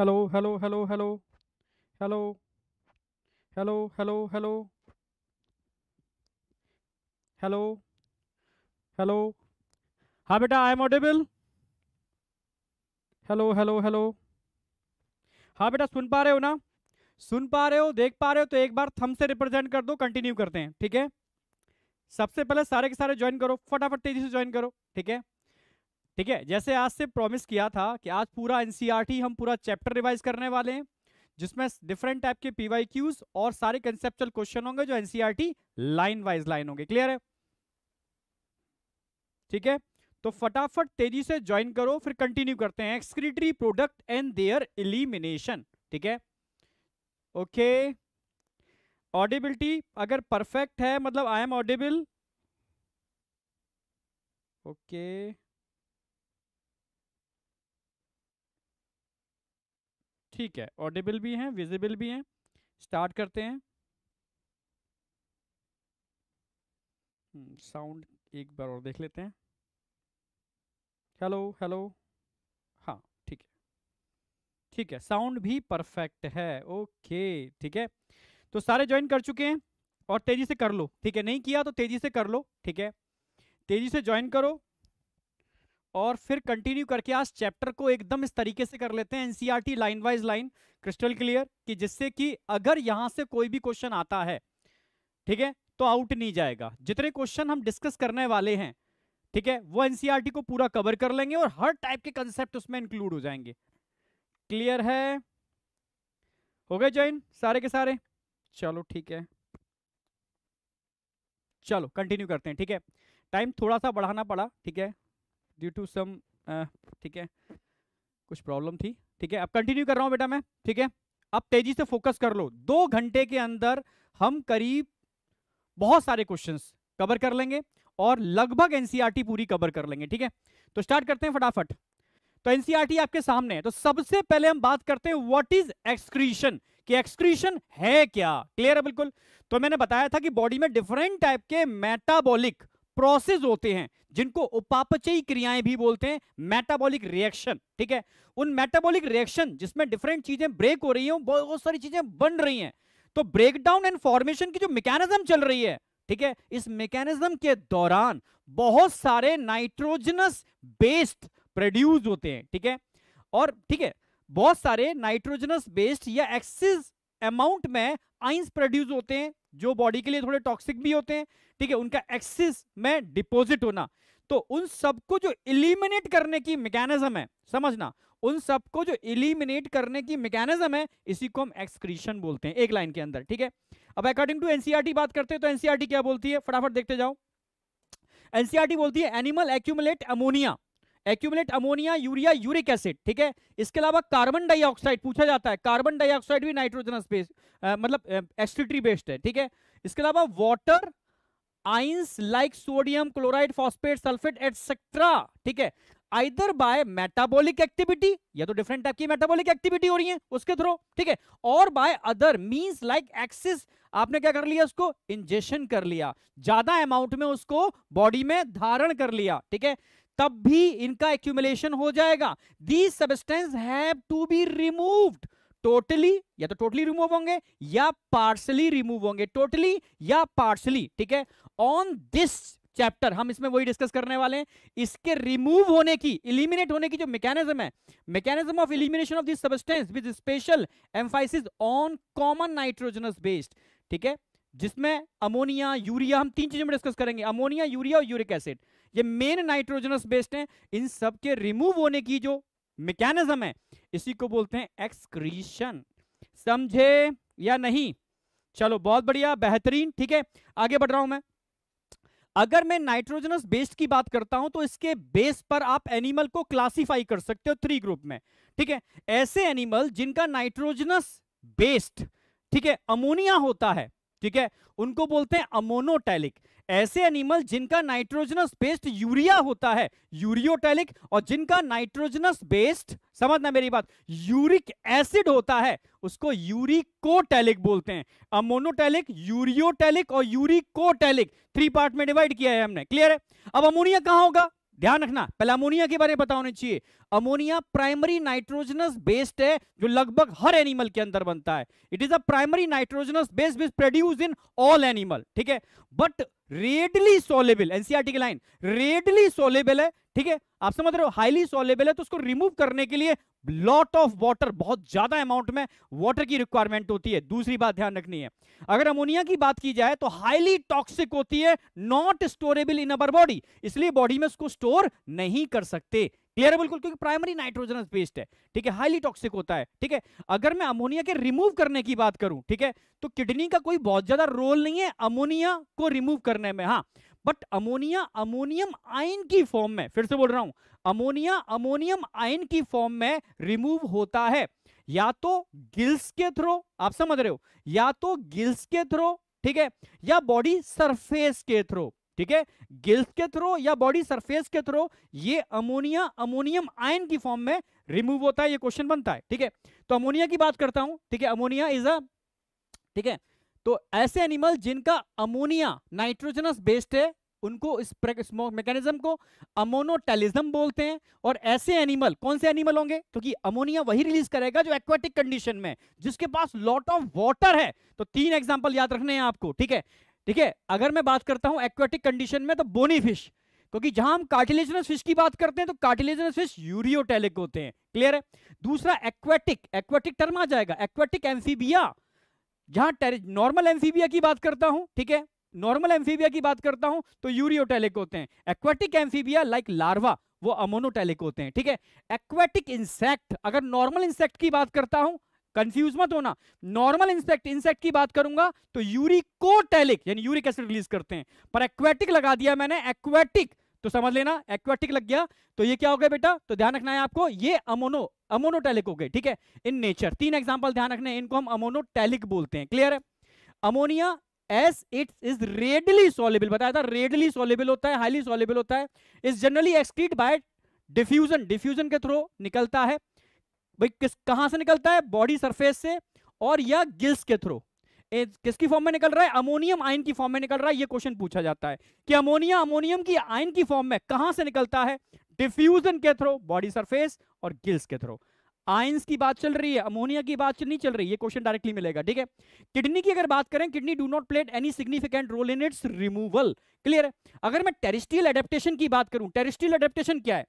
Hello hello hello hello hello hello hello hello hello hello हाँ बेटा I am audible hello hello hello हाँ बेटा सुन पा रहे हो ना सुन पा रहे हो देख पा रहे हो तो एक बार थम से रिप्रेजेंट कर दो कंटिन्यू करते हैं ठीक है सबसे पहले सारे के सारे ज्वाइन करो फटाफट तेजी से ज्वाइन करो ठीक है ठीक है जैसे आज से प्रॉमिस किया था कि आज पूरा एनसीईआरटी e हम पूरा चैप्टर रिवाइज करने वाले हैं जिसमें डिफरेंट टाइप के पीवाईक्यूज और सारे कंसेप्चुअल क्वेश्चन होंगे जो एनसीईआरटी लाइन वाइज लाइन होंगे क्लियर है ठीक है तो फटाफट तेजी से ज्वाइन करो फिर कंटिन्यू करते हैं excretory product and their elimination ठीक है ओके ऑडिबिलिटी अगर परफेक्ट है मतलब आई एम ऑडिबल ओके ठीक है ऑडिबल भी हैं विजिबल भी हैं स्टार्ट करते हैं साउंड hmm, एक बार और देख लेते हैं हेलो हेलो हाँ ठीक है ठीक है साउंड भी परफेक्ट है ओके ठीक है तो सारे ज्वाइन कर चुके हैं और तेजी से कर लो ठीक है नहीं किया तो तेजी से कर लो ठीक है तेजी से ज्वाइन करो और फिर कंटिन्यू करके आज चैप्टर को एकदम इस तरीके से कर लेते हैं NCERT line wise line crystal clear कि जिससे कि अगर यहाँ से कोई भी क्वेश्चन आता है ठीक है तो आउट नहीं जाएगा जितने क्वेश्चन हम डिस्कस करने वाले हैं ठीक है वो एनसीईआरटी e को पूरा कवर कर लेंगे और हर टाइप के कंसेप्ट उसमें इंक्लूड हो जाएंगे क्लियर है हो गए जॉइन सारे के सारे चलो ठीक है चलो कंटिन्यू करते हैं ठीक है टाइम थोड़ा सा बढ़ाना पड़ा ठीक है ड्यू टू सम ठीक है कुछ प्रॉब्लम थी ठीक है अब कंटिन्यू कर रहा हूँ बेटा मैं ठीक है अब तेजी से फोकस कर लो दो घंटे के अंदर हम करीब बहुत सारे क्वेश्चन कवर कर लेंगे और लगभग एनसीईआरटी e पूरी कवर कर लेंगे ठीक है तो स्टार्ट करते हैं फटाफट तो एनसीईआरटी e आपके सामने है तो सबसे पहले हम बात करते हैं व्हाट इज एक्सक्रीशन कि एक्सक्रीशन है क्या क्लियर है बिल्कुल तो मैंने बताया था कि बॉडी में डिफरेंट टाइप के मेटाबॉलिक प्रोसेस होते हैं जिनको उपापचयी क्रियाएं भी बोलते हैं मेटाबॉलिक रिएक्शन ठीक है उन मेटाबॉलिक रिएक्शन जिसमें डिफरेंट चीजें ब्रेक हो रही हैं बहुत सारी चीजें बन रही हैं तो ब्रेकडाउन एंड फॉर्मेशन की जो मैकेनिज्म चल रही है ठीक है इस मैकेनिज्म के दौरान बहुत सारे नाइट्रोजनस बेस्ड प्रोड्यूस होते हैं ठीक है और ठीक है बहुत सारे नाइट्रोजनस बेस्ड या एक्सिस अमाउंट में आइंस प्रोड्यूस होते हैं जो बॉडी के लिए थोड़े टॉक्सिक भी होते हैं ठीक है उनका एक्सिस में डिपोजिट होना तो उन सबको जो इलिमिनेट करने की मैकेनिज्म है समझना उन सबको जो इलिमिनेट करने की मैकेनिज्म है इसी को हम एक्सक्रीशन बोलते हैं एक लाइन के अंदर ठीक है अब अकॉर्डिंग टू एनसीआरटी बात करते हैं तो एनसीआरटी e क्या बोलती है फटाफट देखते जाओ एनसीआरटी e बोलती है animal accumulate ammonia accumulate ammonia urea uric acid ठीक है इसके अलावा कार्बन डाइऑक्साइड पूछा जाता है कार्बन डाइऑक्साइड भी नाइट्रोजन स्पेस मतलब एक्सट्रिटरी बेस्ड है ठीक है इसके अलावा water ions like sodium chloride phosphate sulphate etcetera ठीक है आइदर बाय मेटाबॉलिक एक्टिविटी या तो डिफरेंट टाइप की मेटाबॉलिक एक्टिविटी हो रही है उसके थ्रू ठीक है और by other means like excess आपने क्या कर लिया उसको इंजेशन कर लिया ज्यादा अमाउंट में उसको बॉडी में धारण कर लिया ठीक है तब भी इनका एक्यूमुलेशन हो जाएगा the substance have to be removed totally या तो टोटली रिमूव होंगे या पार्सली रिमूव होंगे टोटली या पार्सली ठीक है ऑन दिस चैप्टर हम इसमें वही डिस्कस करने वाले हैं इसके रिमूव होने की इलिमिनेट होने की जो मैकेनिज्म है mechanism of elimination of this substance with special emphasis on common nitrogenous based ठीक है जिसमें अमोनिया यूरिया हम तीन चीजों में डिस्कस करेंगे अमोनिया यूरिया और यूरिक एसिड ये मेन नाइट्रोजनस बेस्ड हैं इन सब के रिमूव होने की जो मैकेनिज्म है इसी को बोलते हैं एक्सक्रीशन समझे या नहीं चलो बहुत बढ़िया बेहतरीन ठीक है आगे बढ़ रहा हूं मैं अगर मैं नाइट्रोजनस बेस्ड की बात करता हूं तो इसके बेस पर आप एनिमल को क्लासिफाई कर सकते हो थ्री ग्रुप में ठीक है ऐसे एनिमल जिनका नाइट्रोजनस बेस्ड ठीक है अमोनिया होता है ठीक है उनको बोलते हैं अमोनोटैलिक ऐसे एनिमल जिनका नाइट्रोजनस बेस्ड यूरिया होता है यूरियोटेलिक और जिनका नाइट्रोजनस बेस्ड समझना मेरी बात यूरिक एसिड होता है उसको यूरिकोटेलिक बोलते हैं अमोनोटेलिक यूरियोटेलिक और यूरिकोटेलिक थ्री पार्ट में डिवाइड किया है हमने क्लियर है अब अमोनिया कहां होगा ध्यान रखना पहले अमोनिया के बारे में पता होना चाहिए अमोनिया प्राइमरी नाइट्रोजनस बेस्ड है जो लगभग हर एनिमल के अंदर बनता है it is a primary nitrogenous based which produce in all animal ठीक है बट रेडली सोलेबल एनसीआर की लाइन रेडली सोलेबल है ठीक है आप समझ रहे हो हाईली सोलेबल है तो उसको रिमूव करने के लिए लॉट ऑफ वाटर बहुत ज्यादा अमाउंट में वाटर की रिक्वायरमेंट होती है दूसरी बात ध्यान रखनी है अगर अमोनिया की बात की जाए तो हाईली टॉक्सिक होती है not storable in our body इसलिए बॉडी में उसको स्टोर नहीं कर सकते क्लियर बिल्कुल क्योंकि प्राइमरी नाइट्रोजन बेस्ड है ठीक है हाईली टॉक्सिक होता है ठीक है अगर मैं अमोनिया के रिमूव करने की बात करूं ठीक है तो किडनी का कोई बहुत ज्यादा रोल नहीं है अमोनिया को रिमूव करने में हाँ बट अमोनिया अमोनियम आयन की फॉर्म में फिर से बोल रहा हूं अमोनिया अमोनियम आयन की फॉर्म में रिमूव होता है या तो गिल्स के थ्रो आप समझ रहे हो या तो गिल्स के थ्रो ठीक है या बॉडी सरफेस के थ्रो ठीक है गिल्स के थ्रो या बॉडी सरफेस के थ्रो ये अमोनिया अमोनियम आयन की फॉर्म में रिमूव होता है ये क्वेश्चन बनता है ठीक है तो अमोनिया की बात करता हूं ठीक है अमोनिया इज अ ठीक है तो ऐसे एनिमल जिनका अमोनिया नाइट्रोजनस बेस्ड है उनको इस मैकेनिज्म को अमोनोटेलिज्म बोलते हैं और ऐसे एनिमल कौन से एनिमल होंगे क्योंकि तो अमोनिया वही रिलीज करेगा जो एक्वाटिक कंडीशन में जिसके पास लॉट ऑफ वाटर है तो तीन एग्जाम्पल याद रखने हैं आपको ठीक है ठीक है अगर मैं बात करता हूं एक्वाटिक कंडीशन में तो बोनी फिश क्योंकि जहां हम कार्टिलेजनस फिश की बात करते हैं तो कार्टिलेजनस फिश यूरियोटेलिक होते हैं क्लियर है दूसरा एक्वेटिक एक्वेटिक टर्म आ जाएगा एक्वेटिक एम्फीबिया जहां नॉर्मल एम्फीबिया की बात करता हूं ठीक है नॉर्मल एम्फीबिया की बात करता हूं तो यूरियोटेलिक होते हैं एक्वेटिक एम्फीबिया लाइक लार्वा वो अमोनोटेलिक होते हैं ठीक है एक्वेटिक इंसेक्ट अगर नॉर्मल इंसेक्ट की बात करता हूं कंफ्यूज मत होना नॉर्मल इंसेक्ट इंसेक्ट की बात करूंगा तो यूरिकोटेलिक यानी यूरिक एसिड रिलीज करते हैं पर एक्वेटिक लगा दिया मैंने एक्वेटिक तो समझ लेना एक्वाटिक लग गया तो ये क्या हो गया बेटा तो ध्यान रखना है आपको ये अमोनो अमोनोटेलिक हो गए ठीक है इन नेचर तीन एग्जाम्पल ध्यान रखना है इनको हम अमोनोटेलिक बोलते हैं क्लियर है ammonia as it is readily soluble बताया था रेडली सोलेबल होता है हाईली सोलेबल होता है is generally excrete by diffusion diffusion के थ्रू निकलता है भाई किस कहां से निकलता है बॉडी सरफेस से और या गिल्स के थ्रू किसकी फॉर्म में निकल रहा है अमोनियम आयन की फॉर्म में निकल रहा है ये क्वेश्चन पूछा जाता है कि अमोनिया अमोनियम की आयन की फॉर्म में कहां से निकलता है डिफ्यूजन के थ्रो बॉडी सरफेस और गिल्स के थ्रो आयंस की बात चल रही है अमोनिया की बात नहीं चल रही ये क्वेश्चन डायरेक्टली मिलेगा ठीक है किडनी की अगर बात करें kidney do not plate any significant role in its removal clear है अगर मैं टेरिस्टियल एडेप्टेशन की बात करूं टेरिस्टियल एडेप्टेशन क्या है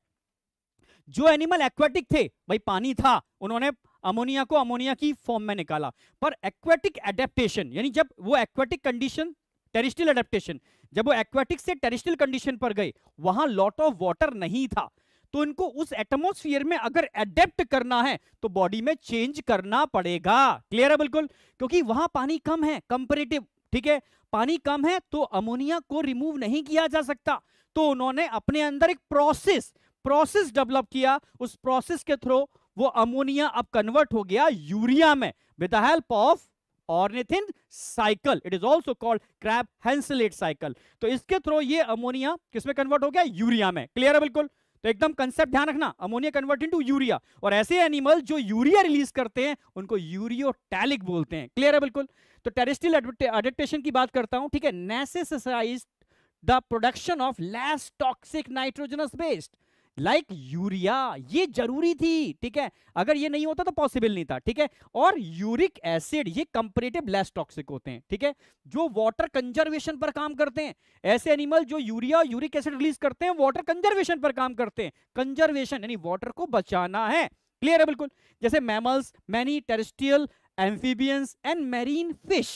जो एनिमल एक्वेटिक थे भाई पानी था उन्होंने अमोनिया को अमोनिया की फॉर्म में निकाला पर एक्वेटिक एडेप्टेशन यानी जब वो एक्वेटिक कंडीशन टेरिस्टल एडेप्टेशन जब वो एक्वेटिक से टेरिस्टल कंडीशन पर गए वहां लॉट ऑफ वॉटर नहीं था तो इनको उस एटमोस्फियर में अगर एडेप्ट करना है तो बॉडी में चेंज करना पड़ेगा क्लियर है बिल्कुल क्योंकि वहां पानी कम है कंपेरेटिव ठीक है पानी कम है तो अमोनिया को रिमूव नहीं किया जा सकता तो उन्होंने अपने अंदर एक प्रोसेस प्रोसेस डेवलप किया उस प्रोसेस के थ्रू वो अमोनिया अब कन्वर्ट हो गया यूरिया में with the help of ornithine cycle it is also called Krebs Henseleit cycle तो इसके थ्रू ये अमोनिया किसमें कन्वर्ट हो गया यूरिया में क्लियर है बिल्कुल तो एकदम कंसेप्ट ध्यान रखना अमोनिया कन्वर्ट टू यूरिया और ऐसे एनिमल जो यूरिया रिलीज करते हैं उनको यूरियोटैलिक बोलते हैं क्लियर है बिल्कुल तो टेरिस्टियल एडेप्टेशन की बात करता हूं ठीक है necessitates the production of less toxic nitrogenous based like urea ये जरूरी थी ठीक है अगर ये नहीं होता तो पॉसिबल नहीं था ठीक है और यूरिक एसिड ये कंपरेटिव लेस टॉक्सिक होते हैं ठीक है जो वाटर कंजर्वेशन पर काम करते हैं ऐसे एनिमल जो यूरिया और यूरिक एसिड रिलीज करते हैं वाटर कंजर्वेशन पर काम करते हैं कंजर्वेशन यानी वाटर को बचाना है क्लियर है बिल्कुल जैसे mammals many terrestrial amphibians and marine fish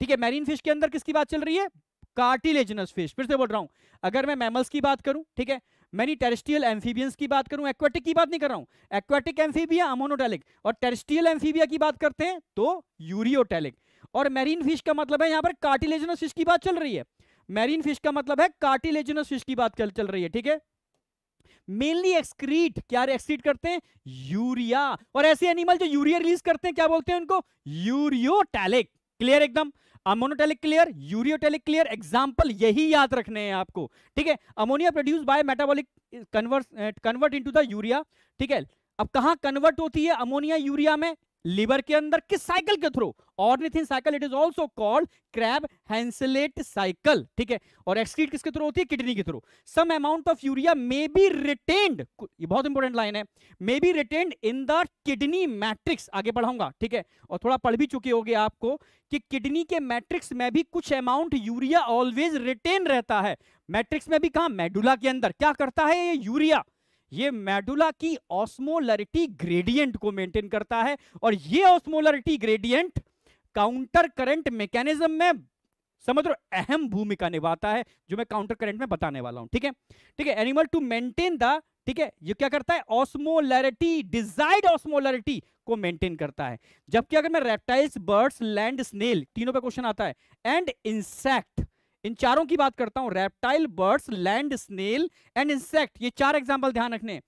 ठीक है मैरीन फिश के अंदर किसकी बात चल रही है कार्टिलेजनस फिश फिर से बोल रहा हूं अगर मैं मैमल्स की बात करूं ठीक है मैंने टेरिस्टियल एम्फीबियंस की बात करूं एक्वेटिक की बात नहीं कर रहा हूं एक्वेटिक एम्फीबिया अमोनोटेलिक और टेरिस्टियल एम्फीबिया की बात करते हैं तो यूरियोटेलिक और मैरीन फिश का मतलब है यहां पर कार्टिलेजनस फिश की बात चल रही है मैरीन फिश का मतलब है कार्टिलेजनस फिश की बात चल, चल रही है ठीक है मेनली एक्सक्रीट क्या एक्सक्रीट करते हैं यूरिया और ऐसे एनिमल जो यूरिया रिलीज करते हैं क्या बोलते हैं उनको यूरियोटेलिक क्लियर एकदम ammonotelic clear ureotelic clear example यही याद रखने हैं आपको ठीक है ammonia produce by metabolic convert convert into the urea ठीक है अब कहा कन्वर्ट होती है अमोनिया यूरिया में लिवर के अंदर किस साइकिल के through ornithine cycle it is also called Krebs Henseleit cycle ठीक है और एक्सक्रीट किसके थ्रू होती है किडनी के through some amount of urea may be retained बहुत इंपॉर्टेंट लाइन है may be retained in the kidney matrix आगे बढ़ाऊंगा ठीक है और थोड़ा पढ़ भी चुके होगे आपको कि किडनी के मैट्रिक्स में भी कुछ अमाउंट यूरिया ऑलवेज रिटेन रहता है मैट्रिक्स में भी कहा मेडुला के अंदर क्या करता है ये यूरिया ये मेडुला की ऑस्मोलरिटी ग्रेडियंट को मेंटेन करता है और ये osmolarity gradient counter current mechanism में समझ लो अहम भूमिका निभाता है जो मैं काउंटर करंट में बताने वाला हूं ठीक है ठीक है एनिमल टू मेंटेन द ठीक है ये क्या करता है ऑस्मोलरिटी डिजाइड ऑस्मोलरिटी को मेंटेन करता है जबकि अगर मैं रेप्टाइल्स बर्ड्स लैंड स्नेल तीनों पे क्वेश्चन आता है एंड इंसेक्ट इन चारों की बात करता हूं reptile birds land snail and insect ये चार एग्जाम्पल ध्यान रखने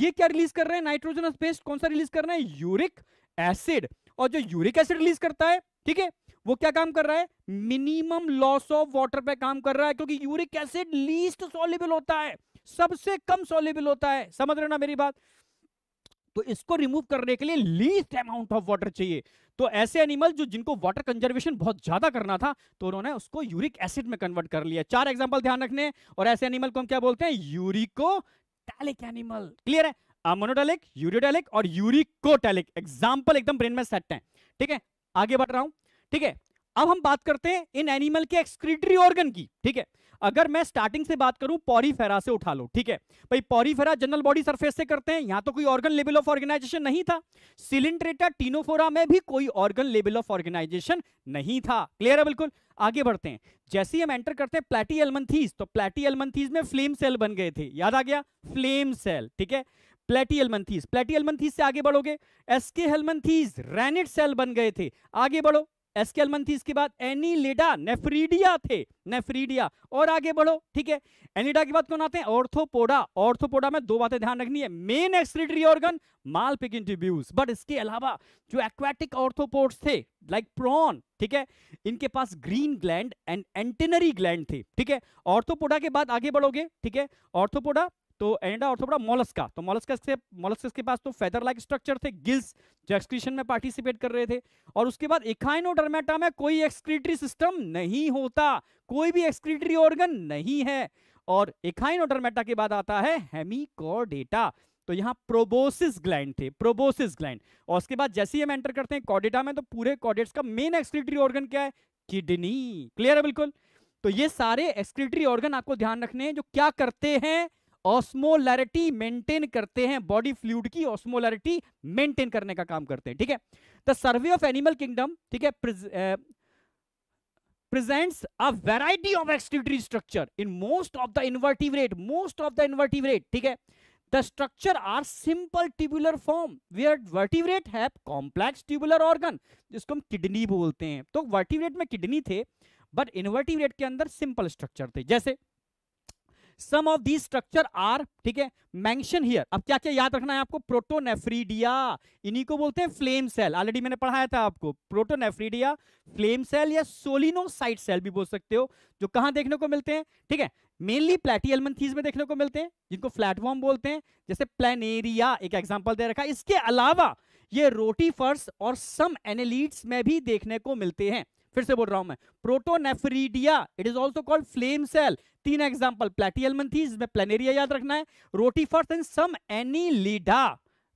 ये क्या रिलीज कर रहे हैं नाइट्रोजन बेस्ड कौन सा रिलीज कर रहे हैं यूरिक एसिड और जो यूरिक एसिड रिलीज करता है ठीक है वो क्या काम कर रहा है मिनिमम लॉस ऑफ वाटर पे काम कर रहा है क्योंकि यूरिक एसिड लीस्ट सोलिबल होता है सबसे कम सॉल्युबल होता है समझ रहे ना मेरी बात तो इसको रिमूव करने के लिए लीस्ट अमाउंट ऑफ वाटर चाहिए तो ऐसे एनिमल जो जिनको वाटर कंजर्वेशन बहुत ज्यादा करना था तो उन्होंने उसको यूरिक एसिड में कन्वर्ट कर लिया चार एग्जाम्पल ध्यान रखने और ऐसे एनिमल को हम क्या बोलते हैं टैलिक एनिमल क्लियर है अमोनोटेलिक यूरियोटैलिक और टैलिक एग्जाम्पल एकदम ब्रेन में सेट है ठीक है आगे बढ़ रहा हूं ठीक है अब हम बात करते हैं इन एनिमल के एक्सक्रीटरी ऑर्गन की ठीक है अगर मैं स्टार्टिंग से बात करूं पॉरीफेरा से उठा लो ठीक है भाई पॉरीफेरा जनरल बॉडी सरफेस से करते हैं यहां तो कोई ऑर्गन लेवल ऑफ ऑर्गेनाइजेशन नहीं था सिलिंड्रेटा टीनोफोरा में भी कोई ऑर्गन लेवल ऑफ ऑर्गेनाइजेशन नहीं था क्लियर है बिल्कुल आगे बढ़ते हैं जैसे ही हम एंटर करते हैं प्लेटी एलमंथीज तो प्लेटी एलमंथीज में फ्लेम सेल बन गए थे याद आ गया फ्लेम सेल ठीक है प्लेटी एलमंथीज प्लेटी एलमंथीज से आगे बढ़ोगे एसके हेलमंथीज रैनिट सेल बन गए थे आगे बढ़ो एसकेल मंथी इसके बाद एनीलिडा नेफ्रीडिया थे नेफ्रीडिया और आगे बढ़ो ठीक है एनीडा के बाद कौन आते हैं ऑर्थोपोडा ऑर्थोपोडा में दो बातें ध्यान रखनी है मेन एक्सरेटरी ऑर्गन माल मालपिकिन ट्यूब्यूल्स बट इसके अलावा जो एक्वेटिक ऑर्थोपोड्स थे लाइक प्रॉन ठीक है इनके पास green gland and antennary gland थे ठीक है ऑर्थोपोडा के बाद आगे बढ़ोगे ठीक है ऑर्थोपोडा तो एंडा और थोड़ा मोलस्का तो मोलस्का से मोलस्कस के पास तो फेदर लाइक स्ट्रक्चर थे गिल्स जो एक्सक्रीशन में पार्टिसिपेट कर रहे थे और उसके बाद इखाइनोडर्मेटा में कोई एक्सक्रीटरी सिस्टम नहीं होता कोई भी एक्सक्रीटरी ऑर्गन नहीं है और इखाइनोडर्मेटा के बाद आता है हेमिकोडेटा तो यहाँ प्रोबोसिस ग्लैंड थे प्रोबोसिस ग्लैंड और उसके बाद जैसे ही हम एंटर करते हैं कॉडेटा में तो पूरे कॉडेट्स का मेन एक्सक्रीटरी ऑर्गन क्या है किडनी क्लियर है बिल्कुल तो ये सारे एक्सक्रीटरी ऑर्गन आपको ध्यान रखने हैं जो क्या करते हैं ऑस्मोलैरिटी मेंटेन करते हैं बॉडी फ्लूड की ऑस्मोलैरिटी मेंटेन करने का काम करते हैं ठीक है the survey of animal kingdom ठीक है presents a variety of excretory structure in most of the invertebrate most of the invertebrate ठीक है The structure are simple tubular form where vertebrate have complex tubular organ जिसको हम kidney बोलते हैं तो वर्टिवरेट में किडनी थे बट इनवर्टिब्रेट के अंदर सिंपल स्ट्रक्चर थे जैसे some of the structure are ठीक है मैंशन हियर अब क्या क्या याद रखना है आपको प्रोटोनेफ्रीडिया इन्हीं को बोलते हैं फ्लेम सेल ऑलरेडी मैंने पढ़ाया था आपको प्रोटोनेफ्रीडिया फ्लेम सेल या सोलिनोसाइट सेल भी बोल सकते हो जो कहां देखने को मिलते हैं ठीक है मेनली प्लेटी एलमंथीज में देखने को मिलते हैं जिनको फ्लैटवॉर्म बोलते हैं जैसे प्लेनेरिया एक एग्जाम्पल दे रखा इसके अलावा ये रोटी फर्स और सम एनेलीड्स में भी देखने को मिलते हैं फिर से बोल रहा हूं मैं protonephridia it is also called flame cell तीन एग्जाम्पल प्लेटियलमन थी इसमें प्लेनेरिया याद रखना है first and some annelida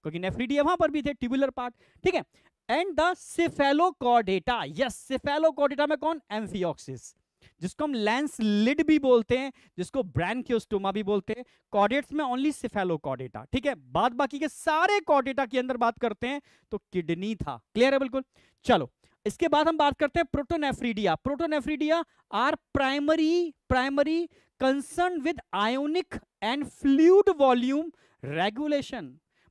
क्योंकि नेफ्रीडिया वहां पर भी थे ट्यूबुलर पार्ट ठीक है and the cephalochordata yes cephalochordata में कौन एम्फियोक्सिस जिसको हम लेंस लिड भी बोलते हैं जिसको ब्रैंकियोस्टोमा भी बोलते हैं कॉडेट्स में ओनली सिफेलोकॉडेटा ठीक है बाद बाकी के सारे कॉडेटा के अंदर बात करते हैं तो किडनी था क्लियर है बिल्कुल चलो इसके बाद हम बात करते हैं protonephridia protonephridia are primary primary concern with ionic and fluid volume regulation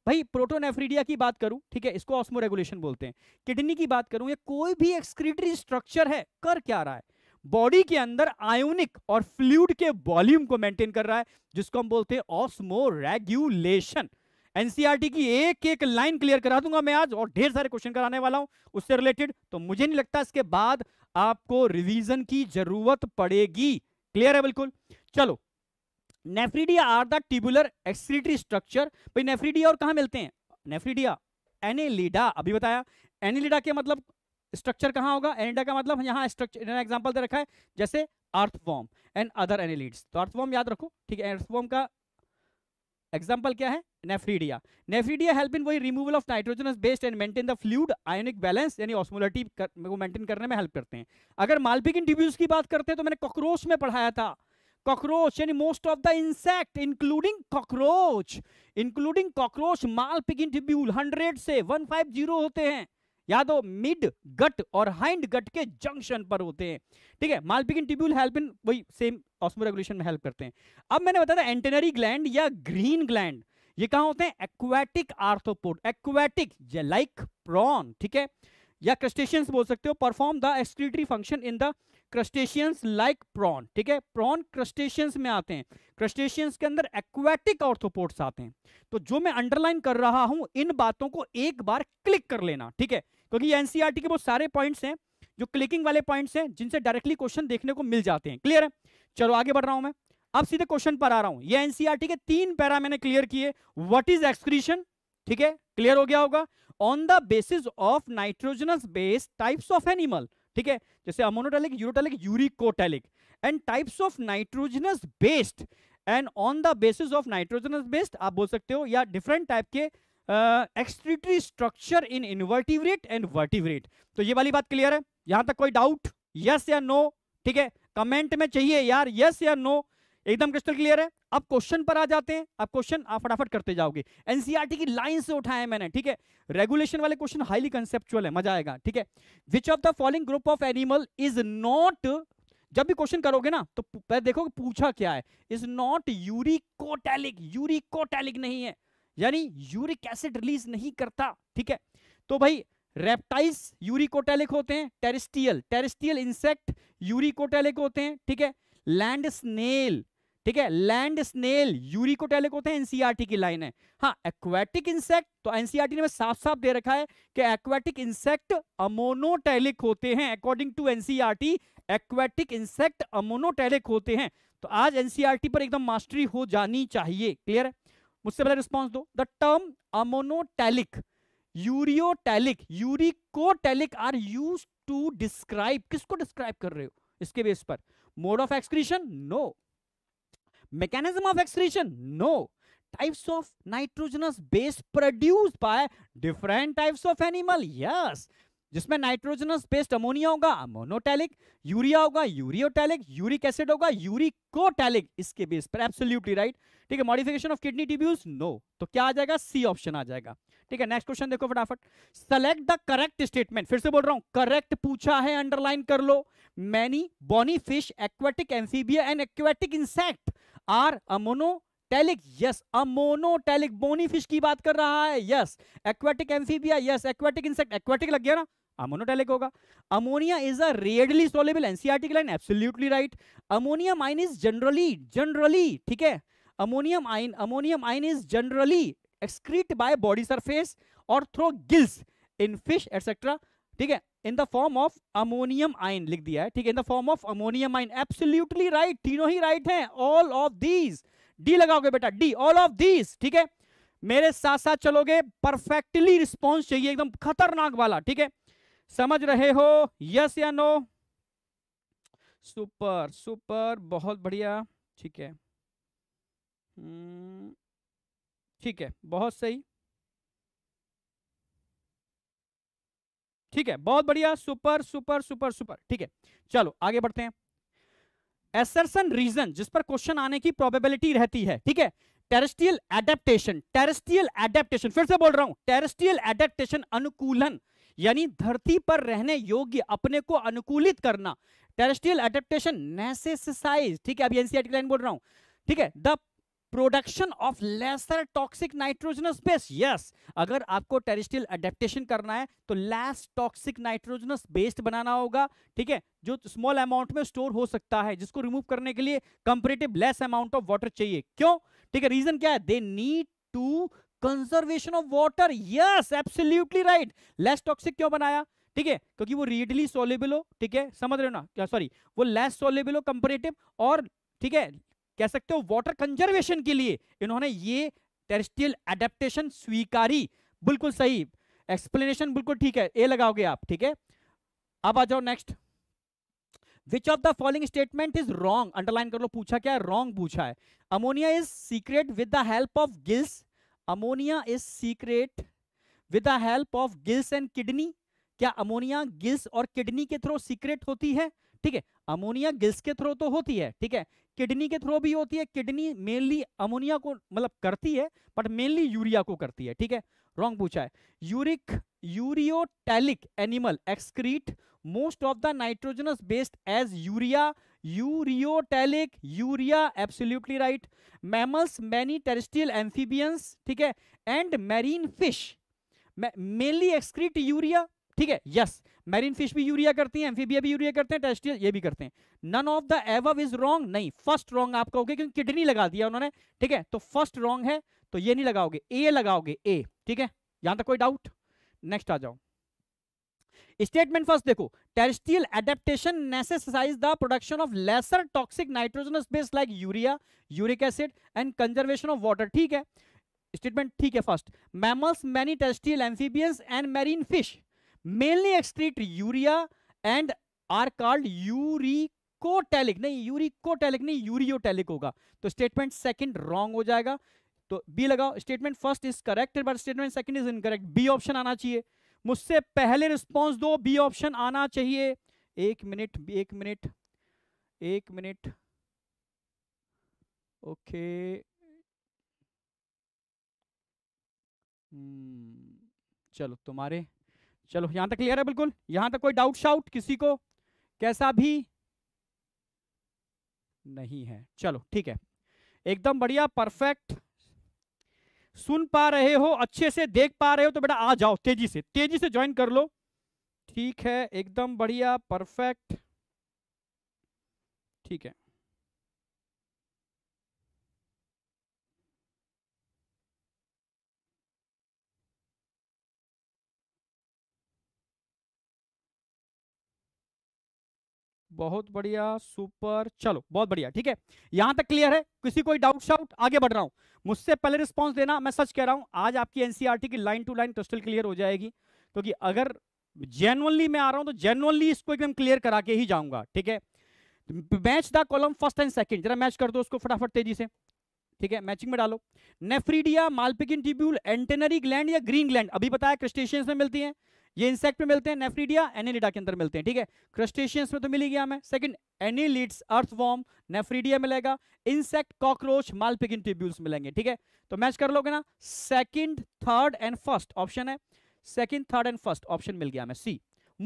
भाई प्रोटोनेफ्रीडिया की बात करूं ठीक है इसको ऑस्मो रेगुलेशन बोलते हैं किडनी की बात करूं ये कोई भी एक्सक्रीटरी स्ट्रक्चर है कर क्या रहा है बॉडी के अंदर आयोनिक और फ्लूड के वॉल्यूम को मेंटेन कर रहा है जिसको हम बोलते हैं ऑस्मो रेगुलेशन एनसीईआरटी की एक एक लाइन क्लियर करा दूंगा मैं आज और ढेर सारे क्वेश्चन कराने वाला हूं उससे रिलेटेड तो मुझे नहीं लगता इसके बाद आपको रिवीजन की जरूरत पड़ेगी क्लियर है बिल्कुल चलो nephridia are the tubular excretory structure भाई नेफ्रीडिया और कहा मिलते हैं नेफ्रीडिया एनेलिडा अभी बताया एनेलिडा के मतलब स्ट्रक्चर कहाँ होगा एनेलिडा का मतलब यहाँ स्ट्रक्चर एग्जाम्पल दे रखा है जैसे अर्थफॉर्म एंड अदर एनिलीड्स तो अर्थफॉर्म याद रखो ठीक है अर्थफॉर्म का एग्जाम्पल क्या है नेफ्रीडिया नेफ्रीडिया हेल्प इन वही removal of nitrogen based and maintain the fluid ionic balance यानी ऑस्मोलिटी को मेंटेन करने में हेल्प करते हैं अगर मालपिक इंट्रीब्यूज की बात करते हैं तो मैंने कॉकरोच में पढ़ाया था कॉकरोच यानी most of the insect including cockroach including cockroach Malpighian tubule 100 से वन होते हैं या तो मिड गट और हाइंड गट के जंक्शन पर होते हैं ठीक है मालपिकिन ट्यूब्यूल हेल्प इन वही सेम ऑस्मोरेगुलेशन में हेल्प करते हैं अब मैंने बताया था एंटेनरी ग्लैंड या ग्रीन ग्लैंड ये कहा होते हैं aquatic arthropod aquatic like prawn ठीक है या क्रस्टेशियंस बोल सकते हो perform the excretory function in the crustaceans like prawn ठीक है प्रॉन क्रस्टेशियंस में आते हैं क्रस्टेशियंस के अंदर एक्वेटिक ऑर्थोपोड्स आते हैं तो जो मैं अंडरलाइन कर रहा हूं इन बातों को एक बार क्लिक कर लेना ठीक है क्योंकि ये एनसीईआरटी e के बहुत सारे पॉइंट्स हैं जो क्लिकिंग वाले पॉइंट्स हैं जिनसे डायरेक्टली क्वेश्चन देखने को मिल जाते हैं क्लियर है चलो आगे बढ़ रहा हूं मैं अब सीधे क्वेश्चन पर आ रहा हूं ये एनसीईआरटी e के तीन पैरा मैंने क्लियर किए व्हाट इज एक्सक्रीशन ठीक है क्लियर हो गया होगा on the basis of nitrogenous base types of animal ठीक है जैसे ammonotelic ureotelic uricotelic and types of nitrogenous based and on the basis of nitrogenous based आप बोल सकते हो या डिफरेंट टाइप के एक्सट्रीटरी स्ट्रक्चर इन इनवर्टिवरेट एंड वर्टिवरेट तो ये वाली बात क्लियर है यहां तक कोई डाउट यस या नो ठीक है कमेंट में चाहिए यार यस या नो एकदम क्रिस्टल क्लियर है अब क्वेश्चन पर आ जाते हैं अब क्वेश्चन आप फटाफट करते जाओगे एनसीआरटी e की लाइन से उठाए मैंने ठीक है रेगुलेशन वाले क्वेश्चन हाईली कंसेप्चुअल है मजा आएगा ठीक है which of the following group of animal is not जब भी क्वेश्चन करोगे ना तो देखो पूछा क्या है इज नॉट यूरिकोटेलिक यूरिकोटेलिक नहीं है यानी यूरिक एसिड रिलीज नहीं करता ठीक है तो भाई रेप्टाइल्स यूरिकोटेलिक होते हैं टेरिस्टियल टेरिस्टियल इंसेक्ट यूरिकोटेलिक होते हैं ठीक है लैंड स्नेल ठीक है लैंड स्नेल यूरिकोटेलिक होते हैं एनसीईआरटी की लाइन है हाँ एक्वेटिक इंसेक्ट तो एनसीईआरटी ने साफ साफ दे रखा है कि एक्वेटिक इंसेक्ट अमोनोटेलिक होते हैं according to NCERT aquatic insect ammonotelic होते हैं तो आज एनसीईआरटी पर एकदम मास्टरी हो जानी चाहिए क्लियर है मुझसे पहले रिस्पॉन्स दो the term ammonotelic ureotelic uricotelic are use to describe किसको डिस्क्राइब कर रहे हो इसके बेस पर mode of excretion no mechanism of excretion no types of nitrogenous base produced by different types of animal yes जिसमें nitrogenous based ammonia होगा ammonotelic urea होगा ureotelic uric acid होगा यूरिकोटैलिक इसके बेस पर एब्सोल्यूटली राइट ठीक है modification of kidney tubes no तो क्या आ जाएगा सी ऑप्शन आ जाएगा ठीक है नेक्स्ट क्वेश्चन देखो फटाफट सेलेक्ट द करेक्ट स्टेटमेंट फिर से बोल रहा हूं करेक्ट पूछा है अंडरलाइन कर लो many bony fish aquatic amphibia and aquatic insect are ammonotelic yes ammonotelic bony fish की बात कर रहा है yes aquatic amphibia yes aquatic insect aquatic लग गया ना अमोनोटेलिक होगा ammonia is a readily soluble NCERT line absolutely right ammonium ion is generally generally ठीक है ammonium ion ammonium ion is generally excrete by body surface और through gills in fish et cetera ठीक है in the form of ammonium ion लिख दिया है ठीक है in the form of ammonium ion absolutely right तीनों ही राइट हैं ऑल ऑफ दीज डी लगाओगे बेटा डी ऑल ऑफ दीज ठीक है मेरे साथ साथ चलोगे परफेक्टली रिस्पॉन्स चाहिए एकदम खतरनाक वाला ठीक है समझ रहे हो यस या नो सुपर सुपर बहुत बढ़िया ठीक है हम्म, ठीक है बहुत सही ठीक है बहुत बढ़िया सुपर सुपर सुपर सुपर ठीक है चलो आगे बढ़ते हैं एसरसन रीजन जिस पर क्वेश्चन आने की प्रोबेबिलिटी रहती है ठीक है टेरेस्ट्रियल एडेप्टेशन टेरेस्ट्रियल एडेप्टेशन फिर से बोल रहा हूं टेरेस्ट्रियल एडेप्टेशन अनुकूलन यानी धरती पर रहने योग्य अपने को अनुकूलित करना टेरेस्ट्रियल एडेप्टेशन नेसेसाइज ठीक है अभी एनसीआर e लाइन बोल रहा हूं ठीक है the production of lesser toxic nitrogenous base yes अगर आपको टेरिस्टियल एडेप्टेशन करना है तो लेस टॉक्सिक नाइट्रोजनस बेस्ड बनाना होगा ठीक है जो स्मॉल अमाउंट में स्टोर हो सकता है जिसको रिमूव करने के लिए comparative less amount of water चाहिए क्यों ठीक है रीजन क्या है they need to conservation of water yes absolutely right less toxic क्यों बनाया ठीक है क्योंकि वो रीडली सोलेबल हो ठीक है समझ रहे हो ना क्या सॉरी वो लेस सोलेबल हो कंपेरेटिव और ठीक है कह सकते हो वाटर कंजर्वेशन के लिए इन्होंने ये टेरेस्ट्रियल एडेप्टेशन स्वीकारी बिल्कुल सही एक्सप्लेनेशन बिल्कुल ठीक है ए लगाओगे आप ठीक है अब आ जाओ next which of the following statement is wrong underline कर लो पूछा क्या है रॉन्ग पूछा है ammonia is secrete with the help of gills ammonia is secrete with the help of gills and kidney क्या अमोनिया गिल्स और किडनी के थ्रू सीक्रेट होती है ठीक है अमोनिया गिल्स के थ्रू तो होती है ठीक है किडनी के थ्रू भी होती है किडनी मेनली अमोनिया को मतलब करती है बट मेनली यूरिया को करती है ठीक है रॉन्ग पूछा है uric ureotelic animal excrete most of the nitrogenous based as urea ureotelic urea absolutely right mammals many terrestrial amphibians ठीक है and marine fish mainly excrete urea ठीक है यस मैरीन फिश भी यूरिया करती है एम्फीबिया भी यूरिया करते हैं टेरिस्टियल ये भी करते हैं none of the above is wrong नहीं फर्स्ट रॉन्ग आप कहोगे क्योंकि किडनी लगा दिया उन्होंने ठीक है तो फर्स्ट रॉन्ग है तो ये नहीं लगाओगे ए लगाओगे ए ठीक है यहां तक कोई डाउट नेक्स्ट आ जाओ स्टेटमेंट फर्स्ट देखो terrestrial adaptation necessitates the production of lesser toxic nitrogenous base like urea uric acid and conservation of water ठीक है स्टेटमेंट ठीक है first mammals many terrestrial amphibians and marine fish mainly excrete urea and are called uricotelic नहीं uricotelic नहीं ureotelic होगा तो statement second wrong हो जाएगा तो बी लगाओ statement first is correct but statement second is incorrect B option आना चाहिए मुझसे पहले रिस्पॉन्स दो बी ऑप्शन आना चाहिए एक मिनट एक मिनट एक मिनट ओके hmm, चलो तुम्हारे चलो यहां तक क्लियर है बिल्कुल यहां तक कोई डाउट शाउट किसी को कैसा भी नहीं है चलो ठीक है एकदम बढ़िया परफेक्ट सुन पा रहे हो अच्छे से देख पा रहे हो तो बेटा आ जाओ तेजी से तेजी से ज्वाइन कर लो ठीक है एकदम बढ़िया परफेक्ट ठीक है बहुत बढ़िया सुपर चलो बहुत बढ़िया ठीक है यहां तक क्लियर है किसी कोई डाउट शाउट आगे बढ़ रहा हूं मुझसे पहले रिस्पॉन्स देना मैं सच कह रहा हूं आज आपकी एनसीआरटी e की line to line crystal clear हो जाएगी क्योंकि तो अगर जेनुअनली मैं आ रहा हूं तो जेनुअनली इसको एकदम क्लियर करा के ही जाऊंगा ठीक है match the column first and second जरा मैच कर दो उसको फटाफट तेजी से ठीक है मैचिंग में डालो nephridia malpighian tubule antennal gland या ग्रीन ग्लैंड अभी बताया क्रिस्टेशियंस में मिलती है ये इंसेक्ट में मिलते हैं नेफ्रीडिया एनिलिडा के अंदर मिलते हैं ठीक है क्रस्टेशियंस में तो मिली गया हमें second annelids earthworm nephridia मिलेगा इंसेक्ट कॉकरोच मालपिकिन ट्यूब्यूल्स मिलेंगे ठीक है तो मैच कर लोगे ना second third and first option है second third and first option मिल गया हमें सी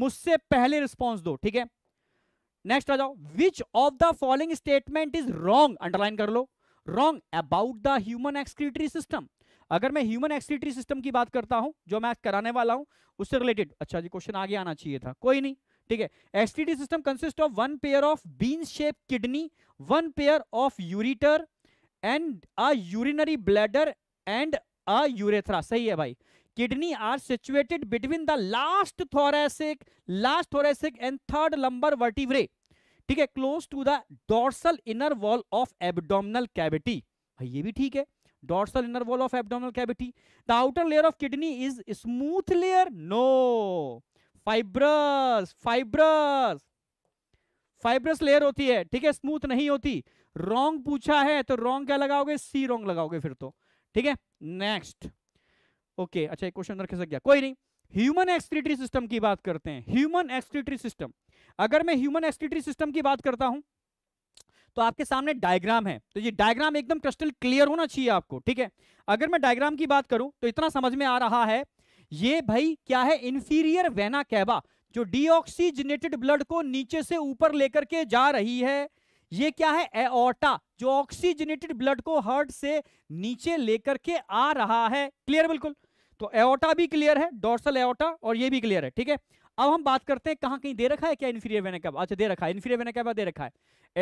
मुझसे पहले रिस्पॉन्स दो ठीक है नेक्स्ट आ जाओ which of the following statement is wrong underline कर लो wrong about the human excretory system अगर मैं ह्यूमन एक्सिलेटरी सिस्टम की बात करता हूं जो मैं कराने वाला हूं उससे रिलेटेड अच्छा जी क्वेश्चन आगे आना चाहिए था कोई नहीं ठीक है excretory system consist of one pair of bean shape kidney one pair of ureter and a urinary bladder and a urethra सही है भाई kidney are situated between the last thoracic last thoracic and third lumbar vertebrae ठीक है close to the dorsal inner wall of abdominal cavity भाई ये भी ठीक है dorsal inner wall of abdominal cavity the outer layer of kidney is smooth layer no fibrous fibrous fibrous layer होती है ठीक है स्मूथ नहीं होती रॉन्ग पूछा है तो रॉन्ग क्या लगाओगे सी रॉन्ग लगाओगे फिर तो ठीक है नेक्स्ट ओके अच्छा एक क्वेश्चन रखे सक गया कोई नहीं ह्यूमन एक्सक्रीटरी सिस्टम की बात करते हैं ह्यूमन एक्सक्रीटरी सिस्टम अगर मैं ह्यूमन एक्सक्रीटरी सिस्टम की बात करता हूं तो आपके सामने डायग्राम है तो ये डायग्राम एकदम क्रिस्टल क्लियर होना चाहिए आपको ठीक है अगर मैं डायग्राम की बात करूं तो इतना समझ में आ रहा है ये भाई क्या है इंफीरियर वेना कैबा जो डीऑक्सीजनेटेड ब्लड को नीचे से ऊपर लेकर के जा रही है ये क्या है एओटा जो ऑक्सीजनेटेड ब्लड को हार्ट से नीचे लेकर के आ रहा है क्लियर बिल्कुल तो एओटा भी क्लियर है डोर्सल एओटा और ये भी क्लियर है ठीक है अब हम बात करते हैं कहाँ कहीं दे रखा है क्या इन्फीरियर वेना कैप अच्छा दे रखा है इन्फीरियर वेना कैप दे रखा है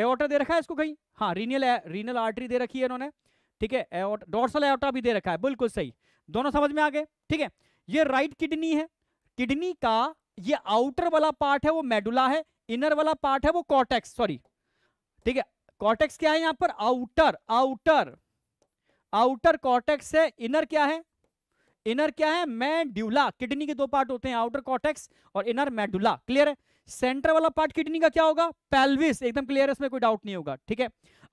एओटा दे रखा है इसको कहीं हाँ रीनियल रीनल आर्टरी दे रखी है इन्होंने ठीक है डॉर्सल एओटा भी दे रखा है बिल्कुल सही दोनों समझ में आ गए ठीक है ये राइट किडनी है किडनी का ये आउटर वाला पार्ट है वो मेडुला है इनर वाला पार्ट है वो कॉटेक्स सॉरी ठीक है कॉटेक्स क्या है यहां पर आउटर आउटर आउटर कॉटेक्स है इनर क्या है इनर क्या है मैड्यूला किडनी के दो पार्ट होते हैं आउटर कॉटेक्स और इनर मैडुला क्लियर है सेंटर वाला पार्ट किडनी का क्या होगा पेल्विस एकदम क्लियर है इसमें कोई डाउट नहीं होगा ठीक है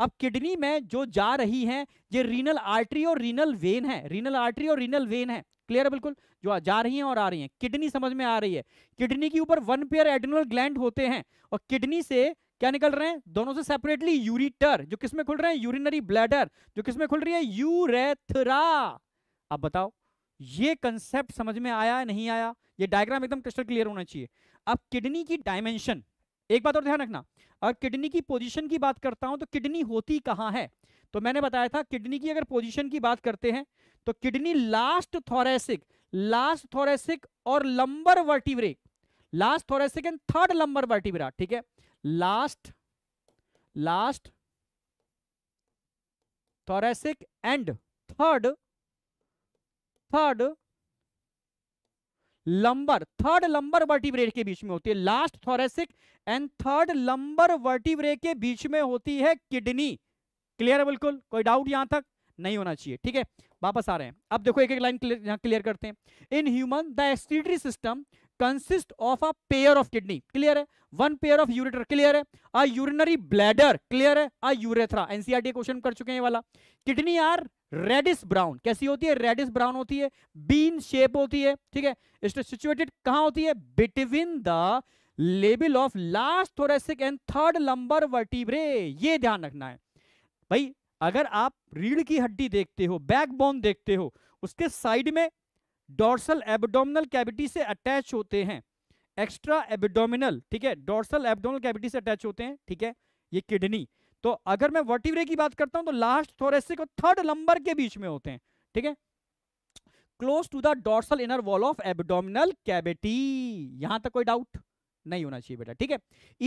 अब किडनी में जो जा रही है ये रीनल आर्टरी और रीनल वेन है रीनल आर्टरी और रीनल वेन है क्लियर है बिल्कुल जो जा रही हैं और आ रही हैं किडनी समझ में आ रही है किडनी के ऊपर वन पेयर एडनल ग्लैंड होते हैं और किडनी से क्या निकल रहे हैं दोनों से सेपरेटली यूरिटर जो किसमें खुल रहे हैं यूरिनरी ब्लैडर जो किसमें खुल रही है यूरेथरा अब बताओ ये कंसेप्ट समझ में आया नहीं आया ये डायग्राम एकदम क्रिस्टल क्लियर होना चाहिए अब किडनी की डायमेंशन एक बात और ध्यान रखना अगर किडनी की पोजीशन की बात करता हूं तो किडनी होती कहाँ है तो मैंने बताया था किडनी की अगर पोजीशन की बात करते हैं तो kidney last thoracic last thoracic और lumbar vertebrae last thoracic and third lumbar vertebra ठीक है last last thoracic and third third lumbar third lumbar vertebrate के बीच में होती है last thoracic and third lumbar vertebrae के बीच में होती है किडनी क्लियर है बिल्कुल कोई डाउट यहां तक नहीं होना चाहिए ठीक है वापस आ रहे हैं अब देखो एक एक लाइन क्लियर करते हैं in human the excretory system consist of a pair of kidney clear है one pair of ureter clear है अ यूरिनरी ब्लैडर क्लियर है अ यूरेथ्रा एनसीईआरटी क्वेश्चन कर चुके हैं वाला किडनी आर रेडिस ब्राउन कैसी होती है रेडिस ब्राउन होती है बीन शेप होती है ठीक है इट सिचुएटेड कहां होती है बिटवीन द लेबल of last thoracic and third lumbar vertebrae ये ध्यान रखना है भाई अगर आप रीढ़ की हड्डी देखते हो बैकबोन देखते हो उसके साइड में डोर्सल एबडोमिनल कैविटी से अटैच होते हैं एक्स्ट्रा एबडोमिनल ठीक है डोर्सल एबडोमिनल कैविटी से अटैच होते हैं ठीक है ये किडनी तो अगर मैं वर्टिवरे की बात करता हूं तो लास्ट थोरेसिक और थर्ड नंबर के बीच में होते हैं ठीक है close to the dorsal inner wall of abdominal cavity यहां तक कोई डाउट नहीं होना चाहिए बेटा ठीक है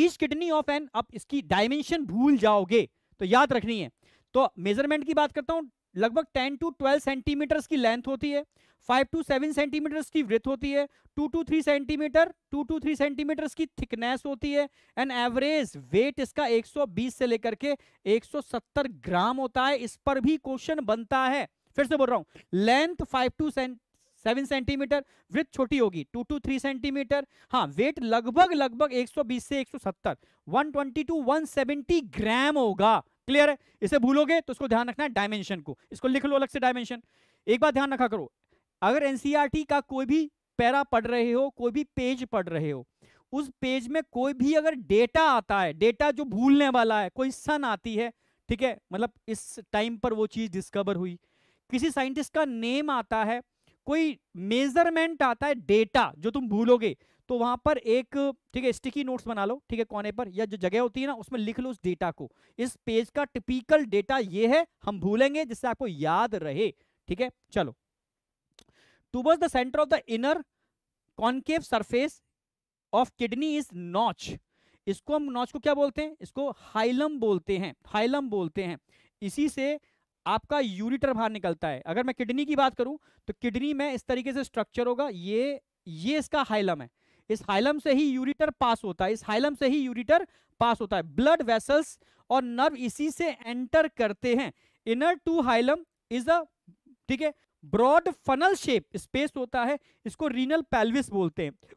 ईच किडनी ऑफ एन अब इसकी डायमेंशन भूल जाओगे तो याद रखनी है तो मेजरमेंट की बात करता हूं लगभग 10 टू 12 सेंटीमीटर्स की लेंथ होती है 5 टू 7 सेंटीमीटर्स की वृथ होती है 2 टू 3 सेंटीमीटर 2 टू 3 सेंटीमीटर्स की थिकनेस होती है एंड एवरेज वेट इसका 120 से लेकर के 170 ग्राम होता है इस पर भी क्वेश्चन बनता है फिर से बोल रहा हूं length 5 to seven centimetre width छोटी होगी टू टू थ्री सेंटीमीटर हाँ वेट लगभग लगभग 120 से 170 twenty to one seventy gram होगा क्लियर है इसे भूलोगे तो इसको ध्यान रखना है डायमेंशन को इसको लिख लो अलग से डायमेंशन एक बार ध्यान रखा करो अगर एनसीईआरटी e का कोई भी पैरा पढ़ रहे हो कोई भी पेज पढ़ रहे हो उस पेज में कोई भी अगर डेटा आता है डेटा जो भूलने वाला है कोई सन आती है ठीक है मतलब इस टाइम पर वो चीज़ डिस्कवर हुई किसी साइंटिस्ट का नेम आता है कोई मेजरमेंट आता है डेटा जो तुम भूलोगे तो वहां पर एक ठीक है स्टिकी नोट्स बना लो ठीक है कोने पर या जो जगह होती है ना उसमें लिख लो उस डेटा को इस पेज का टिपिकल डेटा ये है हम भूलेंगे जिससे आपको याद रहे ठीक है चलो towards the centre of the inner concave surface of kidney is notch इसको हम नॉच को क्या बोलते हैं इसको हाइलम बोलते हैं हाइलम बोलते हैं इसी से आपका यूरिटर बाहर निकलता है अगर मैं किडनी की बात करूं तो किडनी में इस तरीके से स्ट्रक्चर होगा ये ये इसका हाइलम है इस हाइलम से ही यूरिटर पास होता है इस हाइलम से ही यूरिटर पास होता है ब्लड वेसल्स और नर्व इसी से एंटर करते हैं inner to hilum is a ठीक है ब्रॉड फनल शेप स्पेस होता है इसको रीनल पैल्विस बोलते हैं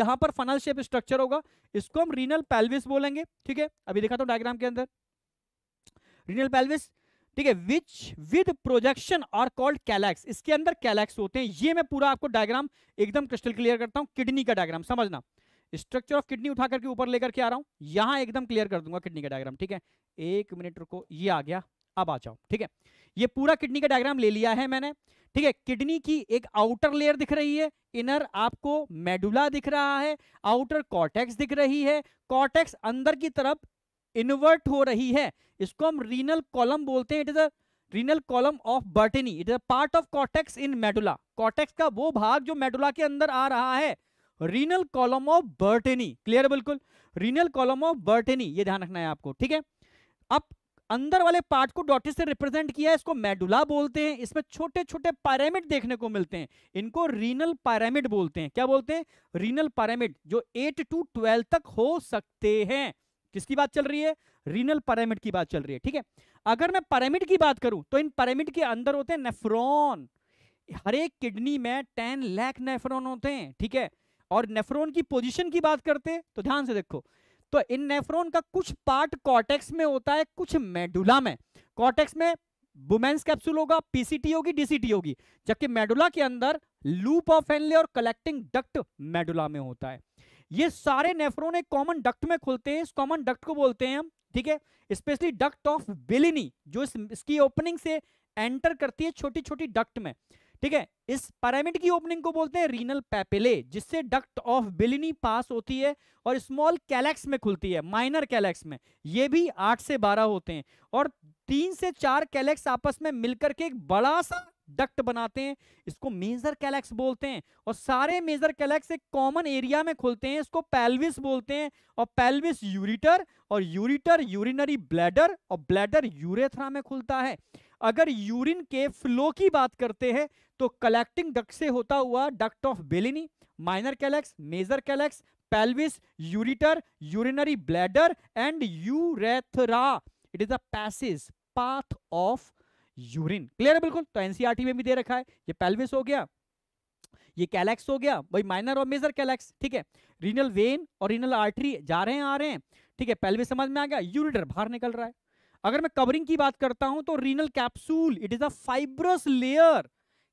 यहां पर फनल शेप स्ट्रक्चर होगा इसको हम रीनल पैल्विस बोलेंगे ठीक है अभी देखा तो डायग्राम के अंदर रीनल पैल्विस ठीक है which with projection are called calyx इसके अंदर कैलैक्स होते हैं ये मैं पूरा आपको डायग्राम एकदम क्रिस्टल क्लियर करता हूँ किडनी का डायग्राम समझना स्ट्रक्चर ऑफ किडनी उठा करके ऊपर लेकर के आ रहा हूँ यहाँ एकदम क्लियर कर दूंगा किडनी का डायग्राम ठीक है एक मिनट रुको ये आ गया अब आ जाओ ठीक है ये पूरा किडनी का डायग्राम ले लिया है मैंने ठीक है किडनी की एक आउटर लेयर दिख रही है इनर आपको मेडुला दिख रहा है आउटर कॉर्टेक्स दिख रही है कॉर्टेक्स अंदर की तरफ इन्वर्ट हो रही है इसको हम रीनल कॉलम बोलते हैं it is a renal column of Bertini it is a part of cortex in medulla cortex का वो भाग जो मेडुला के अंदर आ रहा है renal column of Bertini clear बिल्कुल रीनल कॉलम ऑफ बर्टनी ये ध्यान रखना है आपको ठीक है अब अंदर वाले पार्ट को डॉटेड से रिप्रेजेंट किया है इसको मेडुला बोलते हैं इसमें छोटे छोटे पैरामिड देखने को मिलते हैं इनको रीनल पैरामिड बोलते हैं क्या बोलते हैं रीनल पैरामिड जो 8 टू 12 तक हो सकते हैं किसकी बात चल रही है रीनल पैरामिड की बात चल रही है ठीक है अगर मैं पैरामिड की बात करूं तो इन पैरामिड के अंदर होते हैं नेफ्रॉन हर एक किडनी में टेन लैख नेफ्रॉन होते हैं ठीक है और नेफ्रॉन की पोजीशन की बात करते हैं तो ध्यान से देखो तो इन नेफ्रॉन का कुछ पार्ट कॉटेक्स में होता है कुछ मेडुला में कॉटेक्स में बुमेन्स कैप्सूल होगा पीसीटी होगी डीसीटी होगी जबकि मेडुला के अंदर लूप ऑफ एनले और कलेक्टिंग डक्ट मेडुला में होता है ये सारे नेफ्रोन एक कॉमन डक्ट में खुलते हैं इस कॉमन डक्ट को बोलते हैं हम ठीक है स्पेशली डक्ट ऑफ बिलिनी जो इस, इसकी ओपनिंग से एंटर करती है छोटी छोटी डक्ट में ठीक है इस पैरामिड की ओपनिंग को बोलते हैं रीनल पैपिले जिससे डक्ट ऑफ बिलिनी पास होती है और स्मॉल कैलेक्स में खुलती है माइनर कैलेक्स में ये भी आठ से बारह होते हैं और तीन से चार कैलेक्स आपस में मिलकर के एक बड़ा सा डक्ट बनाते हैं इसको मेजर कैलेक्स बोलते हैं और सारे मेजर कैलेक्स एक कॉमन एरिया में खुलते हैं इसको पेल्विस बोलते हैं और पेल्विस यूरिटर और यूरिटर यूरिनरी ब्लैडर और ब्लैडर यूरेथ्रा में खुलता है अगर यूरिन के फ्लो की बात करते हैं तो कलेक्टिंग डक्ट से होता हुआ duct of Bellini minor calyx major calyx pelvis, ureter urinary bladder and urethra it is a passage path of urine clear है बिल्कुल तो एनसीआरटी e में भी दे रखा है ये पेल्विस हो गया ये कैलेक्स हो गया भाई माइनर और मेजर कैलेक्स ठीक है रीनल वेन और रीनल आर्टरी जा रहे हैं आ रहे हैं ठीक है पेल्विस समझ में आ गया यूरिटर बाहर निकल रहा है अगर मैं कवरिंग की बात करता हूं तो renal capsule it is a fibrous layer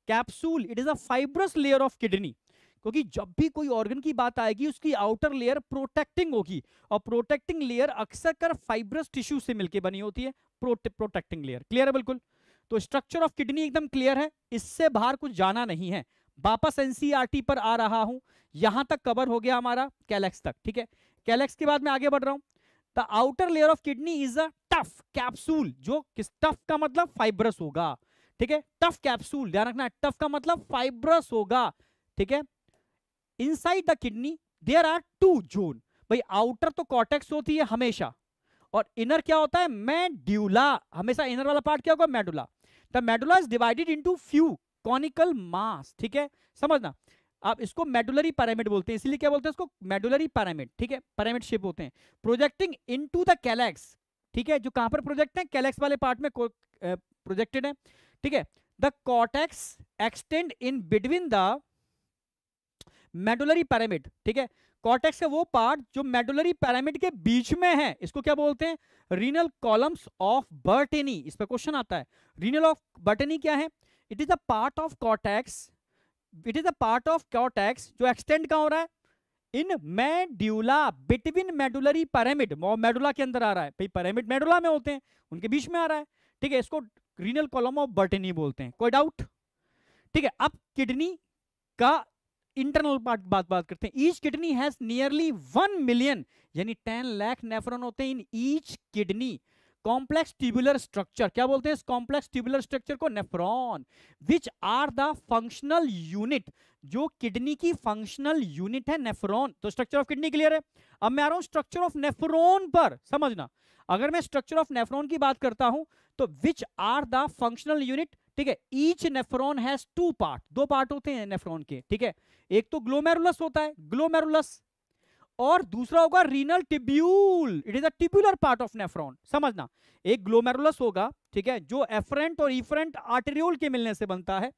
capsule it is a fibrous layer of kidney क्योंकि जब भी कोई ऑर्गन की बात आएगी उसकी आउटर लेयर प्रोटेक्टिंग होगी और प्रोटेक्टिंग लेयर अक्सर कर फाइब्रस टिश्यू से मिलकर बनी होती है प्रोटेक्टिंग लेयर क्लियर है बिल्कुल तो स्ट्रक्चर ऑफ किडनी एकदम क्लियर है इससे बाहर कुछ जाना नहीं है वापस एनसीईआरटी e पर आ रहा हूं यहां तक कवर हो गया हमारा कैलेक्स तक ठीक है कैलेक्स के बाद में आगे बढ़ रहा हूं the outer layer of kidney is a tough capsule जो किस टफ का मतलब फाइब्रस होगा ठीक है टफ कैप्सूल ध्यान रखना टफ का मतलब फाइब्रस होगा ठीक है inside the kidney there are two zone भाई आउटर तो कॉटेक्स होती है हमेशा और इनर क्या होता है मैड्यूला हमेशा इनर वाला पार्ट क्या होगा medulla the medulla is divided into few conical mass ठीक है समझना आप इसको मेडुलरी पैरामिड बोलते हैं इसलिए क्या बोलते हैं इसको मेडुलरी पैरामिड ठीक है पैरामिड शेप होते हैं प्रोजेक्टिंग टू द कैलेक्स ठीक है जो कहां पर प्रोजेक्ट है कैलेक्स वाले पार्ट में प्रोजेक्टेड है ठीक है the cortex extend in between the medullary pyramid ठीक है कॉटेक्स है वो पार्ट जो मेडुलरी पैरामिड के बीच में है इसको क्या बोलते हैं रीनल कॉलम्स ऑफ बर्टेनी इस पर क्वेश्चन आता है रीनल ऑफ बर्टेनी क्या है it is a part of cortex it is a part of cortex जो एक्सटेंड कहाँ हो रहा है in medulla between medullary pyramid medulla के अंदर आ रहा है भाई पैरामिड मेडुला में होते हैं उनके बीच में आ रहा है ठीक है इसको रीनल कॉलम ऑफ बर्टेनी बोलते हैं कोई डाउट ठीक है अब किडनी का इंटरनल पार्ट बात बात करते हैं each kidney has nearly one million यानी टेन लाख नेफ्रॉन होते हैं in each kidney complex tubular structure क्या बोलते हैं इस कॉम्प्लेक्स ट्यूबुलर स्ट्रक्चर को nephron which are the functional unit जो किडनी की फंक्शनल यूनिट है नेफ्रॉन तो स्ट्रक्चर ऑफ किडनी क्लियर है अब मैं आ रहा हूं स्ट्रक्चर ऑफ नेफ्रॉन पर समझना अगर मैं स्ट्रक्चर ऑफ नेफ्रॉन की बात करता हूं तो which are the functional unit ठीक है each nephron has two part दो पार्ट होते हैं नेफ्रॉन के ठीक है एक तो ग्लोमेरुलस होता है ग्लोमेरुलस और दूसरा होगा renal tubule it is a tubular part of nephron समझना एक ग्लोमेरुलस होगा ठीक है जो एफरेंट और इफरेंट आर्टेरियोल के मिलने से बनता है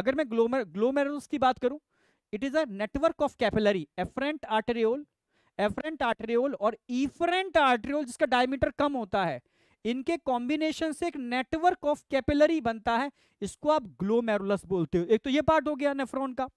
अगर मैं ग्लोमेर ग्लोमेरुलस की बात करूं it is a network of capillary afferent arteriole afferent arteriole और इफरेंट आर्टेरियोल जिसका डायमीटर कम होता है इनके कॉम्बिनेशन से एक नेटवर्क ऑफ कैपिलरी बनता है इसको आप ग्लोमेरुलस बोलते हो एक तो ये पार्ट हो गया नेफ्रॉन का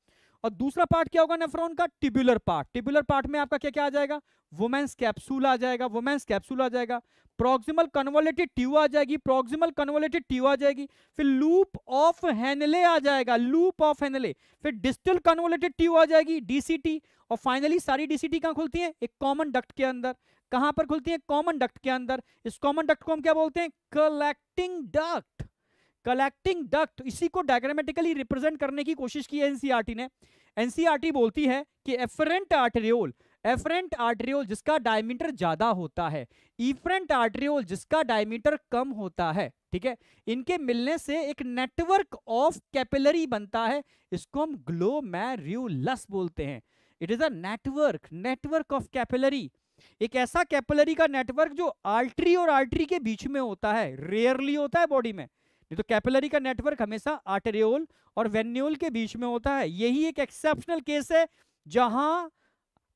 और दूसरा पार्ट क्या होगा नेफ्रॉन का टिब्यूलर पार्ट टिब्यूलर पार्ट में आपका क्या क्या आ जाएगा वुमेन्स कैप्सूल आ जाएगा वुमेन्स कैप्सूल आ जाएगा प्रोक्सिमल कन्वोलेटेड ट्यू आ जाएगी प्रोक्सिमल कन्वोलेटेड ट्यू आ जाएगी फिर लूप ऑफ हेनले आ जाएगा लूप ऑफ हेनले फिर डिस्टल कन्वोलेटेड ट्यू आ जाएगी डीसीटी और फाइनली सारी डीसीटी कहां खुलती है एक कॉमन डक्ट के अंदर कहां पर खुलती है कॉमन डक्ट के अंदर इस कॉमन डक्ट को हम क्या बोलते हैं कलेक्टिंग डक्ट कलेक्टिंग डक्ट इसी को डायग्रामेटिकली रिप्रेजेंट करने की कोशिश की है एनसीआरटी e ने एनसीआरटी e बोलती है कि एफरेंट आर्टरियोल एफरेंट आर्टरियोल जिसका डायमीटर ज्यादा होता है इफरेंट आर्टरियोल जिसका डायमीटर कम होता है ठीक है इनके मिलने से एक नेटवर्क ऑफ कैपिलरी बनता है इसको हम ग्लोमेरुलस बोलते हैं it is a network network of capillary एक ऐसा कैपिलरी का नेटवर्क जो आर्टरी और आर्टरी के बीच में होता है रेयरली होता है बॉडी में नहीं तो कैपिलरी का नेटवर्क हमेशा आर्टेरियोल और वेन्यूल के बीच में होता है यही एक एक्सेप्शनल केस है जहां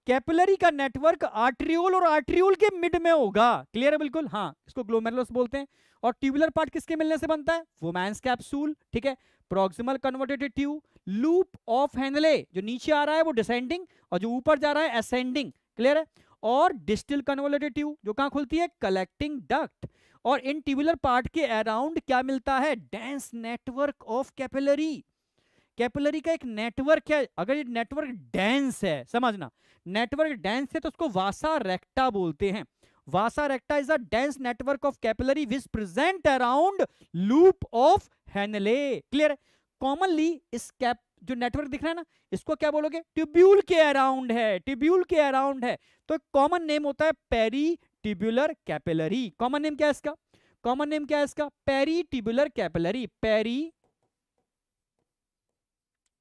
कैपिलरी का नेटवर्क आर्टरियोल और आर्टरियोल के मिड में होगा क्लियर है बिल्कुल हाँ इसको ग्लोमेरुलस बोलते हैं और ट्यूबुलर पार्ट किसके मिलने से बनता है वोमैंस कैप्सूल ठीक है proximal convoluted tube loop of Henle जो नीचे आ रहा है वो डिसेंडिंग और जो ऊपर जा रहा है असेंडिंग क्लियर है और डिस्टिल कन्वोलेटेड ट्यूब जो कहाँ खुलती है कलेक्टिंग डक्ट और इन ट्यूबुलर पार्ट के अराउंड क्या मिलता है dense network of capillary capillary का एक नेटवर्क है अगर ये नेटवर्क डेंस है समझना नेटवर्क डेंस है तो उसको वासा रेक्टा बोलते हैं vasa recta is a dense network of capillary which present around loop of Henle clear commonly इस कैप जो नेटवर्क दिख रहा है ना इसको क्या बोलोगे ट्यूब्यूल के अराउंड है ट्यूब्यूल के अराउंड है तो कॉमन नेम होता है peritubular capillary common name क्या है इसका कॉमन नेम क्या है इसका peritubular capillary 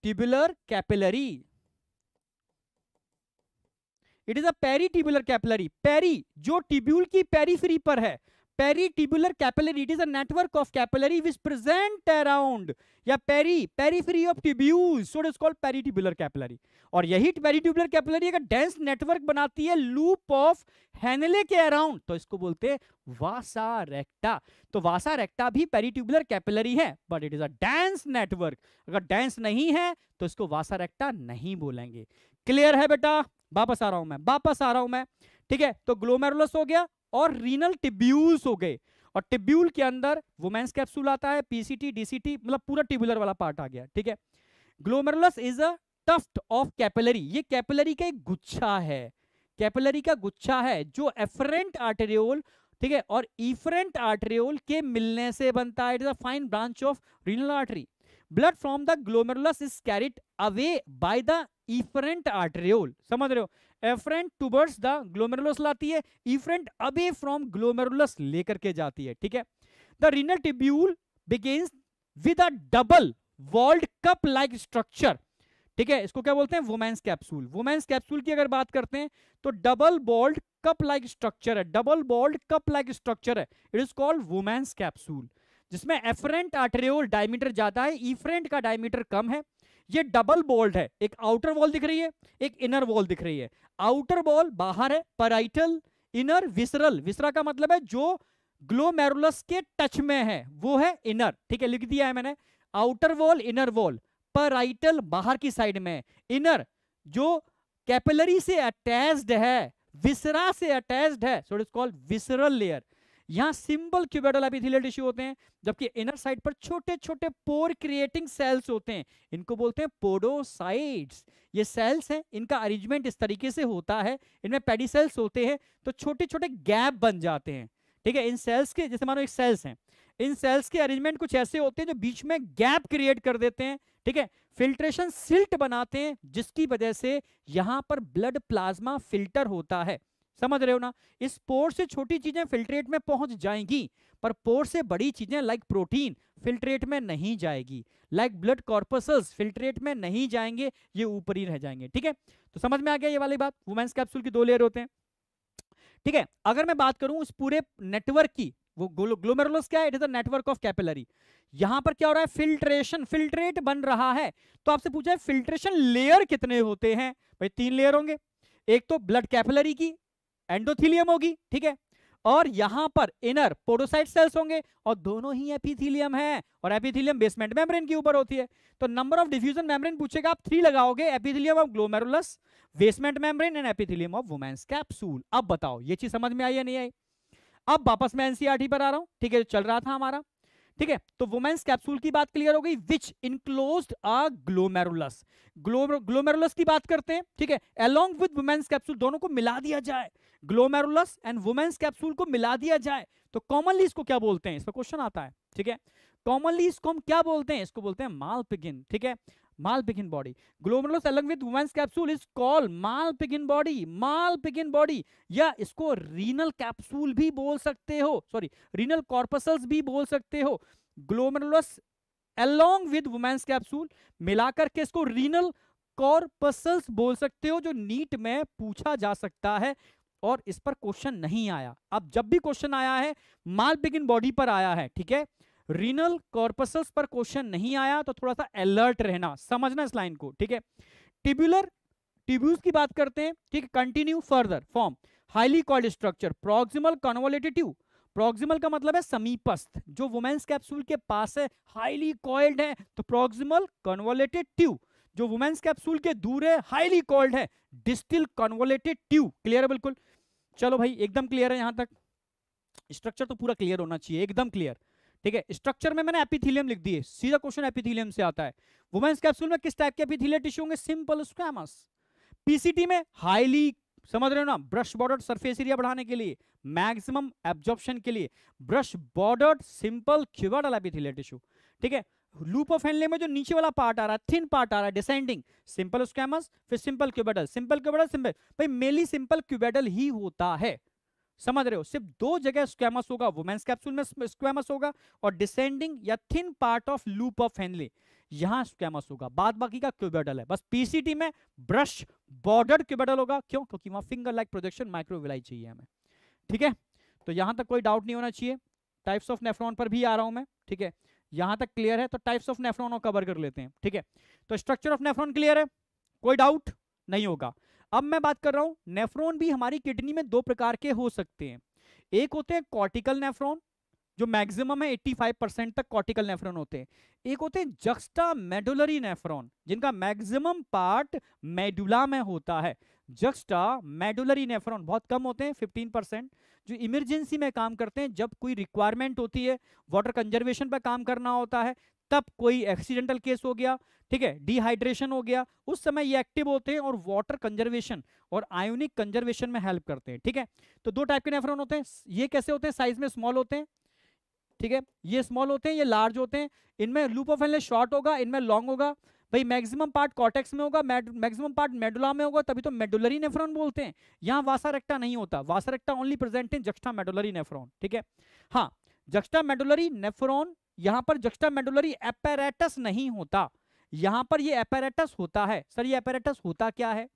peritubular capillary it is a peritubular capillary peri जो ट्यूब्यूल की पेरीफ्री पर है peritubular capillary it is network of capillary which present around या peri periphery of tubules so it is called peritubular capillary और यही peritubular capillary अगर dense network बनाती है लूप ऑफ हैनले के अराउंड तो इसको बोलते हैं वासा रेक्टा तो वासा रेक्टा भी पेरीटिबुलर कैपिलरी है but it is a dense network अगर डेंस नहीं है तो इसको वासा रेक्टा नहीं बोलेंगे क्लियर है बेटा वापस आ रहा हूं मैं वापस आ रहा हूं मैं ठीक है तो ग्लोमेरुलस हो गया और रीनल टिब्यूल्स हो गए और टिब्यूल के अंदर वुमेन्स कैप्सूल आता है पीसीटी डीसीटी मतलब पूरा टिब्यूलर वाला पार्ट आ गया ठीक है glomerulus is a tuft of capillary ये कैपिलरी का एक गुच्छा है कैपिलरी का गुच्छा है जो एफरेंट आर्टेरियोल ठीक है और इफरेंट आर्टेरियोल के मिलने से बनता है it is a fine branch of renal artery blood from the glomerulus is carried away by the efferent arteriole समझ रहे हो एफ्रेंट टूवर्ड्स द ग्लोमेरुलस लाती है इफ्रेंट अबे फ्रॉम ग्लोमेरुलस लेकर के जाती है ठीक है the renal tubule begins with a double walled cup like structure ठीक है इसको क्या बोलते हैं वुमेन्स कैप्सूल वुमेन्स कैप्सूल की अगर बात करते हैं तो double walled cup like structure है double walled cup like structure है it is called Bowman's capsule जिसमें एफरेंट आर्टेरियोल डायमीटर ज्यादा है ईफ्रेंट का डायमीटर कम है ये डबल बोल्ड है एक आउटर वॉल दिख रही है एक इनर वॉल दिख रही है आउटर वॉल बाहर है पराइटल इनर विसरल विसरा का मतलब है जो ग्लोमेरुलस के टच में है वो है इनर ठीक है लिख दिया है मैंने outer wall inner wall parietal बाहर की साइड में इनर जो कैपिलरी से अटैच्ड है विसरा से अटैच्ड है so it is called visceral layer यहाँ सिंबल क्यूबेडल एपिथेलियल टिश्यू होते हैं जबकि इनर साइड पर छोटे छोटे पोर क्रिएटिंग सेल्स होते हैं इनको बोलते हैं पोडोसाइड्स ये सेल्स हैं इनका अरेंजमेंट इस तरीके से होता है इनमें पेडी सेल्स होते हैं तो छोटे छोटे गैप बन जाते हैं ठीक है इन सेल्स के जैसे मानो एक सेल्स हैं इन सेल्स के अरेंजमेंट कुछ ऐसे होते हैं जो बीच में गैप क्रिएट कर देते हैं ठीक है फिल्ट्रेशन सिल्ट बनाते हैं जिसकी वजह से यहां पर ब्लड प्लाज्मा फिल्टर होता है समझ रहे हो ना इस पोर से छोटी चीजें फिल्ट्रेट में पहुंच जाएंगी पर पोर से बड़ी चीजें लाइक प्रोटीन फिल्ट्रेट में नहीं जाएगी लाइक ब्लड कॉर्पसल्स फिल्ट्रेट में नहीं जाएंगे ये ऊपर ही रह जाएंगे ठीक है तो समझ में आ गया ये वाली बात वुमेन्स कैप्सूल की दो लेयर होते हैं ठीक है अगर मैं बात करूं उस पूरे नेटवर्क की वो ग्लोमेरुलस क्या है it is the network of capillary यहां पर क्या हो रहा है फिल्ट्रेशन फिल्ट्रेट बन रहा है तो आपसे पूछा है फिल्ट्रेशन लेयर कितने होते हैं भाई तीन लेयर होंगे एक तो ब्लड कैपिलरी की एंडोथिलियम होगी ठीक है और यहां पर इनर पोडोसाइट सेल्स होंगे और दोनों ही एपिथिलियम है और एपिथिलियम बेसमेंट मेम्ब्रेन के ऊपर होती है तो नंबर ऑफ डिफ्यूजन मेम्ब्रेन पूछेगा आप थ्री लगाओगे epithelium of glomerulus basement membrane and epithelium of Bowman's capsule अब बताओ ये चीज समझ में आई या नहीं आई अब वापस मैं एनसीआरटी e पर आ रहा हूं ठीक है चल रहा था हमारा ठीक है तो वुमेन्स कैप्सूल की बात क्लियर हो गई which enclose a glomerulus glomerulus की बात करते हैं ठीक है अलोंग विद वुमेन्स कैप्सूल दोनों को मिला दिया जाए ग्लोमेरुलस एंड वुमेन्स कैप्सूल को मिला दिया जाए तो कॉमनली इसको क्या बोलते हैं इस पर क्वेश्चन आता है ठीक है कॉमनली इसको हम क्या बोलते हैं इसको बोलते हैं मालपिगिन ठीक है Malpighian body. Glomerulus along with Woman's capsule is called Malpighian body. Malpighian body. या इसको renal capsule भी बोल सकते हो sorry renal corpuscles भी बोल सकते हो Glomerulus along with Woman's capsule मिलाकर के इसको renal corpuscles बोल सकते हो जो नीट में पूछा जा सकता है और इस पर क्वेश्चन नहीं आया अब जब भी क्वेश्चन आया है मालपिगिन बॉडी पर आया है ठीक है रीनल कॉर्पसल्स पर क्वेश्चन नहीं आया तो थोड़ा सा अलर्ट रहना समझना इस लाइन को ठीक है टिब्यूलर टिब्यूज की बात करते हैं ठीक है continue further form highly coiled structure proximal convoluted proximal का मतलब है समीपस्थ जो वुमेन्स कैप्सूल के पास है हाईली कॉल्ड है तो प्रोक्सिमल कॉन्वोलेटेड ट्यूब जो वुमेन्स कैप्सूल के दूर है हाईली कॉल्ड है डिस्टिल कॉन्वोलेटेड ट्यूब क्लियर है बिल्कुल चलो भाई एकदम क्लियर है यहां तक स्ट्रक्चर तो पूरा क्लियर होना चाहिए एकदम क्लियर ठीक है स्ट्रक्चर में मैंने एपिथिलियम लिख दिए सीधा क्वेश्चन एपिथिलियम से आता है वुमेन्स कैप्सूल में किस टाइप के एपिथीलियर टिश्यू होंगे सिंपल स्क्वामस पीसीटी में हाईली समझ रहे हो ना ब्रश बॉर्डर सरफेस एरिया बढ़ाने के लिए मैक्सिमम एब्जॉर्प्शन के लिए brush border simple cuboidal epithelial tissue ठीक है लूप ऑफ हेनले में जो नीचे वाला पार्ट आ रहा है थिन पार्ट आ रहा है डिसेंडिंग सिंपल स्कैमस फिर simple cuboidal simple cuboidal simple भाई मेली सिंपल क्यूबेडल ही होता है समझ रहे हो सिर्फ दो जगह स्क्वेमस होगा वुमेन्स कैप्सूल में स्क्वेमस होगा और डिसेंडिंग या thin part of loop of Henle यहां स्क्वेमस होगा बाद बाकी का क्यूबेडल है बस पीसीटी में ब्रश बॉर्डर क्यूबेडल होगा क्यों क्योंकि वहां फिंगर लाइक प्रोजेक्शन माइक्रोविलाई चाहिए हमें ठीक है तो यहां तक कोई डाउट नहीं होना चाहिए टाइप्स ऑफ नेफ्रॉन पर भी आ रहा हूं मैं ठीक है यहां तक क्लियर है तो टाइप्स ऑफ नेफ्रॉन कवर कर लेते हैं ठीक है तो स्ट्रक्चर ऑफ नेफ्रॉन क्लियर है कोई डाउट नहीं होगा अब मैं बात कर रहा हूं नेफ्रॉन भी हमारी किडनी में दो प्रकार के हो सकते हैं एक होते हैं कॉर्टिकल नेफ्रॉन जो मैक्सिमम है 85 परसेंट तक कॉर्टिकल नेफ्रॉन होते हैं एक होते हैं जक्स्टा मेडुलरी नेफ्रॉन जिनका मैक्सिमम पार्ट मेडुला में होता है जक्स्टा मेडुलरी नेफ्रॉन बहुत कम होते हैं 15 परसेंट जो इमरजेंसी में काम करते हैं जब कोई रिक्वायरमेंट होती है वाटर कंजर्वेशन पर काम करना होता है तब कोई एक्सीडेंटल केस हो गया ठीक है डिहाइड्रेशन हो गया उस समय ये एक्टिव होते हैं और वाटर कंजर्वेशन और आयोनिक कंजर्वेशन में हेल्प करते हैं ठीक है तो दो टाइप के नेफ्रॉन होते हैं ये कैसे होते हैं साइज में स्मॉल होते हैं ठीक है ये स्मॉल होते हैं ये लार्ज होते हैं इनमें लूप ऑफ एनलेस शॉर्ट होगा इनमें लॉन्ग होगा भाई मैक्सिमम पार्ट कॉटेक्स में होगा मैक्सिमम पार्ट मेडुला में होगा तभी तो मेडुलरी नेफ्रॉन बोलते हैं यहाँ वासा रेक्टा नहीं होता vasa recta only present in juxtamedullary nephron ठीक है हाँ जक्स्टा मेडुलरी नेफ्रॉन यहाँ पर जक्स्टा मेडुलरी एपेरेटस नहीं होता यहाँ पर ये एपेरेटस होता है सर ये एपेरेटस होता क्या है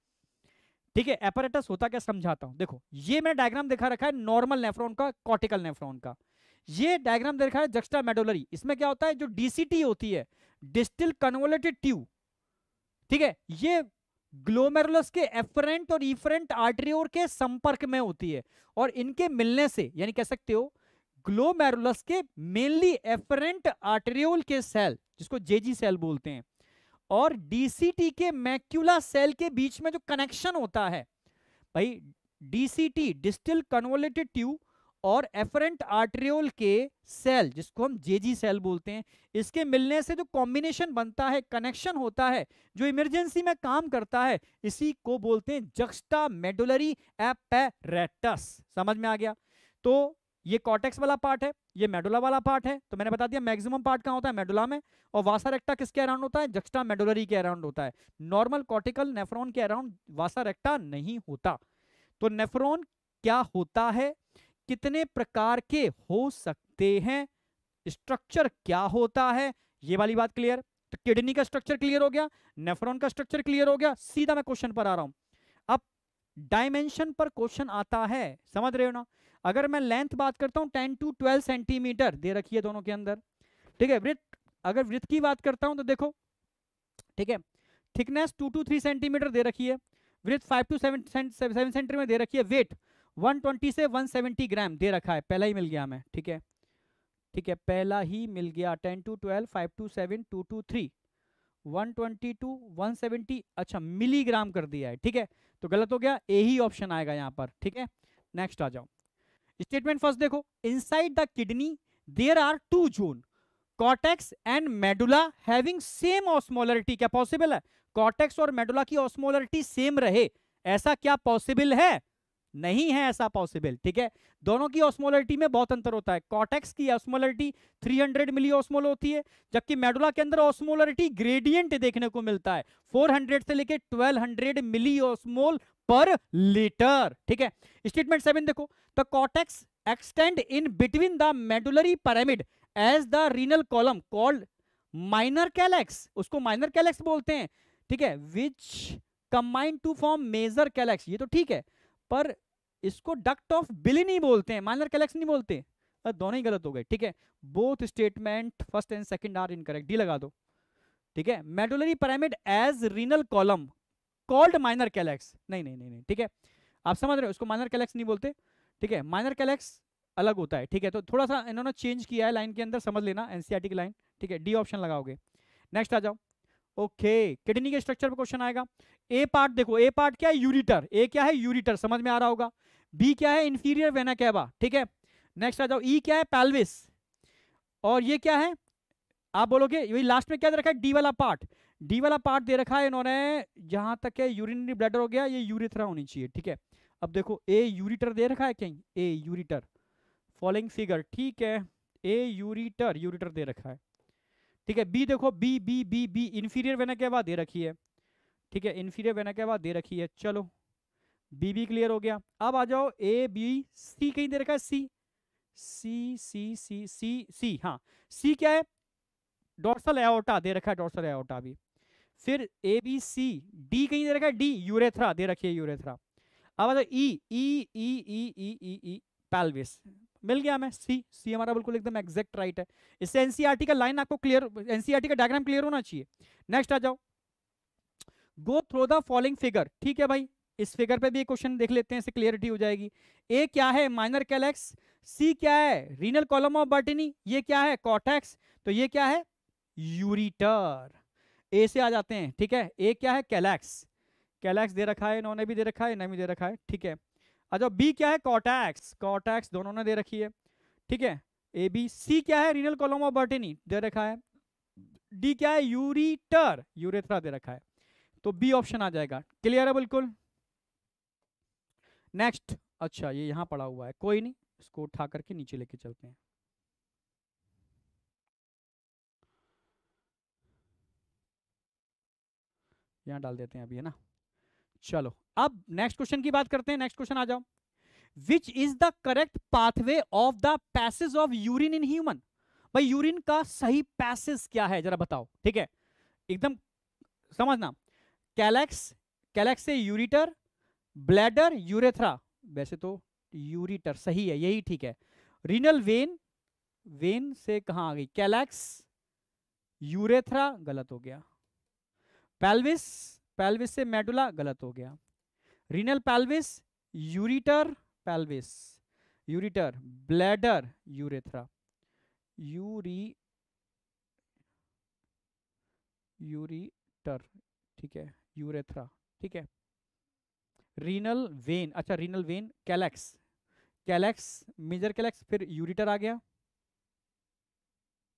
ठीक है एपेरेटस होता क्या समझाता हूँ देखो ये मैंने डायग्राम दिखा रखा है नॉर्मल नेफ्रॉन का कॉर्टिकल नेफ्रॉन का ये डायग्राम देखा है जक्स्टा मेडुलरी इसमें क्या होता है जो डीसीटी होती है डिस्टिल कन्वोलेटेड ट्यूब ठीक है ये ग्लोमेरुलस के एफरेंट और इफरेंट आर्ट्रियोर के संपर्क में होती है और इनके मिलने से यानी कह सकते हो ग्लोमेरुलस के मेनली एफरेंट आर्टेरियोल के सेल जिसको जेजी सेल बोलते हैं और डीसीटी के मैक्यूला सेल के बीच में जो कनेक्शन होता है भाई डीसीटी डिस्टिल कन्वोलेटेड ट्यूब और एफरेंट आर्टेरियोल के सेल जिसको हम जेजी सेल बोलते हैं इसके मिलने से जो कॉम्बिनेशन बनता है कनेक्शन होता है जो इमरजेंसी में काम करता है इसी को बोलते हैं जक्स्टा मेडुलरी एपेरेटस समझ में आ गया तो ये कॉटेक्स वाला पार्ट है ये मेडुला वाला पार्ट है तो मैंने बता दिया मैक्सिमम पार्ट कहाँ होता है मेडुला में और वासा रेक्टा किसके अराउंड होता है जक्स्टा मेडुलरी के अराउंड होता है नॉर्मल कॉटिकल नेफ्रोन के अराउंड वासा रेक्टा नहीं होता तो नेफ्रोन क्या होता है कितने प्रकार के हो सकते हैं स्ट्रक्चर क्या होता है ये वाली बात क्लियर तो किडनी का स्ट्रक्चर क्लियर हो गया नेफ्रॉन का स्ट्रक्चर क्लियर हो गया सीधा मैं क्वेश्चन पर आ रहा हूं अब डायमेंशन पर क्वेश्चन आता है समझ रहे हो ना अगर मैं लेंथ बात करता हूँ टेन टू ट्वेल्व सेंटीमीटर दे रखी है दोनों के अंदर ठीक है वृत्त अगर वृत्त की बात करता हूँ तो देखो ठीक है thickness two to three centimetre दे रखी है वृत्त five to seven seven centimetre में दे रखी है वेट ट्वेंटी से सेवेंटी ग्राम दे रखा है पहला ही मिल गया हमें ठीक है ठीक है पहला ही मिल गया ten to twelve five to seven two to three one twenty to one seventy अच्छा मिलीग्राम कर दिया है ठीक है तो गलत हो गया ए ही ऑप्शन आएगा यहाँ पर ठीक है नेक्स्ट आ जाओ स्टेटमेंट फर्स्ट देखो inside the kidney there are two zone cortex and medulla having same osmolarity क्या पॉसिबल है कॉटेक्स और मेडुला की ऑस्मोलरिटी सेम रहे ऐसा क्या पॉसिबल है नहीं है ऐसा पॉसिबल ठीक है दोनों की ऑस्मोलरिटी में बहुत अंतर होता है कॉटेक्स की ऑस्मोलरिटी 300 हंड्रेड मिली ऑस्मोल होती है जबकि मेडुला के अंदर ऑस्मोलरिटी ग्रेडियंट देखने को मिलता है 400 से लेके 1200 hundred milliosmole per litre ठीक है स्टेटमेंट सेवन देखो the cortex extend in between the medullary pyramid as the renal column called minor calyx उसको माइनर कैलेक्स बोलते हैं ठीक है which combined to form major calyx ये तो ठीक है पर इसको डक्ट ऑफ बिली नहीं बोलते हैं माइनर कैलेक्स नहीं बोलते दोनों ही गलत हो गए ठीक है both statement first and second are incorrect D लगा दो ठीक है medullary pyramid as renal column called minor calyx नहीं नहीं नहीं ठीक है आप समझ रहे हो उसको माइनर कैलेक्स नहीं बोलते ठीक है माइनर कैलेक्स अलग होता है ठीक है तो थोड़ा सा इन्होंने चेंज किया है लाइन के अंदर समझ लेना एनसीआरटी की लाइन ठीक है डी ऑप्शन लगाओगे नेक्स्ट आ जाओ ओके किडनी के स्ट्रक्चर पर क्वेश्चन आएगा ए पार्ट देखो ए पार्ट क्या है यूरिटर ए क्या है यूरिटर समझ में आ रहा होगा बी क्या है इंफीरियर वेना कैबा ठीक है नेक्स्ट आ जाओ ई e क्या है पैल्विस और ये क्या है आप बोलोगे वही लास्ट में क्या दे रखा है डी वाला पार्ट डी वाला पार्ट दे रखा है इन्होंने जहां तक है यूरिनरी ब्लैडर हो गया ये यूरिथ्रा होनी चाहिए ठीक है अब देखो ए यूरिटर दे रखा है कहीं ए यूरिटर फॉलोइंग फिगर ठीक है ए यूरिटर यूरिटर दे रखा है ठीक है बी देखो B B B B inferior vena बाद दे रखी है ठीक है इन्फीरियर वेना बाद दे रखी है चलो बी बी क्लियर हो गया अब आ जाओ ए बी सी कहीं दे रखा है सी सी सी सी सी सी हाँ सी क्या है डॉर्सल एओटा दे रखा है डॉर्सल एओटा भी फिर ए बी सी डी कहीं दे रखा है डी यूरेथ्रा दे रखी है यूरेथ्रा अब आ जाओ ई ई ई ई ई ई पैल्विस मिल गया हमें सी सी हमारा बिल्कुल एकदम एग्जैक्ट राइट है इससे एनसीईआरटी e का लाइन आपको क्लियर एनसीईआरटी e का डायग्राम क्लियर होना चाहिए नेक्स्ट आ जाओ go through the following figure ठीक है भाई इस फिगर पे भी एक क्वेश्चन देख लेते हैं इससे क्लियरिटी हो जाएगी ए क्या है माइनर कैलेक्स सी क्या है रीनल कॉलम ऑफ बर्टिनी ये क्या है कॉटेक्स तो ये क्या है यूरिटर ए से आ जाते हैं ठीक है ए क्या है कैलेक्स कैलेक्स दे रखा है इन्होंने भी दे रखा है इन्हें भी दे रखा है ठीक है अच्छा बी क्या है कॉटैक्स कॉटैक्स दोनों ने दे रखी है ठीक है ए बी सी क्या है रीनल कोलोमा बर्टेनी दे रखा है डी क्या है यूरिटर यूरेथ्रा दे रखा है तो बी ऑप्शन आ जाएगा क्लियर है बिल्कुल नेक्स्ट अच्छा ये यहाँ पड़ा हुआ है कोई नहीं इसको उठा करके नीचे लेके चलते हैं यहां डाल देते हैं अभी है ना चलो अब नेक्स्ट क्वेश्चन की बात करते हैं नेक्स्ट क्वेश्चन आ जाओ which is the correct pathway of the passage of urine in human भाई यूरिन का सही पैसेज क्या है जरा बताओ ठीक है एकदम समझना कैलेक्स कैलेक्स से यूरिटर ब्लैडर यूरेथ्रा वैसे तो यूरिटर सही है यही ठीक है रीनल वेन वेन से कहा आ गई कैलेक्स यूरेथ्रा गलत हो गया पेल्विस पैल्विस से मेडुला गलत हो गया renal pelvis ureter pelvis ureter bladder urethra यूरी यूरिटर ठीक है यूरेथ्रा ठीक है रीनल वेन अच्छा renal vein calyx calyx major calyx फिर यूरिटर आ गया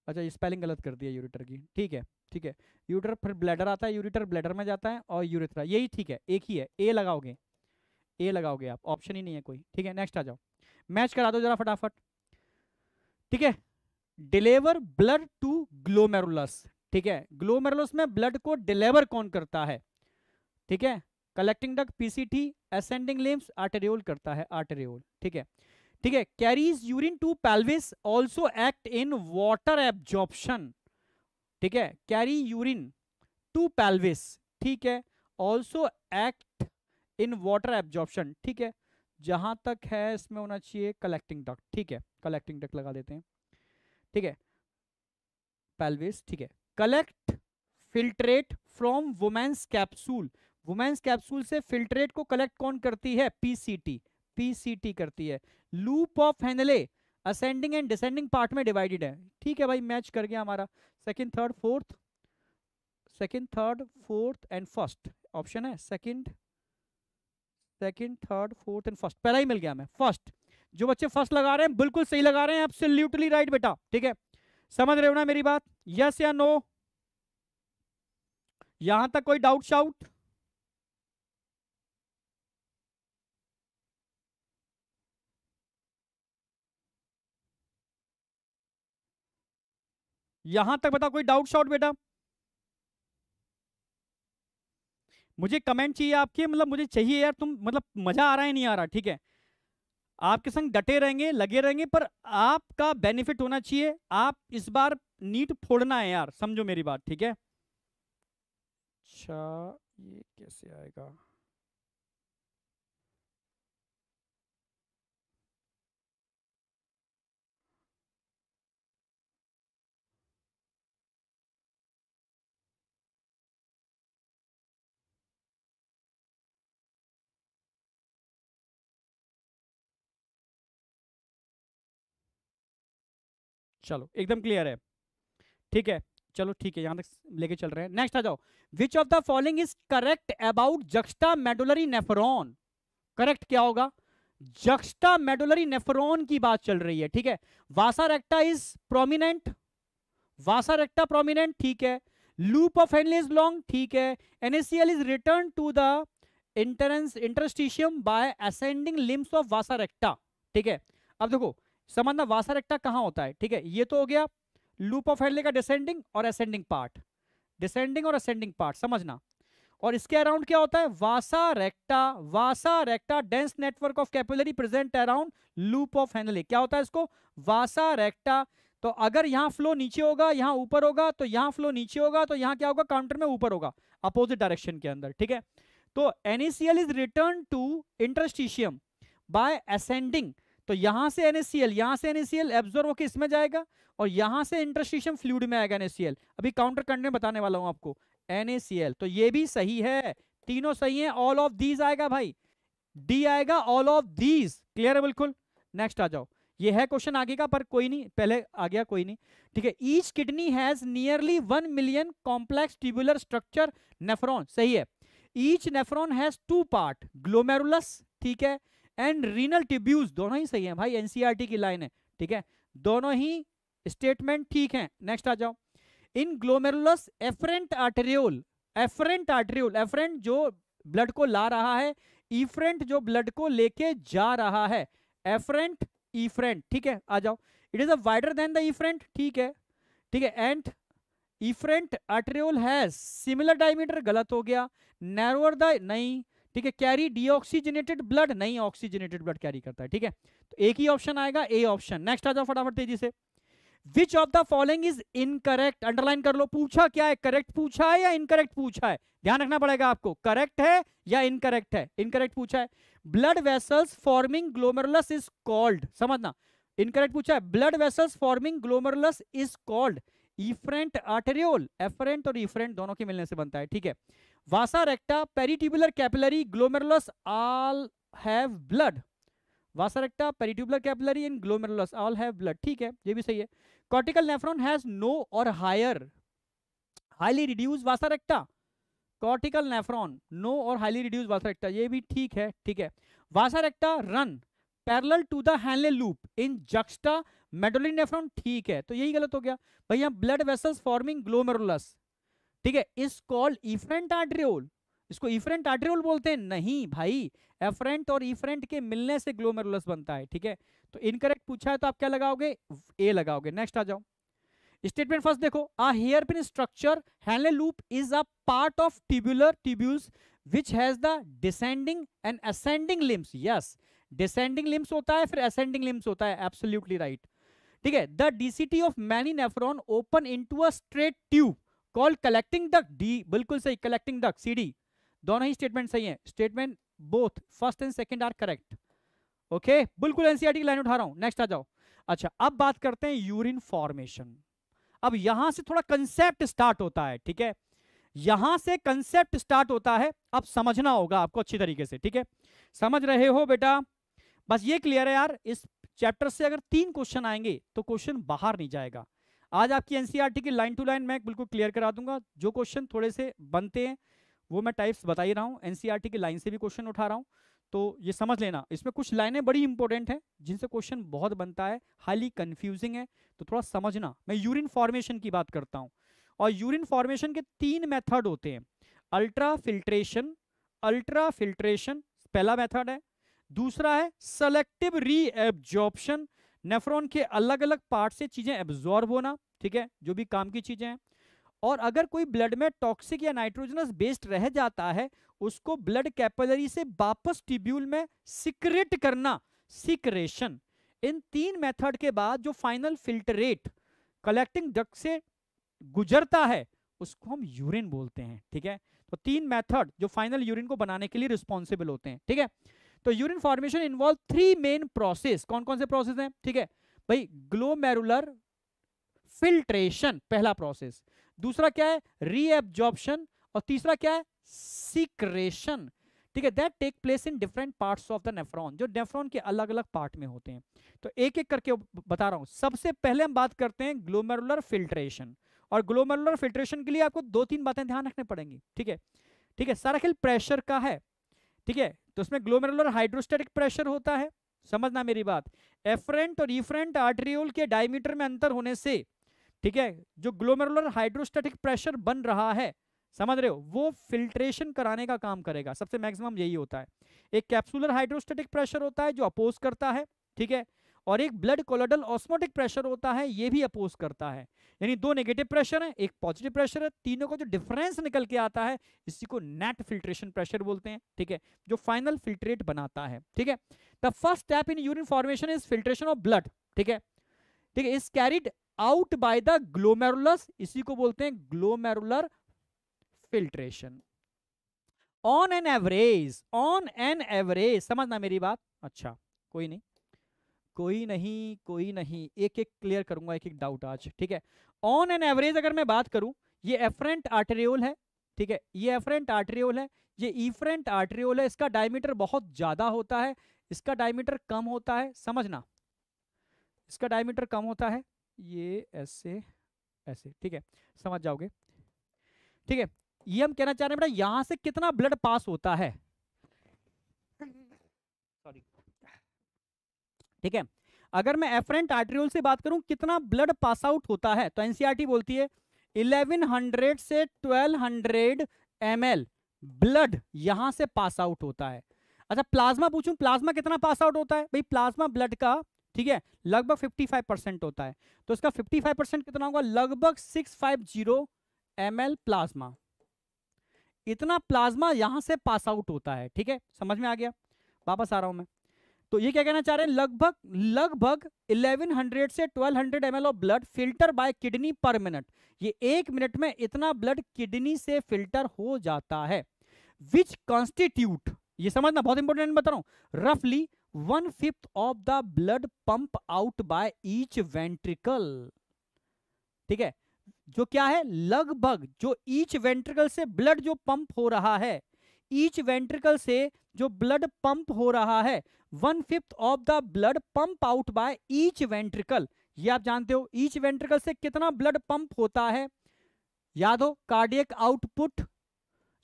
अच्छा ये स्पेलिंग गलत कर दिया यूरिटर की ठीक है ठीक है यूटर फिर ब्लैडर आता है यूरिटर ब्लैडर में जाता है और यूरिथ्रा यही ठीक है एक ही है ए लगाओगे ए लगाओगे आप ऑप्शन ही नहीं है कोई ठीक है नेक्स्ट आ जाओ मैच करा दो जरा फटाफट ठीक है डिलीवर ब्लड टू ग्लोमेरुलस ठीक है ग्लोमेरुलस में ब्लड को डिलीवर कौन करता है ठीक है collecting duct PCT ascending limbs arteriole करता है आर्टेरियोल ठीक है ठीक है carries urine to pelvis also act in water absorption ठीक है कैरी यूरिन टू पैलविस ठीक है also act in water absorption ठीक है जहां तक है इसमें होना चाहिए कलेक्टिंग डक ठीक है कलेक्टिंग डक लगा देते हैं ठीक है पेल्विस ठीक है collect filtrate from Bowman's capsule Bowman's capsule से फिल्ट्रेट को कलेक्ट कौन करती है पीसीटी पीसीटी करती है loop of Henle ascending and descending part में डिवाइडेड है ठीक है भाई मैच कर गया हमारा second third fourth second third fourth and first option है second second third fourth and first पहला ही मिल गया हमें फर्स्ट जो बच्चे फर्स्ट लगा रहे हैं बिल्कुल सही लगा रहे हैं आपसे ल्यूटली राइट बेटा ठीक है समझ रहे हो ना मेरी बात यस या नो यहां तक कोई डाउट शाउट यहां तक बताओ कोई डाउट शॉट बेटा मुझे कमेंट चाहिए आपके मतलब मुझे चाहिए यार तुम मतलब मजा आ रहा है नहीं आ रहा ठीक है आपके संग डटे रहेंगे लगे रहेंगे पर आपका बेनिफिट होना चाहिए आप इस बार नीट फोड़ना है यार समझो मेरी बात ठीक है अच्छा ये कैसे आएगा चलो एकदम क्लियर है ठीक है चलो ठीक है यहां तक लेके चल रहे हैं नेक्स्ट आ जाओ which of the following is correct about juxtamedullary nephron correct क्या होगा जक्स्टा मेडुलरी नेफरॉन की बात चल रही है ठीक है vasa recta is prominent vasa recta prominent ठीक है loop of Henle is long ठीक है NaCl is return to the inter interstitium by ascending limbs of vasa recta ठीक है अब देखो समझना वासा रेक्टा कहाँ होता है ठीक है ये तो हो गया लूप ऑफ हेडले का डिसेंडिंग और असेंडिंग पार्ट डिसेंडिंग और असेंडिंग पार्ट समझना और इसके अराउंड क्या होता है vasa recta vasa recta dense network of capillary present around loop of Henle क्या होता है इसको वासा रेक्टा तो अगर यहाँ फ्लो नीचे होगा यहाँ ऊपर होगा तो यहाँ फ्लो नीचे होगा तो यहाँ क्या होगा काउंटर में ऊपर होगा अपोजिट डायरेक्शन के अंदर ठीक है तो NaCl is return to interstitium by ascending तो यहां से एनएससीएल यहां से एनएससीएल एब्जॉर्व होकर इसमें जाएगा और यहां से इंटरस्टिशियम फ्लूड में आएगा एनएससीएल अभी काउंटर करने बताने वाला हूं आपको एनएससीएल तो ये भी सही है तीनों सही है ऑल ऑफ दीज आएगा भाई डी आएगा ऑल ऑफ दीज क्लियर है बिल्कुल नेक्स्ट आ जाओ ये है क्वेश्चन आगे का पर कोई नहीं पहले आ गया कोई नहीं ठीक है each kidney has nearly one million complex tubular structure nephron सही है each nephron has two part glomerulus ठीक है एंड रीनल टिब्यूज दोनों ही सही है भाई एनसीईआरटी e की लाइन है ठीक है दोनों ही स्टेटमेंट ठीक है नेक्स्ट आ जाओ in glomerulus afferent arteriole afferent arteriole afferent जो ब्लड को ला रहा है ईफ्रेंट जो ब्लड को लेके जा रहा है एफरेंट ईफ्रेंट ठीक है आ जाओ it is a wider than the efferent ठीक है ठीक है and efferent arteriole has similar diameter गलत हो गया नैरोअर द नहीं ठीक है कैरी डीऑक्सीजनेटेड ब्लड नहीं ऑक्सीजनेटेड ब्लड कैरी करता है ठीक है तो एक ही ऑप्शन आएगा ए ऑप्शन नेक्स्ट आ जाओ फटाफट तेजी से which of the following is incorrect underline कर लो पूछा क्या है करेक्ट पूछा है या इनकरेक्ट पूछा है ध्यान रखना पड़ेगा आपको करेक्ट है या इनकरेक्ट है इनकरेक्ट पूछा है blood vessels forming glomerulus is called समझना इनकरेक्ट पूछा है blood vessels forming glomerulus is called efferent arteriole afferent और इफरेंट दोनों के मिलने से बनता है ठीक है vasa recta peritubular capillary glomerulus all have blood vasa recta peritubular capillary in glomerulus all have blood ठीक है ये भी सही है cortical nephron has no or higher highly reduce vasa recta cortical nephron no और हाईली रिड्यूस वासा रेक्टा ये भी ठीक है ठीक है vasa recta run parallel to the Henle loop in juxtamedullary nephron ठीक है तो यही गलत हो गया भैया ब्लड वेसल्स फॉर्मिंग ग्लोमेरुलस ठीक है इस कॉल इफ्रेंट आर्ट्रियोल इसको इफ्रेंट आर्ट्रियोल बोलते हैं नहीं भाई एफरेंट और इफरेंट के मिलने से ग्लोमेरुलस बनता है ठीक है तो इनकरेक्ट पूछा है तो आप क्या लगाओगे ए लगाओगे नेक्स्ट आ जाओ स्टेटमेंट फर्स्ट देखो a hairpin structure Henle loop is a part of tubular tubules which has the descending and ascending limbs yes descending limbs होता है फिर असेंडिंग लिम्स होता है एब्सोल्युटली राइट ठीक है the DCT of many nephron open into a straight tube call collecting the D बिल्कुल सही collecting the C D दोनों ही स्टेटमेंट सही है statement both first and second are correct okay बिल्कुल एनसीआर e की line उठा रहा हूं नेक्स्ट आ जाओ अच्छा अब बात करते हैं यूरिन फॉर्मेशन अब यहां से थोड़ा कंसेप्ट स्टार्ट होता है ठीक है यहां से कंसेप्ट स्टार्ट होता है अब समझना होगा आपको अच्छी तरीके से ठीक है समझ रहे हो बेटा बस ये क्लियर है यार इस चैप्टर से अगर तीन क्वेश्चन आएंगे तो क्वेश्चन बाहर नहीं जाएगा आज आपकी एनसीईआरटी e की लाइन टू लाइन मैं बिल्कुल क्लियर करा दूंगा जो क्वेश्चन थोड़े से बनते हैं वो मैं टाइप्स बता ही रहा हूँ एनसीईआरटी e की लाइन से भी क्वेश्चन उठा रहा हूँ तो ये समझ लेना इसमें कुछ लाइनें बड़ी इंपॉर्टेंट हैं जिनसे क्वेश्चन बहुत बनता है हाईली कंफ्यूजिंग है तो थोड़ा समझना मैं यूरिन फॉर्मेशन की बात करता हूँ और यूरिन फॉर्मेशन के तीन मेथड होते हैं अल्ट्रा फिल्ट्रेशन अल्ट्रा फिल्ट्रेशन पहला मेथड है दूसरा है सेलेक्टिव रीएब्जॉर्प्शन नेफ्रॉन के अलग अलग पार्ट से चीज़ें एब्जॉर्ब होना ठीक है जो भी काम की चीज़ें हैं और अगर कोई ब्लड में टॉक्सिक या नाइट्रोजनस बेस्ड रह जाता है उसको ब्लड कैपलरी से वापस टिब्यूल में सिक्रेट करना सिक्रेशन इन तीन मेथड के बाद जो फाइनल फिल्टरेट कलेक्टिंग डक्ट से गुजरता है उसको हम यूरिन बोलते हैं ठीक है तो तीन मेथड जो फाइनल यूरिन को बनाने के लिए रिस्पॉन्सिबल होते हैं ठीक है तो urine formation involve three main process कौन कौन से प्रोसेस हैं ठीक है भाई ग्लोमेरुलर फिल्ट्रेशन पहला प्रोसेस दूसरा क्या है रीएब्जॉर्प्शन और तीसरा क्या है सिक्रेशन ठीक है that take place in different parts of the nephron जो नेफ्रॉन के अलग अलग पार्ट में होते हैं तो एक एक करके बता रहा हूं सबसे पहले हम बात करते हैं ग्लोमेरुलर फिल्ट्रेशन और ग्लोमेरुलर फिल्ट्रेशन के लिए आपको दो तीन बातें ध्यान रखने पड़ेंगी ठीक है ठीक है सारा खेल प्रेशर का है ठीक है तो उसमें ग्लोमेरुलर हाइड्रोस्टेटिक प्रेशर होता है समझना मेरी बात एफरेंट और इफरेंट आर्ट्रियोल के डायमीटर में अंतर होने से ठीक है जो ग्लोमेरुलर हाइड्रोस्टेटिक प्रेशर बन रहा है समझ रहे हो वो फिल्ट्रेशन कराने का काम करेगा सबसे मैक्सिमम यही होता है एक कैप्सुलर हाइड्रोस्टेटिक प्रेशर होता है जो अपोज करता है ठीक है और एक ब्लड कोलोडल ऑस्मोटिक प्रेशर होता है ये भी अपोज करता है यानी दो नेगेटिव प्रेशर है एक पॉजिटिव प्रेशर है तीनों का जो डिफरेंस निकल के आता है इसी को नेट फिल्ट्रेशन प्रेशर बोलते हैं ठीक है जो फाइनल फिल्ट्रेट बनाता है ठीक है the first step in urine formation is filtration of blood ठीक है ठीक है is carried out by the glomerulus इसी को बोलते हैं glomerular filtration on an average on an average समझना मेरी बात अच्छा कोई नहीं कोई नहीं कोई नहीं एक एक क्लियर करूंगा एक एक डाउट आज ठीक है ऑन एन एवरेज अगर मैं बात करूं ये एफरेंट आर्टेरियोल है ठीक है ये एफरेंट आर्टेरियोल है ये ईफ्रेंट आर्टेरियोल है इसका डायमीटर बहुत ज़्यादा होता है इसका डायमीटर कम होता है समझना इसका डायमीटर कम होता है ये ऐसे ऐसे ठीक है समझ जाओगे ठीक है ये हम कहना चाह रहे हैं बेटा यहाँ से कितना ब्लड पास होता है ठीक है अगर मैं एफरेंट आर्ट्रियोल से बात करूं कितना ब्लड पास आउट होता है तो एनसीआरटी e बोलती है 1100 से 1200 हंड्रेड ब्लड यहां से पास आउट होता है अच्छा प्लाज्मा पूछूं प्लाज्मा कितना पास आउट होता है भाई प्लाज्मा ब्लड का ठीक है लगभग 55 परसेंट होता है तो इसका 55 परसेंट कितना होगा लगभग 650 फाइव प्लाज्मा इतना प्लाज्मा यहां से पास आउट होता है ठीक है समझ में आ गया वापस आ रहा हूं मैं तो ये क्या कहना चाह रहे हैं लगभग लगभग 1100 से 1200 hundred M of blood filter by kidney per minute ये एक मिनट में इतना ब्लड किडनी से फिल्टर हो जाता है विच कॉन्स्टिट्यूट ये समझना बहुत इंपॉर्टेंट बता रहा हूं रफली one fifth of the blood pump out by each ventricle ठीक है जो क्या है लगभग जो ईच वेंट्रिकल से ब्लड जो पंप हो रहा है ईच वेंट्रिकल से जो ब्लड पंप हो रहा है one fifth of the blood pump out by each ventricle ये आप जानते हो ईच वेंट्रिकल से कितना ब्लड पंप होता है याद हो कार्डियक आउटपुट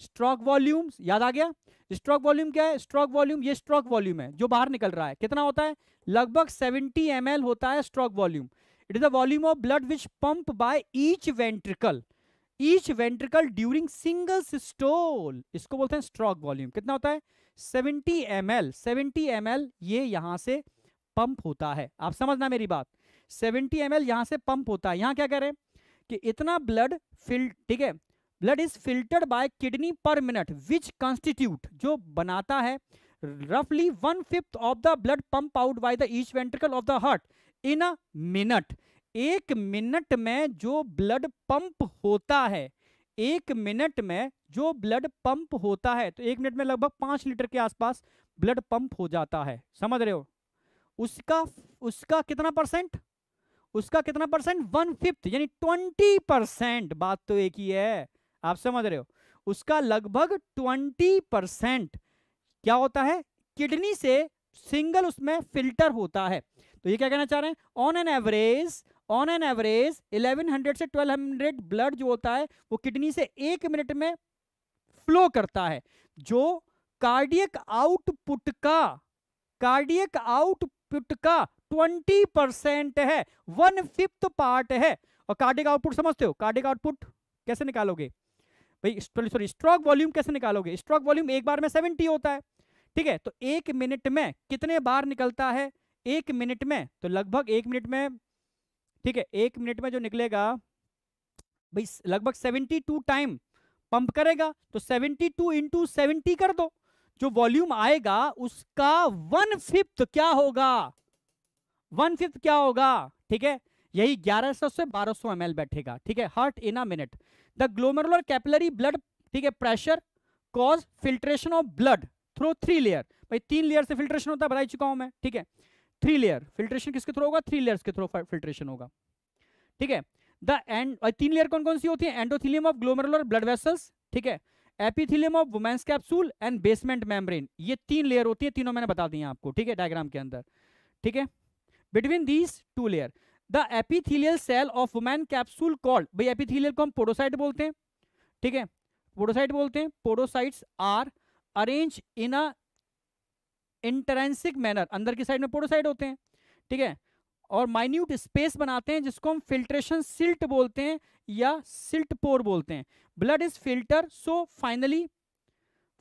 स्ट्रोक वॉल्यूम याद आ गया स्ट्रोक वॉल्यूम क्या है स्ट्रोक वॉल्यूम ये स्ट्रोक वॉल्यूम है जो बाहर निकल रहा है कितना होता है लगभग 70 एम होता है stroke volume it is the volume of blood which pump by each ventricle each ventricle during single systole इसको बोलते हैं स्ट्रॉक वॉल्यूम कितना होता है 70 M L seventy M L ये यहां से पंप होता है आप समझना मेरी बात 70 एम एल यहां से पंप होता है यहां क्या करें कि इतना ब्लड फिल ठीक है blood is filtered by kidney per minute which constitute जो बनाता है रफली one fifth of the blood pump out by the each ventricle of the heart in a minute एक मिनट में जो ब्लड पंप होता है एक मिनट में जो ब्लड पंप होता है तो एक मिनट में लगभग पांच लीटर के आसपास ब्लड पंप हो जाता है समझ रहे हो उसका उसका कितना परसेंट उसका कितना परसेंट वन फिफ्थ यानी ट्वेंटी परसेंट बात तो एक ही है आप समझ रहे हो उसका लगभग ट्वेंटी परसेंट क्या होता है किडनी से सिंगल उसमें फिल्टर होता है तो ये क्या कहना चाह रहे हैं on an average on an average 1100 से 1200 ब्लड जो होता है वो किडनी से एक मिनट में फ्लो करता है जो कार्डियक आउटपुट का कार्डियक आउटपुट का 20 परसेंट है वन फिफ्थ पार्ट है और कार्डिक आउटपुट समझते हो कार्डिक आउटपुट कैसे निकालोगे भाई सॉरी स्ट्रोक वॉल्यूम कैसे निकालोगे स्ट्रोक वॉल्यूम एक बार में सेवेंटी होता है ठीक है तो एक मिनट में कितने बार निकलता है एक मिनट में तो लगभग एक मिनट में ठीक है एक मिनट में जो निकलेगा भाई लगभग सेवेंटी टू टाइम पंप करेगा तो सेवेंटी टू इंटू सेवेंटी कर दो जो वॉल्यूम आएगा उसका वन फिफ्थ क्या होगा वन फिफ्थ क्या होगा ठीक है यही 1100 से 1200 सौ बैठेगा ठीक है heart in a minute the glomerular capillary blood ठीक है pressure cause filtration of blood through three layer भाई तीन लेयर से फिल्ट्रेशन होता है बताई चुका हूं मैं ठीक है थ्री लेयर फिल्ट्रेशन किसके थ्रू होगा थ्री लेयर्स के थ्रू फिल्ट्रेशन होगा ठीक है द एंड तीन लेयर कौन कौन सी होती है endothelium of glomerular blood vessels ठीक है epithelium of Bowman's capsule and basement membrane ये तीन लेयर होती है तीनों मैंने बता दी आपको ठीक है डायग्राम के अंदर ठीक है between these two layer the epithelial cell of Bowman capsule called भाई एपिथिलियल को हम पोडोसाइट बोलते हैं ठीक है पोडोसाइट बोलते हैं podocytes are arrange in a intricate manner अंदर की साइड में पोडोसाइड होते हैं ठीक है और माइन्यूट स्पेस बनाते हैं जिसको हम फिल्ट्रेशन सिल्ट बोलते हैं या सिल्ट पोर बोलते हैं blood is filter so finally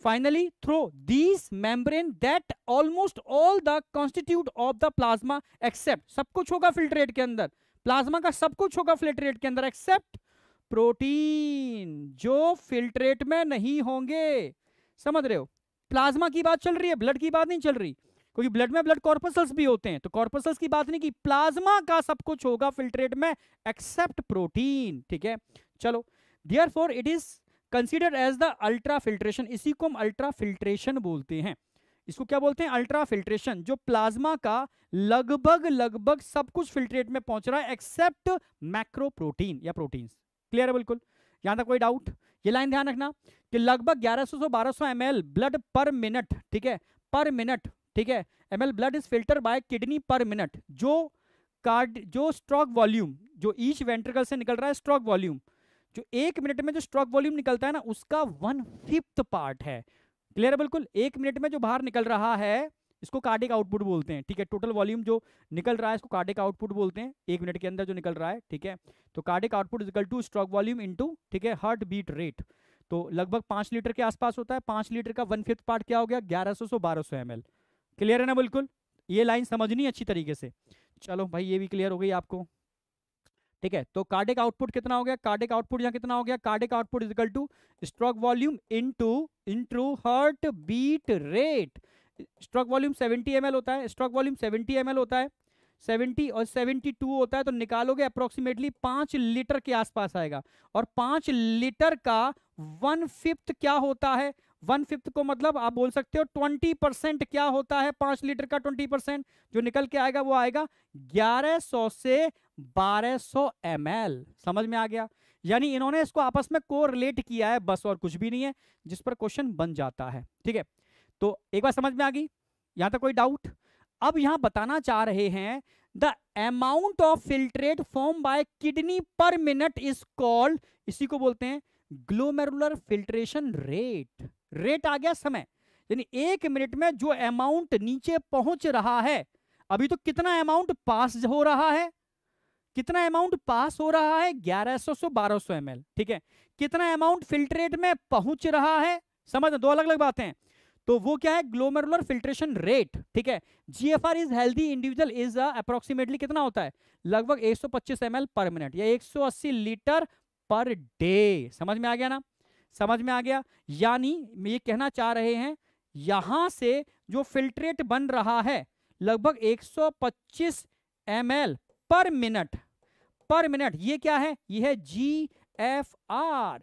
finally through these membrane that almost all the constitute of the plasma except सब कुछ होगा फिल्ट्रेट के अंदर प्लाज्मा का सब कुछ होगा फिल्ट्रेट के अंदर एक्सेप्ट प्रोटीन जो फिल्ट्रेट में नहीं होंगे समझ रहे हो प्लाज्मा की बात चल रही है ब्लड की बात नहीं चल रही क्योंकि ब्लड में ब्लड कॉर्पसल्स भी होते हैं तो कॉर्पसल्स की बात नहीं की प्लाज्मा का सब कुछ होगा फिल्ट्रेट में एक्सेप्ट प्रोटीन ठीक है चलो therefore it is consider as the ultra filtration इसी को हम अल्ट्रा फिल्ट्रेशन बोलते हैं इसको क्या बोलते हैं अल्ट्रा फिल्ट्रेशन जो प्लाज्मा का लगभग लगभग सब कुछ फिल्ट्रेट में पहुंच रहा है एक्सेप्ट मैक्रो प्रोटीन या प्रोटीन क्लियर है बिल्कुल यहां तक कोई डाउट ये लाइन ध्यान रखना कि लगभग 1100 से 1200 ml ब्लड पर मिनट ठीक है पर मिनट ठीक है ml blood is filter by kidney per minute जो कार्ड जो स्ट्रोक वॉल्यूम जो ईच वेंट्रिकल से निकल रहा है स्ट्रोक वॉल्यूम जो एक मिनट में जो स्ट्रोक वॉल्यूम निकलता है ना उसका वन फिफ्थ पार्ट है क्लियर है बिल्कुल एक मिनट में जो बाहर निकल रहा है इसको कार्डिक आउटपुट बोलते हैं ठीक है टोटल वॉल्यूम जो निकल रहा है इसको कार्डिक आउटपुट बोलते हैं एक मिनट के अंदर जो निकल रहा है ठीक है तो cardiac output equal to stroke volume into ठीक है हार्ट बीट रेट तो लगभग पांच लीटर के आसपास होता है पांच लीटर का वन फिफ्थ पार्ट क्या हो गया ग्यारह सौ सौ बारह सौ एम क्लियर है ना बिल्कुल ये लाइन समझनी अच्छी तरीके से चलो भाई ये भी क्लियर हो गई आपको ठीक है तो कार्डिक आउटपुट कितना हो गया कार्डिक आउटपुट यहाँ कितना हो गया cardiac output equal to stroke volume into into heart beat rate stroke volume 70 M होता है स्ट्रॉक वॉल्यूम 70 एम होता है 70 और 72 होता है तो निकालोगे अप्रोक्सीमेटली पाँच लीटर के आसपास आएगा और पाँच लीटर का वन फिफ्थ क्या होता है वन फिफ्थ को मतलब आप बोल सकते हो ट्वेंटी परसेंट क्या होता है पाँच लीटर का ट्वेंटी परसेंट जो निकल के आएगा वो आएगा ग्यारह सौ से बारह सौ एम समझ में आ गया यानी इन्होंने इसको आपस में को किया है बस और कुछ भी नहीं है जिस पर क्वेश्चन बन जाता है ठीक है तो एक बार समझ में आ गई यहां तक कोई डाउट अब यहां बताना चाह रहे हैं the amount of filtrate form by kidney per minute is called इसी को बोलते हैं ग्लोमेरुलर फिल्ट्रेशन रेट रेट आ गया समय यानी एक मिनट में जो अमाउंट नीचे पहुंच रहा है अभी तो कितना अमाउंट पास हो रहा है कितना अमाउंट पास हो रहा है 1100 से 1200 ml ठीक है कितना अमाउंट फिल्ट्रेट में पहुंच रहा है समझ दो अलग अलग बातें तो वो क्या है ग्लोमेरुलर फिल्ट्रेशन रेट ठीक है R is healthy individual is approximately कितना होता है लगभग 125 ml पर मिनट या 180 लीटर पर डे समझ में आ गया ना समझ में आ गया यानी ये कहना चाह रहे हैं यहां से जो फिल्ट्रेट बन रहा है लगभग 125 एल पर मिनट पर मिनट ये क्या है ये है G F R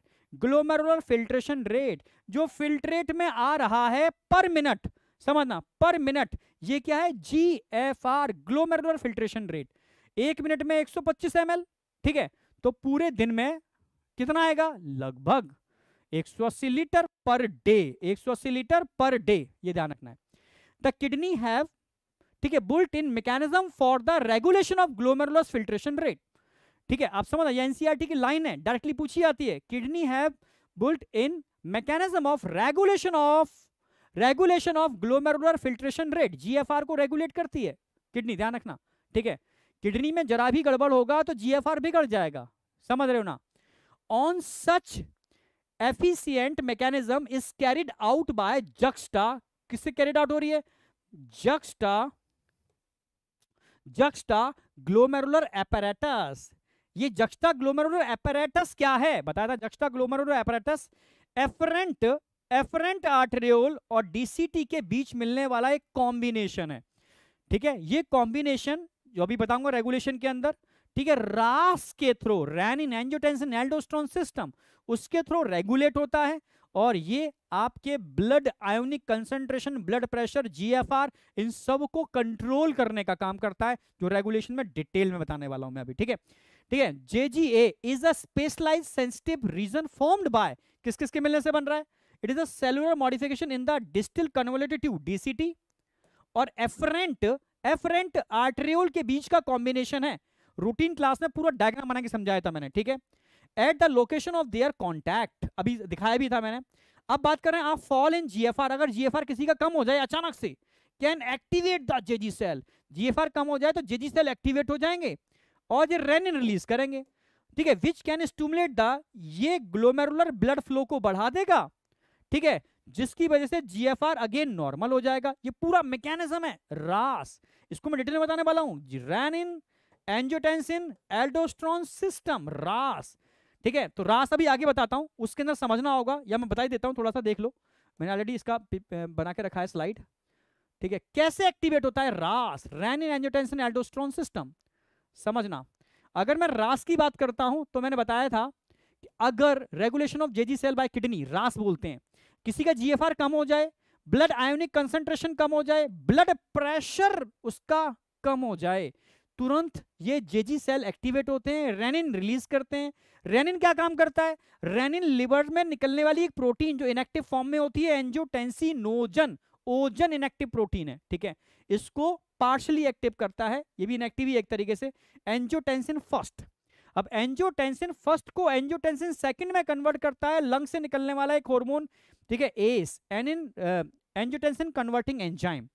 glomerular filtration rate जो फिल्ट्रेट में आ रहा है पर मिनट समझना पर मिनट ये क्या है G F R glomerular filtration rate एक मिनट में 125 सौ ठीक है तो पूरे दिन में कितना आएगा लगभग 180 litre per day 180 litre per day ये ध्यान रखना है द किडनी हैव ठीक है built in mechanism for the regulation of glomerular filtration rate ठीक है आप समझ एनसीआर e की लाइन है डायरेक्टली पूछी जाती है kidney have built in mechanism of regulation of regulation of glomerular filtration rate GFR को रेगुलेट करती है किडनी ध्यान रखना ठीक है किडनी में जरा भी गड़बड़ होगा तो जीएफआर बिगड़ जाएगा समझ रहे हो ना on such efficient mechanism is carried out by juxta किससे कैरिड आउट हो रही है जक्स्टा जक्स्टा ग्लोमेरुलर एपरेटस ये जक्स्टा ग्लोमेरुलर एपरेटस क्या है बताया था juxtaglomerular apparatus afferent afferent arteriole और डीसीटी के बीच मिलने वाला एक कॉम्बिनेशन है ठीक है ये कॉम्बिनेशन जो अभी बताऊंगा रेगुलेशन के अंदर ठीक है रास के through in angiotensin aldosterone system उसके थ्रू रेगुलेट होता है और ये आपके blood ionic concentration blood pressure GFR इन सब को कंट्रोल करने का काम करता है जो रेगुलेशन में डिटेल में बताने वाला हूं मैं अभी ठीक है ठीक है JGA is a specialised sensitive region formed by किस किसके मिलने से बन रहा है it is a cellular modification in the distal convoluted tube DCT और एफरेंट एफरेंट आर्ट्रियोल के बीच का कॉम्बिनेशन है रूटीन क्लास में पूरा डायग्राम बना के समझाया था मैंने ठीक है at the location of their contact अभी दिखाया भी था मैंने अब बात कर रहे हैं आप फॉल इन जीएफआर अगर जीएफआर किसी का कम हो जाए अचानक से can activate the JG cell GFR कम हो जाए तो जेजी सेल एक्टिवेट हो जाएंगे और ये रेनिन रिलीज करेंगे ठीक है विच कैन स्टूमुलेट द ये ग्लोमेरुलर ब्लड फ्लो को बढ़ा देगा ठीक है जिसकी वजह से आर अगेन नॉर्मल हो जाएगा ये पूरा मैकेनिज्म है रास इसको मैं डिटेल में बताने वाला हूँ रैनिन एंजोटेंसिन एल्डोस्ट्रॉन सिस्टम रास ठीक है तो रास अभी आगे बताता हूं उसके अंदर समझना होगा या मैं बताई देता हूँ थोड़ा सा देख लो मैंने ऑलरेडी इसका बना के रखा है स्लाइड ठीक है कैसे एक्टिवेट होता है रास रैनिन एंजोटेंसिन एल्डोस्ट्रॉन सिस्टम समझना अगर मैं रास की बात करता हूं तो मैंने बताया था कि अगर regulation of JG cell by kidney RAAS बोलते हैं किसी का जीएफआर कम हो जाए ब्लड आयोनिक कंसेंट्रेशन कम हो जाए ब्लड प्रेशर उसका कम हो जाए तुरंत ये जेजी सेल एक्टिवेट होते हैं रेनिन रिलीज करते हैं रेनिन क्या काम करता है रेनिन लिवर में निकलने वाली एक प्रोटीन जो इनएक्टिव फॉर्म में होती है एंजियोटेंसिनोजन ओजन इनएक्टिव प्रोटीन है ठीक है इसको पार्शली एक्टिव करता है ये भी इनएक्टिव ही एक तरीके से एंजियोटेंसिन फर्स्ट अब एंजियोटेंसिन फर्स्ट को एंजियोटेंसिन सेकंड में कन्वर्ट करता है लंग से निकलने वाला एक हार्मोन ठीक है S N in angiotensin converting enzyme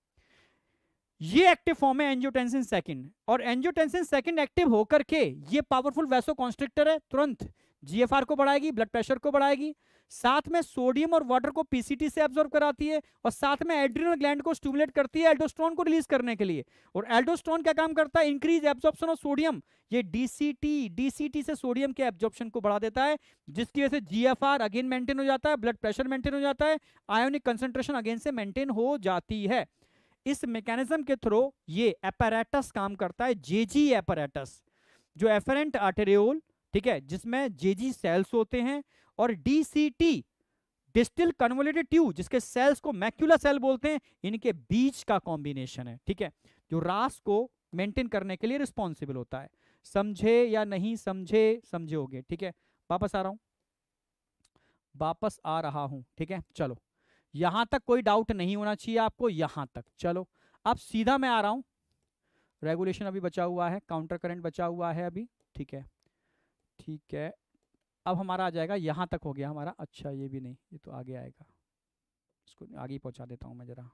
ये एक्टिव फॉर्म है एंजियोटेंसिन सेकंड और एंजियोटेंसिन सेकंड एक्टिव होकर के ये पावरफुल वैसो कॉन्स्ट्रिक्टर है तुरंत जीएफआर को बढ़ाएगी ब्लड प्रेशर को बढ़ाएगी साथ में सोडियम और वाटर को पीसीटी से एब्जॉर्व कराती है और साथ में एड्रिनल ग्लैंड को स्टूमुलेट करती है एल्डोस्ट्रॉन को रिलीज करने के लिए और एल्डोस्ट्रॉन क्या काम करता है इंक्रीज एब्जॉर्प्शन ऑफ सोडियम ये डीसीटी डीसीटी से सोडियम के एब्जॉर्प्शन को बढ़ा देता है जिसकी वजह से जी अगेन मेंटेन हो जाता है ब्लड प्रेशर मेंटेन हो जाता है आयोनिक कंसेंट्रेशन अगेन से मेंटेन हो जाती है इस मैकेनिज्म के थ्रू ये एपेरेटस काम करता है जेजी एपेरेटस जो एफरेंट आटेरियोल ठीक है जिसमें जेजी सेल्स होते हैं और डीसीटी डिस्टिल कन्वोलेटेड ट्यू जिसके सेल्स को मैक्यूला सेल बोलते हैं इनके बीच का कॉम्बिनेशन है ठीक है जो रास को मेंटेन करने के लिए रिस्पॉन्सिबल होता है समझे या नहीं समझे समझे ठीक है वापस आ रहा हूं वापस आ रहा हूं ठीक है चलो यहां तक कोई डाउट नहीं होना चाहिए आपको यहां तक चलो अब सीधा मैं आ रहा हूं रेगुलेशन अभी बचा हुआ है काउंटर करंट बचा हुआ है अभी ठीक है ठीक है अब हमारा आ जाएगा यहाँ तक हो गया हमारा अच्छा ये भी नहीं ये तो आगे आएगा इसको आगे ही पहुँचा देता हूँ मैं ज़रा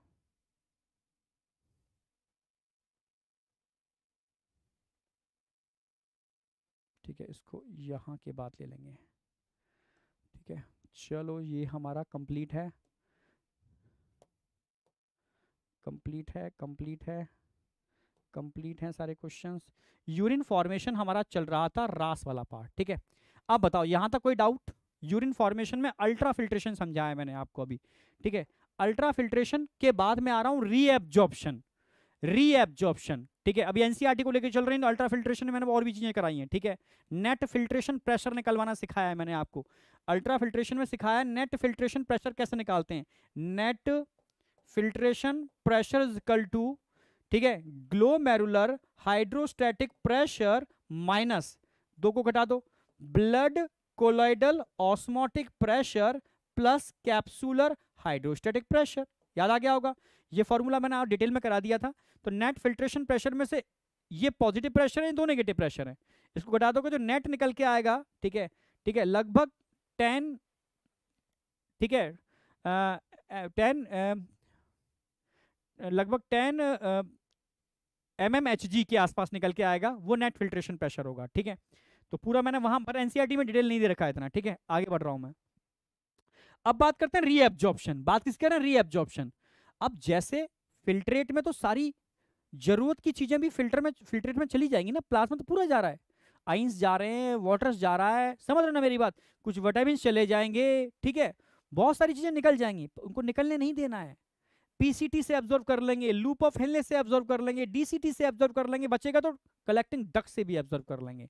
ठीक है इसको यहाँ के बाद ले लेंगे ठीक है चलो ये हमारा कंप्लीट है कंप्लीट है कंप्लीट है कंप्लीट है सारे क्वेश्चंस यूरिन फॉर्मेशन हमारा चल रहा था रास वाला पार्ट ठीक है अब बताओ यहाँ तक कोई डाउट यूरिन फॉर्मेशन में अल्ट्रा फिल्ट्रेशन समझाया मैंने आपको अभी ठीक है अल्ट्रा फिल्ट्रेशन के बाद में आ रहा हूँ रीएब्जॉर्प्शन रीएब्जॉर्प्शन ठीक है अभी एनसीआरटी e को लेकर चल रही है तो अल्ट्रा फिल्ट्रेशन मैंने और भी चीजें कराई हैं ठीक है नेट फिल्ट्रेशन प्रेशर निकलवाना सिखाया है मैंने आपको अल्ट्रा फिल्ट्रेशन में सिखाया है नेट फिल्ट्रेशन प्रेशर कैसे निकालते हैं net filtration pressure equal to ठीक है ग्लोमेरुलर हाइड्रोस्टेटिक प्रेशर माइनस दो को घटा दो blood colloidal osmotic pressure plus capsular hydrostatic pressure याद आ गया होगा ये फॉर्मूला मैंने आप डिटेल में करा दिया था तो नेट फिल्ट्रेशन प्रेशर में से ये पॉजिटिव प्रेशर है दो नेगेटिव प्रेशर है इसको घटा दोगे जो तो नेट निकल के आएगा ठीक है ठीक है लगभग टेन ठीक है टेन लगभग ten M M H G के आसपास निकल के आएगा वो नेट फिल्ट्रेशन प्रेशर होगा ठीक है तो पूरा मैंने वहां पर एनसीआर e में डिटेल नहीं दे रखा इतना ठीक है आगे बढ़ रहा हूं मैं अब बात करते हैं रीएब्जॉर्प्शन बात किस कर रहे हैं रीएब्जॉर्प्शन अब जैसे फिल्ट्रेट में तो सारी जरूरत की चीजें भी फिल्टर में फिल्ट्रेट में चली जाएंगी ना प्लाज्मा तो पूरा जा रहा है आइंस जा रहे हैं वाटर्स जा रहा है समझ रहे ना मेरी बात कुछ वटामिन चले जाएंगे ठीक है बहुत सारी चीजें निकल जाएंगी उनको निकलने नहीं देना है पीसीटी से ऑब्जॉर्व कर लेंगे लूप ऑफ हेलने से ऑब्जॉर्व कर लेंगे डीसीटी से ऑब्जॉर्व कर लेंगे बचेगा तो कलेक्टिंग डक से भी ऑब्जॉर्व कर लेंगे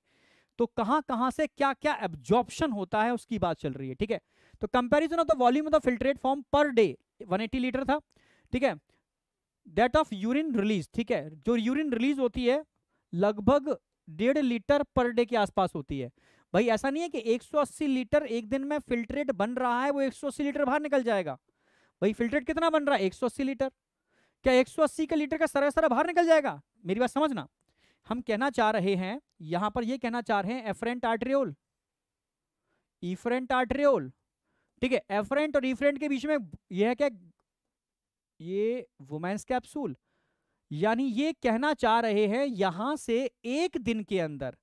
तो कहां कहां से क्या क्या एब्जॉर्प्शन होता है उसकी बात चल रही है ठीक है तो comparison of the volume of the filtrate form per day 180 litre था ठीक है डेट ऑफ यूरिन रिलीज ठीक है जो यूरिन रिलीज होती है लगभग डेढ़ लीटर पर डे के आसपास होती है भाई ऐसा नहीं है कि 180 लीटर एक दिन में फिल्ट्रेट बन रहा है वो 180 लीटर बाहर निकल जाएगा भाई फिल्ट्रेट कितना बन रहा है 180 लीटर क्या 180 के लीटर का सरा बाहर निकल जाएगा मेरी बात समझना हम कहना चाह रहे हैं यहां पर यह कहना चाह रहे हैं एफरेंट आर्ट्रियोल इफरेंट आर्ट्रियोल ठीक है एफरेंट और इफरेंट के बीच में यह है क्या ये वुमेन्स कैप्सूल यानी ये कहना चाह रहे हैं यहां से एक दिन के अंदर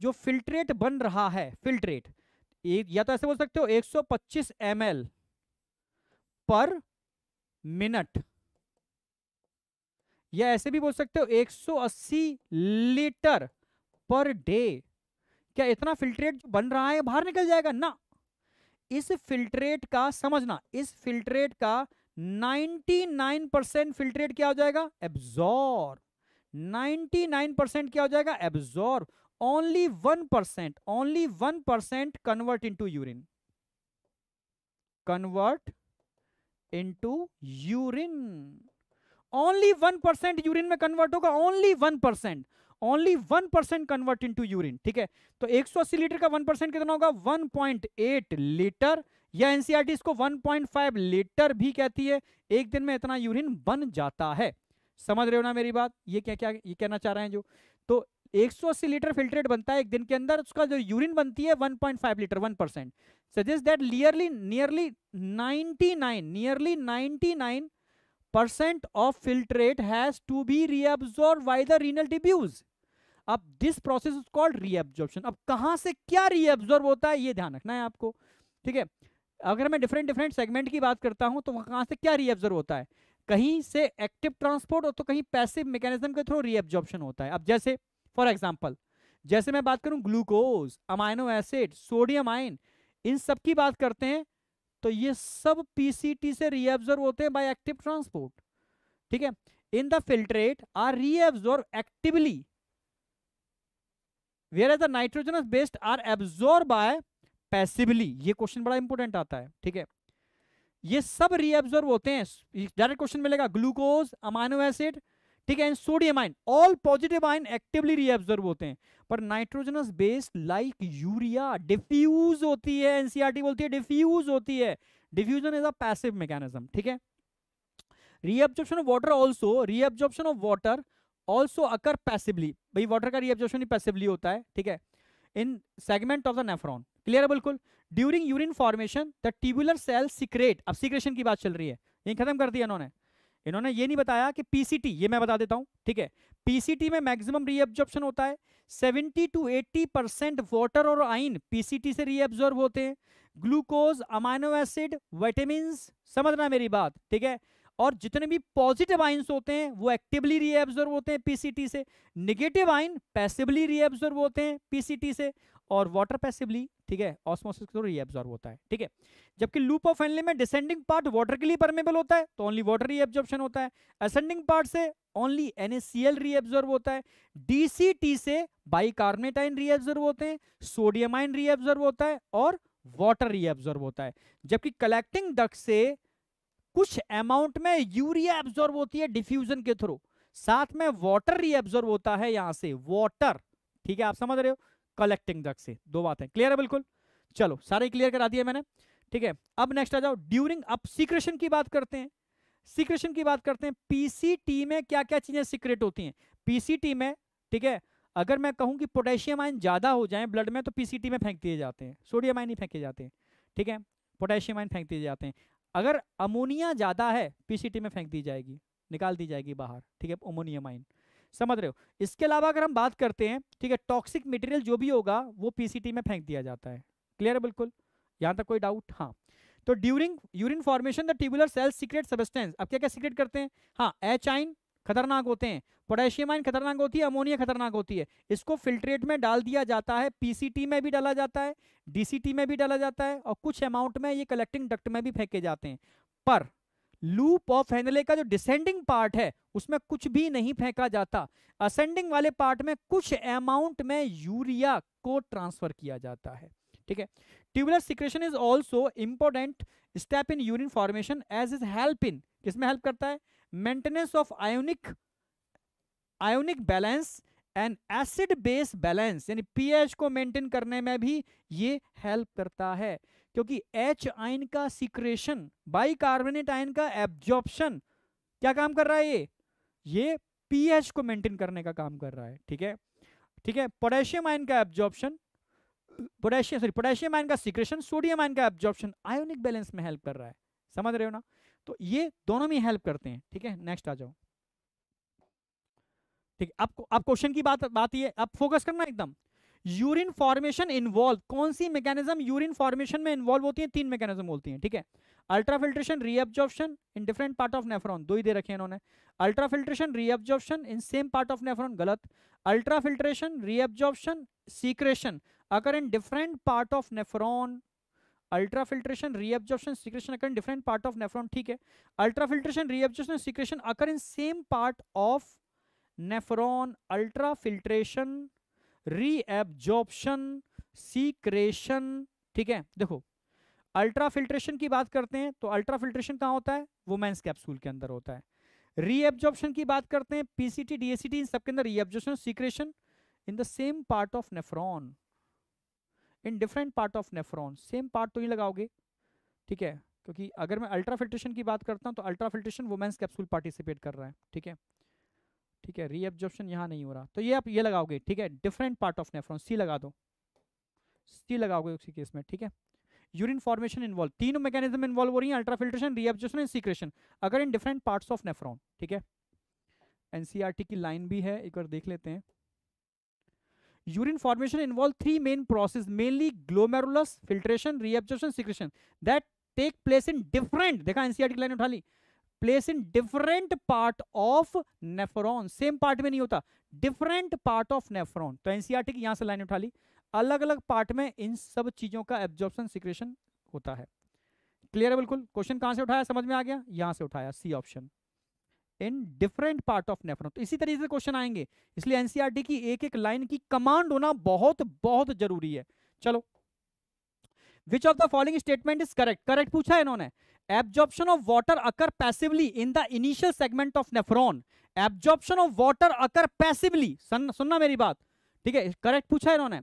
जो फिल्ट्रेट बन रहा है फिल्ट्रेट एक या तो ऐसे बोल सकते हो 125 ml पर मिनट या ऐसे भी बोल सकते हो 180 लीटर पर डे क्या इतना फिल्ट्रेट जो बन रहा है बाहर निकल जाएगा ना इस फिल्ट्रेट का समझना इस फिल्ट्रेट का 99 परसेंट फिल्ट्रेट क्या हो जाएगा एब्जॉर्ब 99 परसेंट क्या हो जाएगा absorb only one percent only one percent convert into urine convert into urine only one percent urine में कन्वर्ट होगा only one percent only one percent convert into urine ठीक है तो 180 लीटर का वन परसेंट कितना होगा 1.8 लीटर या NCR e इसको 1.5 लीटर भी कहती है एक दिन में इतना यूरिन बन जाता है समझ रहे हो ना मेरी बात ये क्या क्या ये कहना चाह रहे हैं जो तो 180 लीटर फिल्ट्रेट बनता है एक दिन के अंदर उसका जो यूरिन बनती है 1.5 litre 1 percent suggest that nearly nearly 99 nearly 99 percent of filtrate has to be reabsorbed by the renal diffuse अब this process is called reabsorption अब कहां से क्या रीएब्जॉर्ब होता है ये ध्यान रखना है आपको ठीक है अगर मैं डिफरेंट डिफरेंट सेगमेंट की बात करता हूं तो कहां से क्या रीएब्जॉर्ब होता है कहीं से एक्टिव ट्रांसपोर्ट और तो कहीं पैसिव मैकेनिज्म के थ्रू रीएब्जॉर्प्शन होता है अब जैसे फॉर एग्जाम्पल जैसे मैं बात करूं glucose amino acid sodium ion इन सब की बात करते हैं तो ये सब पीसीटी से रीएब्जॉर्व होते हैं बाय एक्टिव ट्रांसपोर्ट ठीक है in the filtrate are reabsorb actively whereas the nitrogenous based are absorb by passively ये क्वेश्चन बड़ा इंपॉर्टेंट आता है ठीक है ये सब रीएब्जॉर्व होते हैं डायरेक्ट क्वेश्चन मिलेगा ग्लूकोज अमाइनो एसिड ठीक है and sodium ion all positive ion actively reabsorb होते हैं पर nitrogenous based like urea diffuse होती है एनसीआरटी e बोलती है डिफ्यूज होती है diffusion is a passive mechanism ठीक है reabsorption of water also reabsorption of water also occur passively भाई वाटर का रीएब्जॉर्प्शन ही पैसिवली होता है ठीक है in segment of the nephron clear है बिल्कुल during urine formation the tubular cell secrete अब सिक्रेशन की बात चल रही है यही खत्म कर दिया उन्होंने इन्होंने ये नहीं बताया कि पीसीटी ये मैं बता देता हूँ ठीक है पीसीटी में मैक्सिमम रीअब्जॉर्प्शन होता है 70 टू 80 परसेंट वाटर और आइन पीसीटी से रीअब्जॉर्ब होते हैं ग्लूकोज अमाइनो एसिड वाइटामिन समझना मेरी बात ठीक है और जितने भी पॉजिटिव आइन्स होते हैं वो एक्टिवली रीअब्जॉर्ब होते हैं पीसीटी से निगेटिव आइन पैसिवली रीअब्जॉर्ब होते हैं पीसीटी से और वाटर पैसिवली ठीक है ऑस्मोसिस के थ्रू रीअब्जॉर्ब होता है ठीक है जबकि लूप ऑफ हेनले में डिसेंडिंग पार्ट वाटर के लिए परमेबल होता है तो ओनली वाटर रीअब्जॉर्प्शन होता है असेंडिंग पार्ट से ओनली NaCl रीअब्जॉर्ब होता है DCT से बाइकार्बोनेट आयन रीएब्जॉर्ब होते हैं सोडियम आयन रीअब्जॉर्ब होता है और वाटर रीअब्जॉर्ब होता है जबकि कलेक्टिंग डक्ट से कुछ अमाउंट में यूरिया एब्जॉर्ब होती है डिफ्यूजन के थ्रू साथ में वाटर रीअब्जॉर्ब होता है यहां से वाटर ठीक है आप समझ रहे हो कलेक्टिंग दक से दो बातें क्लियर है बिल्कुल चलो सारे क्लियर करा दिया मैंने ठीक है अब नेक्स्ट आ जाओ ड्यूरिंग अब सीक्रेशन की बात करते हैं सीक्रेशन की बात करते हैं पीसीटी में क्या क्या चीजें सीक्रेट होती हैं पीसीटी में ठीक है अगर मैं कहूं कि पोटेशियम आयन ज़्यादा हो जाए ब्लड में तो पीसीटी में फेंक दिए जाते हैं सोडियम आयन ही फेंके जाते हैं ठीक है पोटेशियम आयन फेंक दिए जाते हैं अगर अमोनिया ज़्यादा है पीसीटी में फेंक दी जाएगी निकाल दी जाएगी बाहर ठीक है अमोनियम आइन समझ रहे हो इसके अलावा अगर हम बात करते हैं ठीक है टॉक्सिक मटेरियल जो भी होगा वो पीसीटी में फेंक दिया जाता है क्लियर है बिल्कुल यहाँ तक कोई डाउट हाँ तो during urine formation the tubular cells secrete substance अब क्या क्या सीक्रेट करते हैं हाँ एच आइन खतरनाक होते हैं पोटेशियम आइन खतरनाक होती है अमोनिया खतरनाक होती है इसको फिल्ट्रेट में डाल दिया जाता है पीसीटी में भी डाला जाता है डीसीटी में भी डाला जाता है और कुछ अमाउंट में ये कलेक्टिंग डक्ट में भी फेंके जाते हैं पर लूप ऑफ हैनले का जो डिसेंडिंग पार्ट है उसमें कुछ भी नहीं फेंका जाता असेंडिंग वाले पार्ट में कुछ अमाउंट में यूरिया को ट्रांसफर किया जाता है ठीक है tubular secretion is also important step in urine formation as is help in किसमें हेल्प करता है maintenance of ionic ionic balance and acid base balance यानी पीएच को मेंटेन करने में भी ये हेल्प करता है क्योंकि एच आयन का सिक्रेशन बाई कार्बोनेट आयन का एब्जॉर्प्शन क्या काम कर रहा है ये ये पीएच को मेंटेन करने का काम कर रहा है ठीक है ठीक है पोटेशियम आयन का absorption potassium sorry potassium ion का सिक्रेशन सोडियम आयन का एब्जॉर्प्शन आयोनिक बैलेंस में हेल्प कर रहा है समझ रहे हो ना तो ये दोनों में हेल्प करते हैं ठीक है नेक्स्ट आ जाओ ठीक है अब क्वेश्चन की बात बात ये अब फोकस करना एकदम यूरिन फॉर्मेशन इन्वॉल्व कौन सी मैकेनिज्म यूरिन फॉर्मेशन में इन्वॉल्व होती है तीन मैकेनिज्म बोलती हैं ठीक है ultrafiltration reabsorption in different part of nephron दो ही दे रखे हैं इन्होंने ultrafiltration reabsorption in same part of nephron गलत अल्ट्राफिल्ट्रेशन रीअब्जॉर्प्शन सीक्रेशन अगर in different part of nephron ultrafiltration reabsorption secretion occur in different part of nephron ठीक है ultrafiltration reabsorption secretion occur in same part of nephron ultrafiltration reabsorption secretion ठीक है देखो ultra filtration की बात करते हैं तो अल्ट्रा फिल्ट्रेशन कहाँ होता है वुमेन्स कैप्सूल के अंदर होता है रीएब्जॉर्प्शन की बात करते हैं पीसीटी डीएसीटी इन सबके अंदर reabsorption secretion in the same part of nephron in different part of nephron same part तो ही लगाओगे ठीक है क्योंकि अगर मैं अल्ट्रा फिल्ट्रेशन की बात करता हूँ तो ultra filtration Bowman's capsule participate कर रहा है ठीक है ठीक है रीअब्जॉर्प्शन यहाँ नहीं हो रहा तो ये आप ये लगाओगे ठीक है different part of nephron C लगा दो सी लगाओगे उसी केस में ठीक है यूरिन फॉर्मेशन इन्वॉल्व तीनों मैकेनिज्म इन्वॉल्व हो रही है अल्ट्राफिल्ट्रेशन रीअब्जॉर्प्शन एंड सीक्रेशन अगर in different parts of nephron ठीक है एनसीआरटी e की लाइन भी है एक बार देख लेते हैं urine formation involve three main process mainly glomerulus filtration reabsorption secretion that take place in different देखा एनसीईआरटी e की लाइन उठा ली place in different part of nephron same part में नहीं होता डिफरेंट पार्ट ऑफ नेफ्रॉन तो NCERT e की यहां से लाइन उठा ली अलग अलग पार्ट में इन सब चीजों का एब्जॉर्प्शन सिक्रेशन होता है क्लियर है बिल्कुल क्वेश्चन कहां से उठाया समझ में आ गया यहां से उठाया C option in different part of nephron तो इसी तरीके से क्वेश्चन आएंगे इसलिए एनसीआरटी e की एक एक लाइन की कमांड होना बहुत बहुत जरूरी है चलो which of the following statement is correct correct पूछा है इन्होंने absorption of water occur passively in the initial segment of nephron absorption of water occur passively सुनना मेरी बात ठीक है करेक्ट पूछा है इन्होंने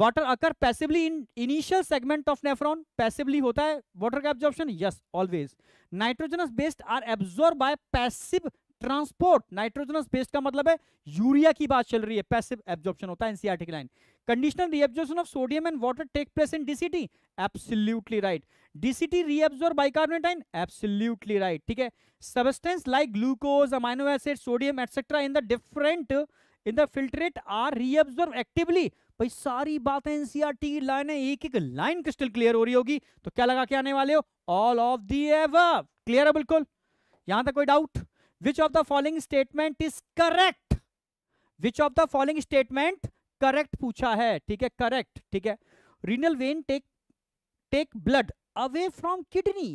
water occur passively in initial segment of nephron passively होता है वाटर का absorption yes always nitrogenous based are absorb by passive transport nitrogenous based का मतलब है यूरिया की बात चल रही है पैसिव एब्जॉर्प्शन होता है एनसीआरटी की line Conditional reabsorption of sodium and water take place in DCT? Absolutely right. DCT reabsorb bicarbonate ion? Absolutely right. ठीक है Substance like glucose, amino acid, sodium, etc. in the different in the filtrate are reabsorb actively भाई सारी बातें NCERT की line है एक एक line crystal clear हो रही होगी तो क्या लगा के आने वाले हो all of the above clear है बिल्कुल यहां तक कोई doubt which of the following statement is correct which of the following statement correct पूछा है ठीक है करेक्ट ठीक है renal vein take take blood away from kidney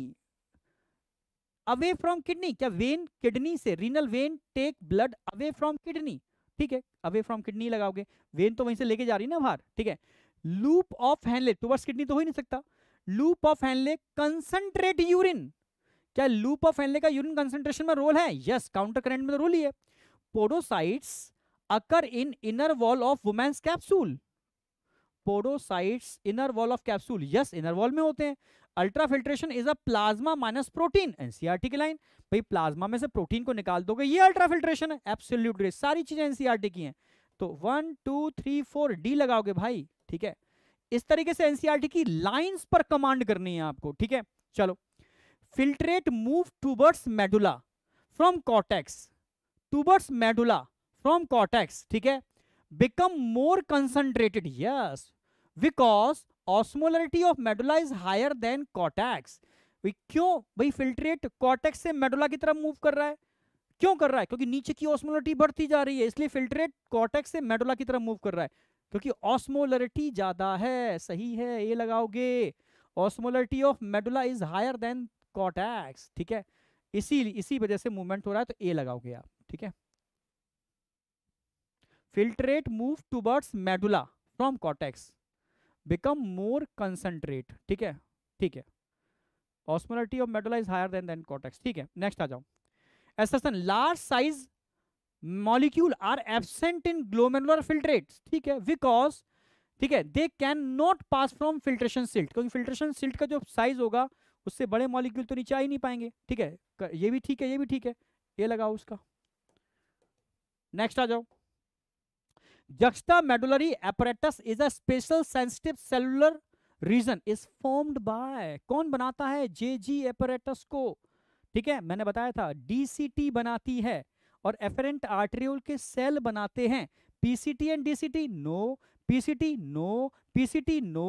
away from kidney क्या वेन किडनी से renal vein take blood away from kidney ठीक है अवे फ्रॉम किडनी लगाओगे वेन तो वहीं से लेके जा रही है ना बाहर ठीक है loop of Henle towards kidney तो हो ही नहीं सकता loop of Henle concentrate urine क्या लूप ऑफ हैंडले का यूरिन कंसंट्रेशन में रोल है यस काउंटर करेंट में तो रोल ही है podocytes occur in inner wall of Bowman's capsule podocytes inner wall of capsule yes inner wall में होते हैं ultra filtration is a plasma minus protein NCERT की लाइन भाई प्लाज्मा में से प्रोटीन को निकाल दोगे ये अल्ट्रा फिल्ट्रेशन है एब्सोल्यूट सारी चीजें एनसीआरटी e की हैं तो one two three four D लगाओगे भाई ठीक है इस तरीके से एनसीआरटी e की लाइंस पर कमांड करनी है आपको ठीक है चलो filtrate move towards medulla from cortex towards medulla from cortex ठीक है become more concentrated yes because osmolarity of medulla is higher than cortex क्यों भाई फिल्ट्रेट कॉटेक्स से मेडुला की तरफ मूव कर रहा है क्यों कर रहा है क्योंकि नीचे की ऑस्मोलरिटी बढ़ती जा रही है इसलिए फिल्ट्रेट कॉटेक्स से मेडुला की तरफ मूव कर रहा है क्योंकि ऑस्मोलरिटी ज्यादा है सही है ये लगाओगे osmolarity of medulla is higher than cortex ठीक है इसी इसी वजह से मूवमेंट हो रहा है तो ए लगाओगे आप ठीक है filtrate move towards medulla from cortex become more concentrate ठीक है ठीक है osmolality of medulla is higher than than cortex ठीक है नेक्स्ट आ जाओ एसन large size molecule are absent in glomerular filtrate ठीक है बिकॉज ठीक है they cannot pass from filtration slit क्योंकि फिल्ट्रेशन सिल्ट का जो साइज होगा उससे बड़े मॉलिक्यूल तो नीचे आ ही नहीं पाएंगे ठीक है ये भी ठीक है ये भी ठीक है ये लगाओ उसका नेक्स्ट आ जाओ juxtamedullary apparatus is a special sensitive cellular region is formed by कौन बनाता है जे जी एपरेटस को ठीक है मैंने बताया था डीसीटी बनाती है और एफरेंट आर्ट्रियोल के सेल बनाते हैं PCT and DCT no PCT no PCT no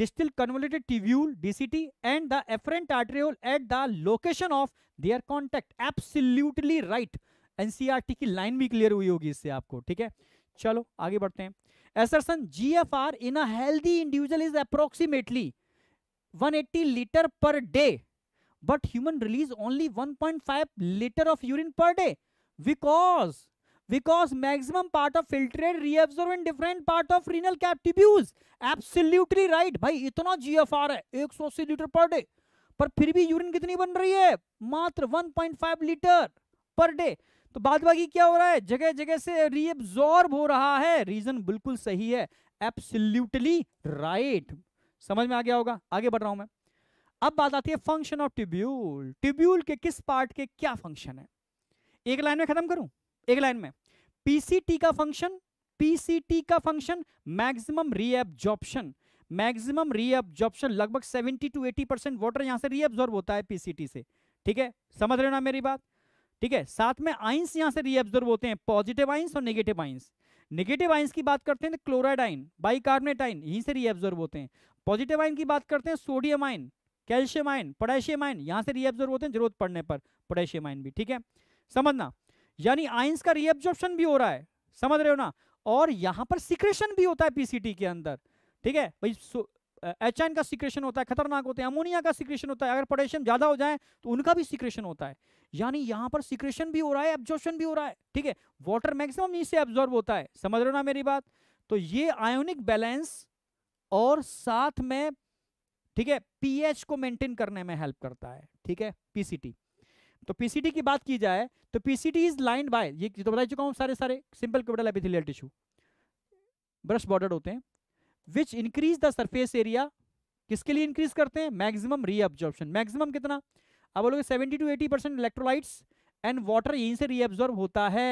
distal convoluted tubule DCT and the efferent arteriole at the location of their contact absolutely right NCERT की लाइन भी क्लियर हुई होगी इससे आपको ठीक है चलो आगे बढ़ते हैं एसरसन G F R in a healthy individual is approximately 180 litre per day but human release only 1.5 litre of urine per day because because maximum part of filtrate reabsorbent different part of renal captibules absolutely right भाई इतना GFR है 180 litre per day पर फिर भी urine कितनी बन रही है मात्र 1.5 लीटर पर डे तो बाद बाकी क्या हो रहा है जगह जगह से रीअब्जॉर्ब हो रहा है रीजन बिल्कुल सही है एब्सोल्युटली राइट समझ में आ गया होगा आगे बढ़ रहा हूं मैं अब बात आती है फंक्शन ऑफ ट्यूब्यूल ट्यूब्यूल के किस पार्ट के क्या फंक्शन है एक लाइन में खत्म करूं एक लाइन में पीसीटी का फंक्शन पीसीटी का function maximum reabsorption maximum reabsorption लगभग 70 टू 80 परसेंट वाटर यहां से रीअब्जॉर्ब होता है पीसीटी से ठीक है समझ रहे हो ना मेरी बात ठीक है साथ में आइंस यहां से रीअब्जर्व होते हैं पॉजिटिव आइंस और निगेटिव आइंस निगेटिव आइंस की बात करते हैं तो क्लोराइड आइन बाइकार्बोनेट आइन यहीं से रीअब्जर्व होते हैं पॉजिटिव आइन की बात करते हैं सोडियम आइन कैल्शियम आइन पोटेशियम आइन यहां से रीअब्जर्व होते हैं जरूरत पड़ने पर पोटेशियम आइन भी ठीक है समझना यानी आइंस का रीअब्जॉर्प्शन भी हो रहा है समझ रहे हो ना और यहां पर सिक्रेशन भी होता है पीसीटी के अंदर ठीक है भाई एच एन का सिक्रेशन होता है खतरनाक होते हैं अमोनिया का सिक्रेशन होता है अगर पोटेशियम ज्यादा हो जाए तो उनका भी सिक्रेशन होता है यानी यहाँ पर सिक्रेशन भी हो रहा है एब्जॉर्शन भी हो रहा है ठीक है वाटर मैक्सिमम इससे एब्जॉर्ब होता है समझ रहे हो ना मेरी बात तो ये आयोनिक बैलेंस और साथ में ठीक है पीएच को मेंटेन करने में हेल्प करता है ठीक है पीसीटी तो पीसीटी की बात की जाए तो पीसीटी इज लाइन बाय ये तो बता चुका हूं सारे सारे simple capital epithelial tissue brush bordered होते हैं which increase the surface area किसके लिए इंक्रीज करते हैं मैक्सिमम रीअब्जॉर्प्शन मैक्सिमम कितना अब बोलोगे seventy to eighty percent electrolytes and water यहीं से रीअब्जॉर्ब होता है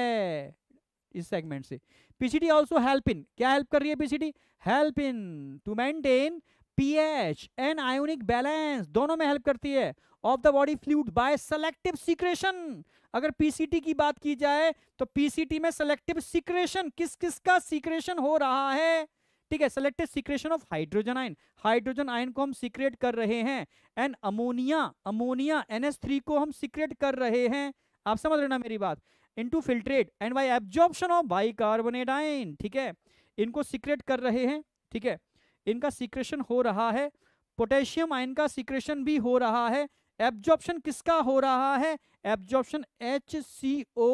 इस सेगमेंट से पीसीडी ऑल्सो हेल्प इन क्या हेल्प कर रही है PCT help in to maintain pH and ionic balance दोनों में हेल्प करती है of the body fluid by selective secretion अगर पीसीटी की बात की जाए तो पीसीटी में सेलेक्टिव सिक्रेशन किस किस का सिक्रेशन हो रहा है ठीक है selected secretion of hydrogen ion hydrogen ion को हम सिक्रेट कर रहे हैं एंड अमोनिया अमोनिया NH3 को हम सिक्रेट कर रहे हैं आप समझ रहे ना मेरी बात into filtrate and by absorption of bicarbonate ion ठीक है इनको सिक्रेट कर रहे हैं ठीक है इनका सिक्रेशन हो रहा है पोटेशियम आयन का सिक्रेशन भी हो रहा है एब्जॉर्प्शन किसका हो रहा है absorption H C O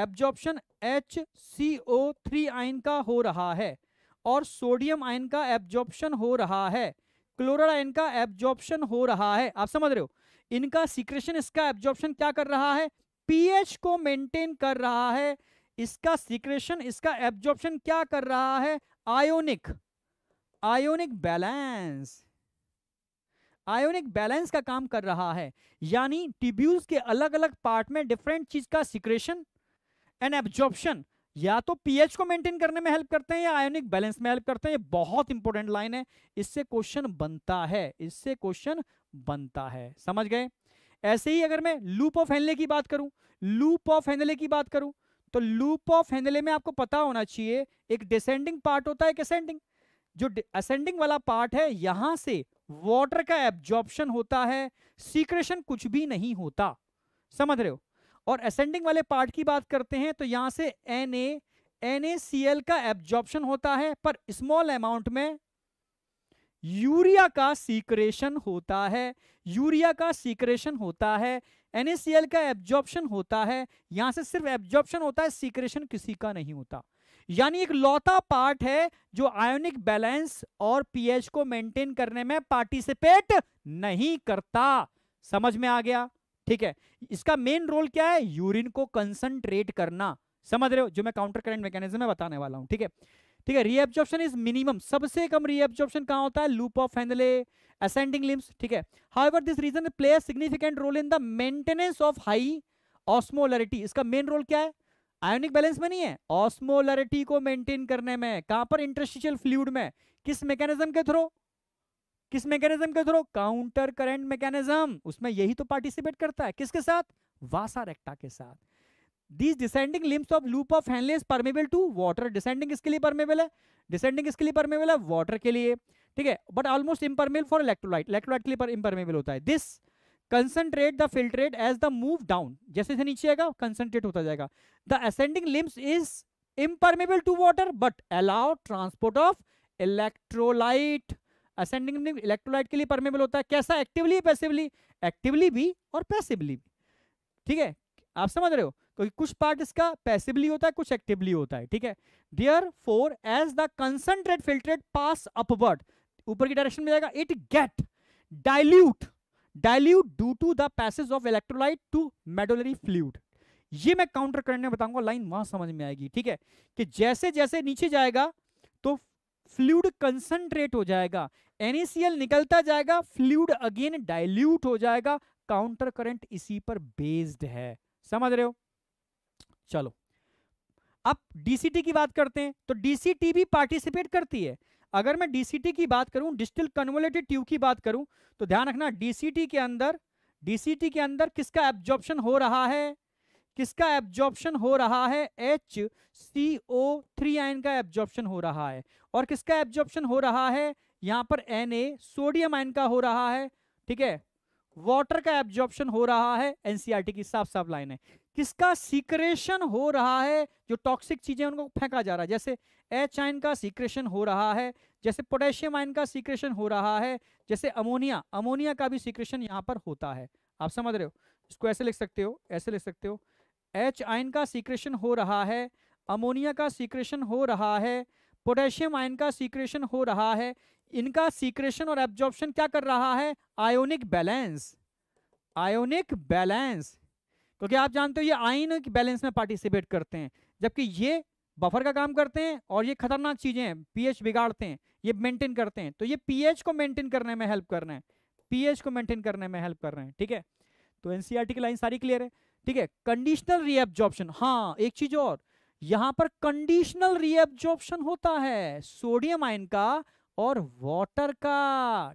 absorption H C O three ion का हो रहा है और सोडियम आयन का एब्जॉर्प्शन हो रहा है क्लोरल आयन का एब्जॉर्प्शन हो रहा है आप समझ रहे हो इनका सिक्रेशन इसका एब्जॉर्प्शन क्या कर रहा है पीएच को मेंटेन कर रहा है इसका सिक्रेशन इसका एब्जॉर्प्शन क्या कर रहा है ionic ionic balance ionic balance का काम कर रहा है यानी टिब्यूल्स के अलग अलग पार्ट में डिफरेंट चीज का सिक्रेशन एंड एब्जॉर्प्शन या तो पीएच को मेंटेन करने में हेल्प करते हैं या आयोनिक बैलेंस में हेल्प करते हैं ये बहुत इंपॉर्टेंट लाइन है इससे क्वेश्चन बनता है इससे क्वेश्चन बनता है समझ गए ऐसे ही अगर मैं लूप ऑफ हैंडले की बात करूं लूप ऑफ हैंडले की बात करूं तो लूप ऑफ हैंडले में आपको पता होना चाहिए एक डिसेंडिंग पार्ट होता है एक असेंडिंग जो असेंडिंग वाला पार्ट है यहां से वॉटर का एब्जॉर्प्शन होता है सीक्रेशन कुछ भी नहीं होता समझ रहे हो और असेंडिंग वाले पार्ट की बात करते हैं तो यहाँ से N A N A C L का एब्जॉर्प्शन होता है पर स्मॉल अमाउंट में यूरिया का सीक्रेशन होता है यूरिया का सीक्रेशन होता है NaCl का एब्जॉर्प्शन होता है यहां से सिर्फ एब्जॉर्प्शन होता है सीक्रेशन किसी का नहीं होता यानी एक लौता पार्ट है जो आयोनिक बैलेंस और पीएच को मेंटेन करने में पार्टिसिपेट नहीं करता समझ में आ गया ठीक है इसका मेन रोल क्या है यूरिन को कंसंट्रेट करना समझ रहे हो जो मैं काउंटर करेंट मैकेनिज्म में बताने वाला हूँ ठीक है ठीक है रीएब्जॉर्प्शन इज मिनिमम सबसे कम रीएब्जॉर्प्शन कहाँ होता है loop of Henle ascending limbs ठीक है however this region play a significant role in the maintenance of high osmolarity इसका मेन रोल क्या है आयोनिक बैलेंस में नहीं है ऑस्मोलरिटी को मेंटेन करने में कहां पर इंटरस्टिशियल फ्लूड में किस मैकेनिज्म के थ्रू किस मैकेनिज्म के थ्रू काउंटर करंट मैकेनिज्म उसमें यही तो पार्टिसिपेट करता है किसके साथ वासा रेक्टा के साथ these descending limbs of loop of Henle's permeable to water descending इसके लिए परमेबल है डिसेंडिंग इसके लिए परमेबल है वाटर के लिए ठीक है but almost impermeable for electrolyte electrolyte के लिए इम्परमेबल होता है this concentrate the filtrate as the move down जैसे से नीचे आएगा कंसनट्रेट होता जाएगा the ascending limbs is impermeable to water but allow transport of electrolyte ascending electrolyte के लिए परमेबल होता है कैसा एक्टिवली पैसिवली एक्टिवली भी और पैसिवली भी ठीक है आप समझ रहे हो क्योंकि कुछ पार्ट इसका पैसिवली होता है कुछ एक्टिवली होता है ठीक है dear for as the concentrate filtrate pass upward ऊपर की डायरेक्शन में जाएगा it get dilute dilute due to the passage of electrolyte to medullary fluid ये मैं काउंटर करने बताऊंगा लाइन वहां समझ में आएगी ठीक है कि जैसे जैसे नीचे जाएगा तो फ्लूड कंसंट्रेट हो जाएगा NaCl निकलता जाएगा फ्लूड अगेन डाइल्यूट हो जाएगा काउंटर करंट इसी पर बेस्ड है समझ रहे हो चलो अब डीसीटी की बात करते हैं तो डीसीटी भी पार्टिसिपेट करती है अगर मैं डीसीटी की बात करूं डिस्टिल कन्वोलेटेड ट्यूब की बात करूं तो ध्यान रखना डीसीटी के अंदर डीसीटी के अंदर किसका एब्जॉर्प्शन हो रहा है किसका एब्जॉर्प्शन हो रहा है H C O three ion का एब्जॉर्प्शन हो रहा है और किसका एब्जॉर्प्शन हो रहा है यहां पर एन सोडियम आयन का हो रहा है ठीक है वाटर का एब्जॉर्प्शन हो रहा है एनसीईआरटी e की साफ साफ लाइन है किसका सीक्रेशन हो रहा है जो टॉक्सिक चीजें उनको फेंका जा रहा है जैसे एच आयन का सीक्रेशन हो रहा है जैसे पोटेशियम आयन का सीक्रेशन हो रहा है जैसे अमोनिया अमोनिया का भी सीक्रेशन यहाँ पर होता है आप समझ रहे हो इसको ऐसे लिख सकते हो ऐसे लिख सकते हो एच आयन का सीक्रेशन हो रहा है अमोनिया का सीक्रेशन हो रहा है पोटेशियम आयन का सीक्रेशन हो रहा है इनका सीक्रेशन और एब्जॉर्प्शन क्या कर रहा है आयोनिक बैलेंस आयोनिक बैलेंस क्योंकि आप जानते हो ये आयनिक बैलेंस में पार्टिसिपेट करते हैं जबकि ये बफर का काम करते हैं और ये खतरनाक चीजें हैं पीएच बिगाड़ते हैं ये मेंटेन करते हैं तो ये पीएच को मेंटेन करने में हेल्प कर रहे हैं पीएच को मेंटेन करने में हेल्प कर रहे हैं ठीक है तो एनसीईआरटी की लाइन सारी क्लियर है ठीक है कंडीशनल रीएब्जॉर्प्शन हाँ एक चीज और यहां पर कंडीशनल रीएब्जॉर्प्शन होता है सोडियम आयन का और वाटर का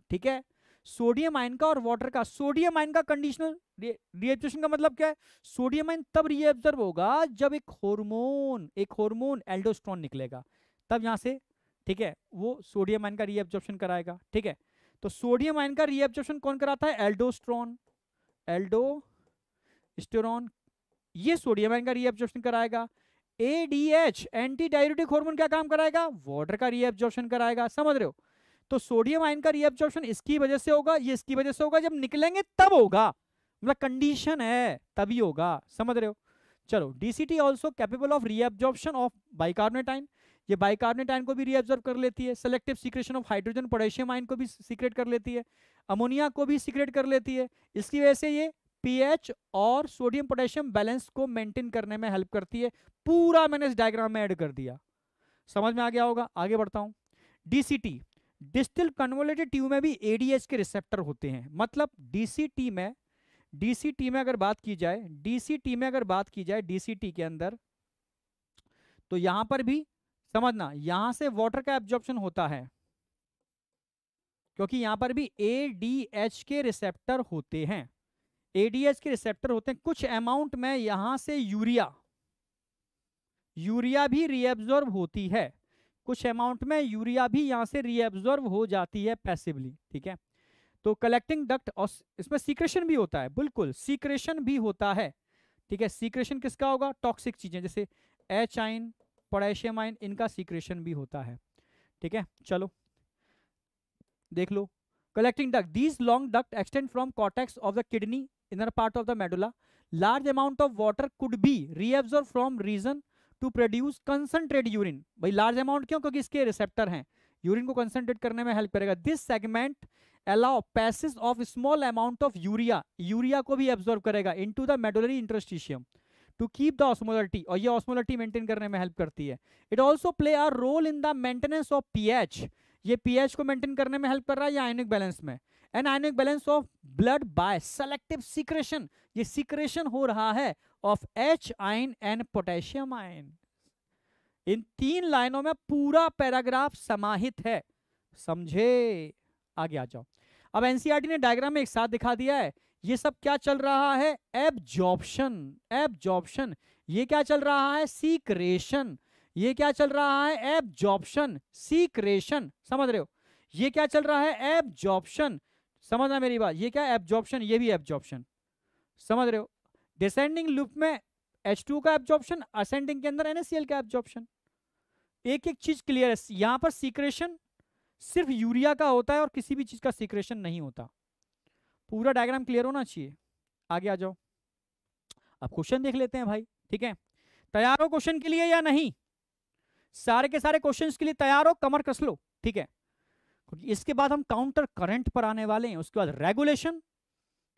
ठीक है सोडियम आयन का और वाटर का सोडियम आयन का कंडीशनल रिएब्जर्शन का मतलब क्या है सोडियम आयन तब रिएब्जर्व होगा जब एक हार्मोन एक हार्मोन एल्डोस्ट्रॉन निकलेगा तब यहां से ठीक है वो सोडियम आयन का रिएब्जॉर्प्शन कराएगा ठीक है तो सोडियम आयन का रिएब्जॉर्प्शन कौन कराता है एल्डोस्ट्रॉन एल्डो स्टेरॉन ये सोडियम आयन का रिएब्जॉर्प्शन कराएगा एडीएच एंटी डायरेटिक हॉर्मोन क्या काम कराएगा वाटर का रीएब्जॉर्प्शन कराएगा समझ रहे हो तो सोडियम आयन का रीएब्जॉर्प्शन इसकी वजह से होगा ये इसकी वजह से होगा जब निकलेंगे तब होगा मतलब कंडीशन है तभी होगा समझ रहे हो चलो DCT also capable of reabsorption of bicarbonate ion ये बाइकार्बोनेट आयन को भी रीएब्जॉर्ब कर लेती है selective secretion of hydrogen potassium ion को भी सीक्रेट कर लेती है अमोनिया को भी सीक्रेट कर लेती है इसकी वजह से ये पीएच और सोडियम पोटेशियम बैलेंस को मेंटेन करने में हेल्प करती है पूरा मैंने इस डायग्राम में ऐड कर दिया समझ में आ गया होगा आगे बढ़ता हूं डीसीटी डिस्टिल कन्वोलेटेड ट्यूब में भी एडीएच के रिसेप्टर होते हैं मतलब डीसीटी में डीसीटी में अगर बात की जाए डीसीटी में अगर बात की जाए डीसीटी के अंदर तो यहां पर भी समझना यहां से वॉटर का एब्जॉर्प्शन होता है क्योंकि यहां पर भी ए डी एच के रिसेप्टर होते हैं एडीएच के रिसेप्टर होते हैं कुछ अमाउंट में यहां से यूरिया यूरिया भी रीएब्जॉर्व होती है कुछ अमाउंट में यूरिया भी यहां से रीएब्जॉर्व हो जाती है पैसिवली ठीक है तो कलेक्टिंग डक्ट और इसमें सीक्रेशन भी होता है बिल्कुल सीक्रेशन भी होता है ठीक है सीक्रेशन किसका होगा टॉक्सिक चीज़ें जैसे एच आइन पोटेशियम आइन इनका सीक्रेशन भी होता है ठीक है चलो देख लो collecting duct these long duct extend from cortex of the kidney inner part of the medulla large amount of water could be reabsorbed from region to produce concentrate urine भाई लार्ज अमाउंट क्यों क्योंकि इसके receptor हैं urine को concentrate करने में help करेगा this segment allow passage of small amount of urea urea को भी एब्जॉर्व करेगा into the medullary interstitium to keep the osmolality और ये ऑस्मोलिटी मेंटेन करने में हेल्प करती है it also play a role in the maintenance of pH ये पीएच को मेंटेन करने में हेल्प कर रहा है या आयनिक बैलेंस में an ionic balance of blood by selective secretion ये सीक्रेशन हो रहा है of H ion and potassium ion in तीन लाइनों में पूरा पैराग्राफ समाहित है समझे आगे आ जाओ अब एनसीईआरटी e ने डायग्राम में एक साथ दिखा दिया है ये सब क्या चल रहा है एब्जॉर्प्शन एब्जॉर्प्शन ये क्या चल रहा है सीक्रेशन ये क्या चल रहा है एब्जॉर्प्शन सीक्रेशन समझ रहे हो ये क्या चल रहा है एब्जॉर्प्शन समझना मेरी बात ये क्या एब्जॉर्प्शन ये भी एब्जॉर्प्शन समझ रहे हो डिसेंडिंग लूप में H2 का एब्जॉर्प्शन असेंडिंग के अंदर NaCl का एब्जॉर्प्शन एक एक चीज क्लियर है यहाँ पर सीक्रेशन सिर्फ यूरिया का होता है और किसी भी चीज का सीक्रेशन नहीं होता पूरा डायग्राम क्लियर होना चाहिए आगे आ जाओ अब क्वेश्चन देख लेते हैं भाई ठीक है तैयार हो क्वेश्चन के लिए या नहीं सारे के सारे क्वेश्चन के लिए तैयार हो कमर कस लो ठीक है इसके बाद हम काउंटर करंट पर आने वाले हैं उसके बाद रेगुलेशन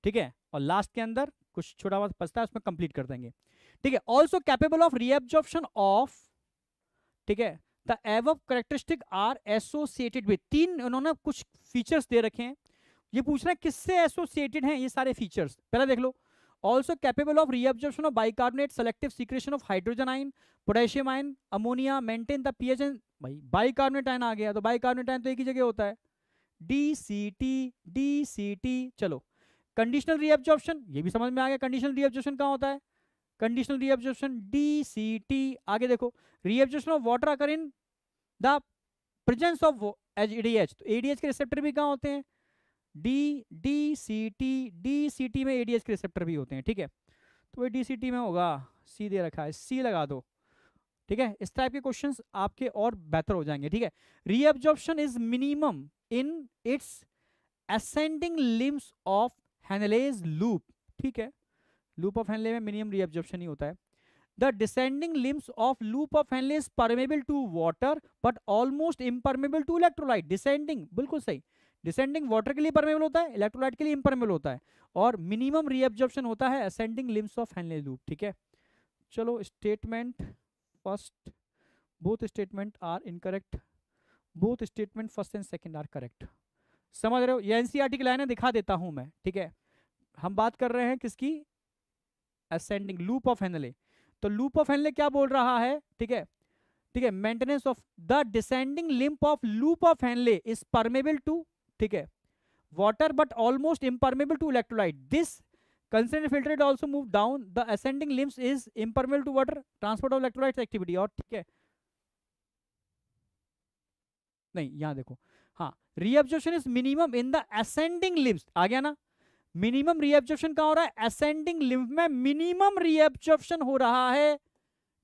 ठीक है और लास्ट के अंदर कुछ छोटा बहुत पछता है उसमें कंप्लीट कर देंगे ठीक है also capable of reabsorption of ठीक है the above characteristic are associated with तीन उन्होंने कुछ फीचर्स दे रखे हैं ये पूछना है किससे एसोसिएटेड हैं ये सारे फीचर्स पहला देख लो also capable of reabsorption of bicarbonate selective secretion of hydrogen ion potassium ion ammonia maintain the ph and भाई बाइकार्बोनेट आयन आ गया तो बाइकार्बोनेट आयन तो एक ही जगह होता है D C T D C T चलो कंडीशनल रीएब्जॉर्प्शन ये भी समझ में आ गया कंडीशनल रीएब्जॉर्प्शन कहाँ होता है conditional reabsorption D C T आगे देखो reabsorption of water occur in the presence of H D तो एडीएच के रिसेप्टर भी कहाँ होते हैं D D C T D C T में ए डी एडीएच के रिसेप्टर भी होते हैं ठीक है तो वही डी सी टी में होगा सी दे रखा है सी लगा दो ठीक है इस टाइप के क्वेश्चंस आपके और बेहतर हो जाएंगे ठीक है reabsorption is minimum in its ascending limbs of Henle's loop ठीक है लूप ऑफ हैनले में मिनिमम रीअब्जॉर्प्शन ही होता है the descending limbs of loop of Henle is permeable to water but almost impermeable to electrolyte descending बिल्कुल सही descending water के लिए परमेबल होता है इलेक्ट्रोलाइट के लिए इम्परमेबल होता है और मिनिमम रीएब्जॉर्प्शन होता है ascending limbs of Henle loop ठीक है चलो statement first both statement are incorrect both statement first and second are correct समझ रहे हो ये एनसीआर e की लाइनें दिखा देता हूं मैं ठीक है हम बात कर रहे हैं किसकी असेंडिंग लूप ऑफ हेनले तो लूप ऑफ हेनले क्या बोल रहा है ठीक है ठीक है maintenance of the descending limb of loop of Henle is permeable to ठीक है water but almost impermeable to electrolyte this concentrate filtrate also move down the ascending limbs is impermeable to water transport of electrolyte activity और ठीक है नहीं यहां देखो हाँ reabsorption is minimum in the ascending limbs आ गया ना मिनिमम रीऑब्जॉर्शन कहा हो रहा है असेंडिंग लिम्स में मिनिमम रीऑब्जॉर्शन हो रहा है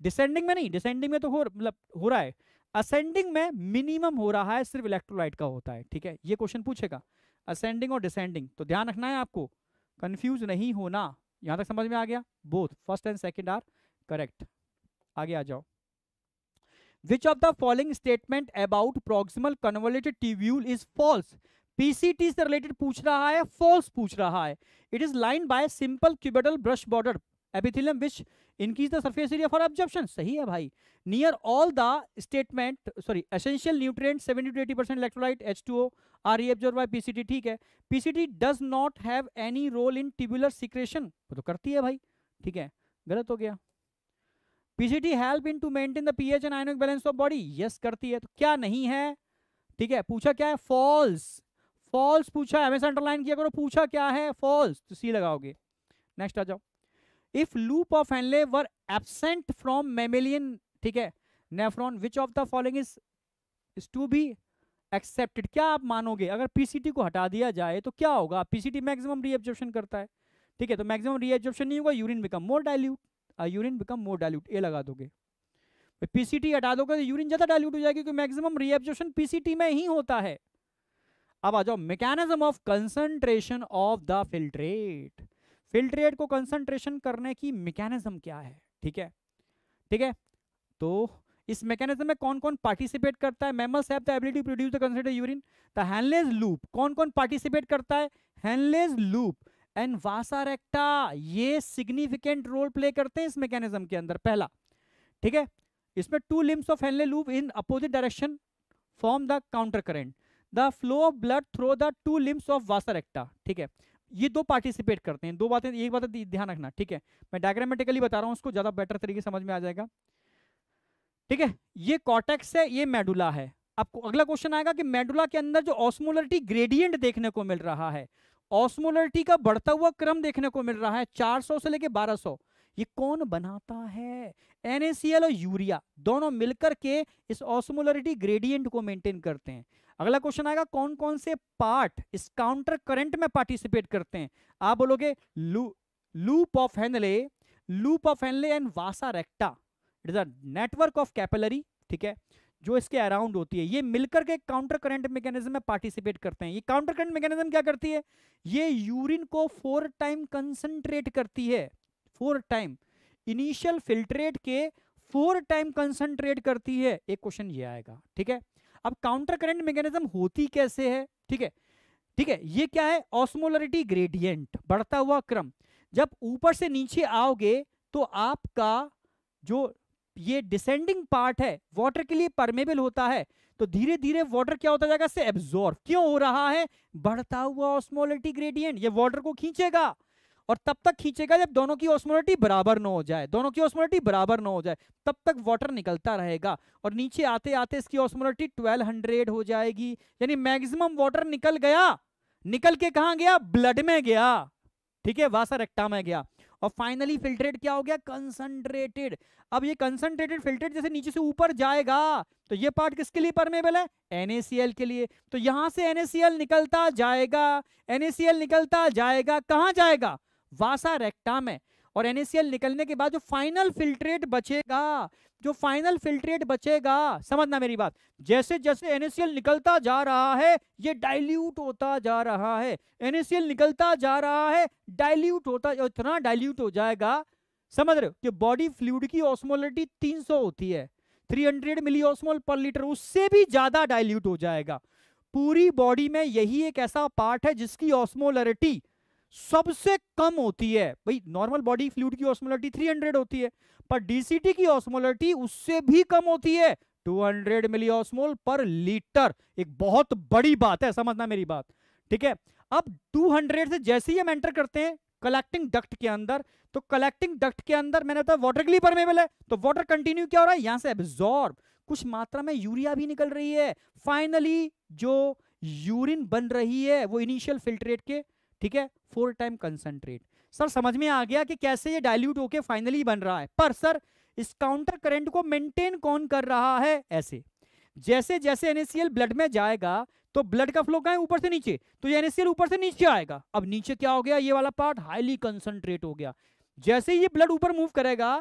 डिसेंडिंग में नहीं डिसेंडिंग में तो हो मतलब हो रहा है असेंडिंग में मिनिमम हो रहा है सिर्फ इलेक्ट्रोलाइट का होता है ठीक है ये क्वेश्चन पूछेगा असेंडिंग और डिसेंडिंग तो ध्यान रखना है आपको कंफ्यूज नहीं होना यहां तक समझ में आ गया both first and second are correct आगे आ जाओ which of the following statement about proximal convoluted tubule is false PCT से रिलेटेड पूछ रहा है फॉल्स पूछ रहा है it is line by simple cuboidal brush border epithelium which increase the surface area for absorption सही है भाई near all the statement sorry essential nutrient seventy to eighty percent electrolyte H two O are E absorb by PCT ठीक है PCT does not have any role in tubular secretion वो तो करती है भाई ठीक है गलत हो गया PCT help in to maintain the pH and ionic balance of body yes करती है तो क्या नहीं है ठीक है पूछा क्या है फॉल्स फॉल्स पूछा है हमेशा अंडरलाइन किया करो पूछा क्या है फॉल्स तो सी लगाओगे नेक्स्ट आ जाओ if loop of Henle were absent from mammalian ठीक है nephron which of the following is is to be accepted क्या आप मानोगे अगर पीसीटी को हटा दिया जाए तो क्या होगा पीसीटी मैक्सिमम रीऑब्जॉर्प्शन करता है ठीक है तो मैक्सिमम रीऑब्जॉर्प्शन नहीं होगा urine become more dilute urine become more dilute A लगा दोगे पीसीटी हटा दोगे तो यूरिन ज़्यादा डाइल्यूट हो जाएगी क्योंकि मैक्सिमम रीऑब्जॉर्प्शन पीसीटी में ही होता है अब आ जाओ mechanism of concentration of the filtrate filtrate को कंसंट्रेशन करने की मैकेनिज्म क्या है ठीक है ठीक है तो इस मैकेनिज्म में कौन कौन पार्टिसिपेट करता है mammals have the ability produce the concentrated urine the Henle's loop कौन कौन पार्टिसिपेट करता है Henle's loop and vasa recta ये सिग्निफिकेंट रोल प्ले करते हैं इस मैकेनिज्म के अंदर पहला ठीक है इसमें two limbs of Henle loop in opposite direction form the counter current the flow of blood through the two limbs of vasa recta ठीक है ये दो पार्टिसिपेट करते हैं दो बातें एक बात ध्यान रखना ठीक है मैं डायग्रामेटिकली बता रहा हूँ उसको ज़्यादा बेटर तरीके समझ में आ जाएगा ठीक है ये कॉटेक्स है ये मेडुला है आपको अगला क्वेश्चन आएगा कि मेडुला के अंदर जो ऑस्मोलरिटी ग्रेडियंट देखने को मिल रहा है ऑस्मोलरिटी का बढ़ता हुआ क्रम देखने को मिल रहा है 400 से लेके 1200 ये कौन बनाता है एनएसीएल और यूरिया दोनों मिलकर के इस ऑस्मोलरिटी ग्रेडियंट को मेंटेन करते हैं अगला क्वेश्चन आएगा कौन कौन से पार्ट इस काउंटर करंट में पार्टिसिपेट करते हैं आप बोलोगे लू loop of Henle loop of Henle and vasa recta it is a network of capillary ठीक है जो इसके अराउंड होती है ये मिलकर के काउंटर करंट मैकेनिज्म में पार्टिसिपेट करते हैं ये काउंटर करंट मैकेनिज्म क्या करती है ये यूरिन को फोर टाइम कंसंट्रेट करती है फोर टाइम इनिशियल फिल्ट्रेट के फोर टाइम कंसंट्रेट करती है एक क्वेश्चन ये आएगा ठीक है अब काउंटर करंट मैकेनिज्म होती कैसे है ठीक है ठीक है ये क्या है ऑस्मोलरिटी ग्रेडियंट बढ़ता हुआ क्रम जब ऊपर से नीचे आओगे तो आपका जो ये डिसेंडिंग पार्ट है वाटर के लिए परमेबल होता है तो धीरे धीरे वाटर क्या होता जाएगा इससे एब्जॉर्व क्यों हो रहा है बढ़ता हुआ ऑस्मोलिटी ग्रेडियंट ये वाटर को खींचेगा और तब तक खींचेगा जब दोनों की ऑस्मोलिटी बराबर न हो जाए दोनों की ऑस्मोलिटी बराबर न हो जाए तब तक वाटर निकलता रहेगा और नीचे आते आते इसकी ऑस्मोलिटी 1200 हो जाएगी यानी मैक्सिमम वाटर निकल गया निकल के कहा गया ब्लड में गया ठीक है वासा रेक्टा में गया और फाइनली फिल्ट्रेट क्या हो गया कंसनट्रेटेड अब ये कंसंट्रेटेड फिल्ट्रेट जैसे नीचे से ऊपर जाएगा तो ये पार्ट किसके लिए परमेबल है एनएसीएल के लिए तो यहां से एनएसीएल निकलता जाएगा एनएसीएल निकलता जाएगा कहां जाएगा वासा रेक्टा में और एनएसीएल निकलने के बाद जो फाइनल फिल्ट्रेट बचेगा जो फाइनल फिल्ट्रेट बचेगा समझना मेरी बात जैसे जैसे एनएसीएल निकलता जा रहा है ये डाइल्यूट होता जा रहा है एनएसीएल निकलता जा रहा है डाइल्यूट होता इतना डाइल्यूट हो जाएगा समझ रहे हो कि बॉडी फ्लूड की ऑस्मोलिटी 300 होती है 300 hundred milliosmole per litre उससे भी ज्यादा डाइल्यूट हो जाएगा पूरी बॉडी में यही एक ऐसा पार्ट है जिसकी ऑस्मोलरिटी सबसे कम होती है भाई नॉर्मल बॉडी फ्लूड की ऑस्मोलिटी 300 होती है पर डीसीटी की ऑस्मोलिटी उससे भी कम होती है 200 मिली ऑस्मोल पर लीटर एक बहुत बड़ी बात है समझना मेरी बात ठीक है अब 200 से जैसे ही हम एंटर करते हैं कलेक्टिंग डक्ट के अंदर तो कलेक्टिंग डक्ट के अंदर मैंने बताया वाटर के लिए परमेबल है तो वाटर कंटिन्यू क्या हो रहा है यहां से एब्जॉर्ब कुछ मात्रा में यूरिया भी निकल रही है फाइनली जो यूरिन बन रही है वो इनिशियल फिल्ट्रेट के ठीक है फोर टाइम कंसनट्रेट सर समझ में आ गया कि कैसे ये डाइल्यूट होके फाइनली बन रहा है पर सर इस काउंटर करंट को मेंटेन कौन कर रहा है ऐसे जैसे जैसे एनएसीएल ब्लड में जाएगा तो ब्लड का फ्लो कहा ऊपर से नीचे तो ये एनएसीएल ऊपर से नीचे आएगा अब नीचे क्या हो गया ये वाला पार्ट हाईली कंसनट्रेट हो गया जैसे ही ये ब्लड ऊपर मूव करेगा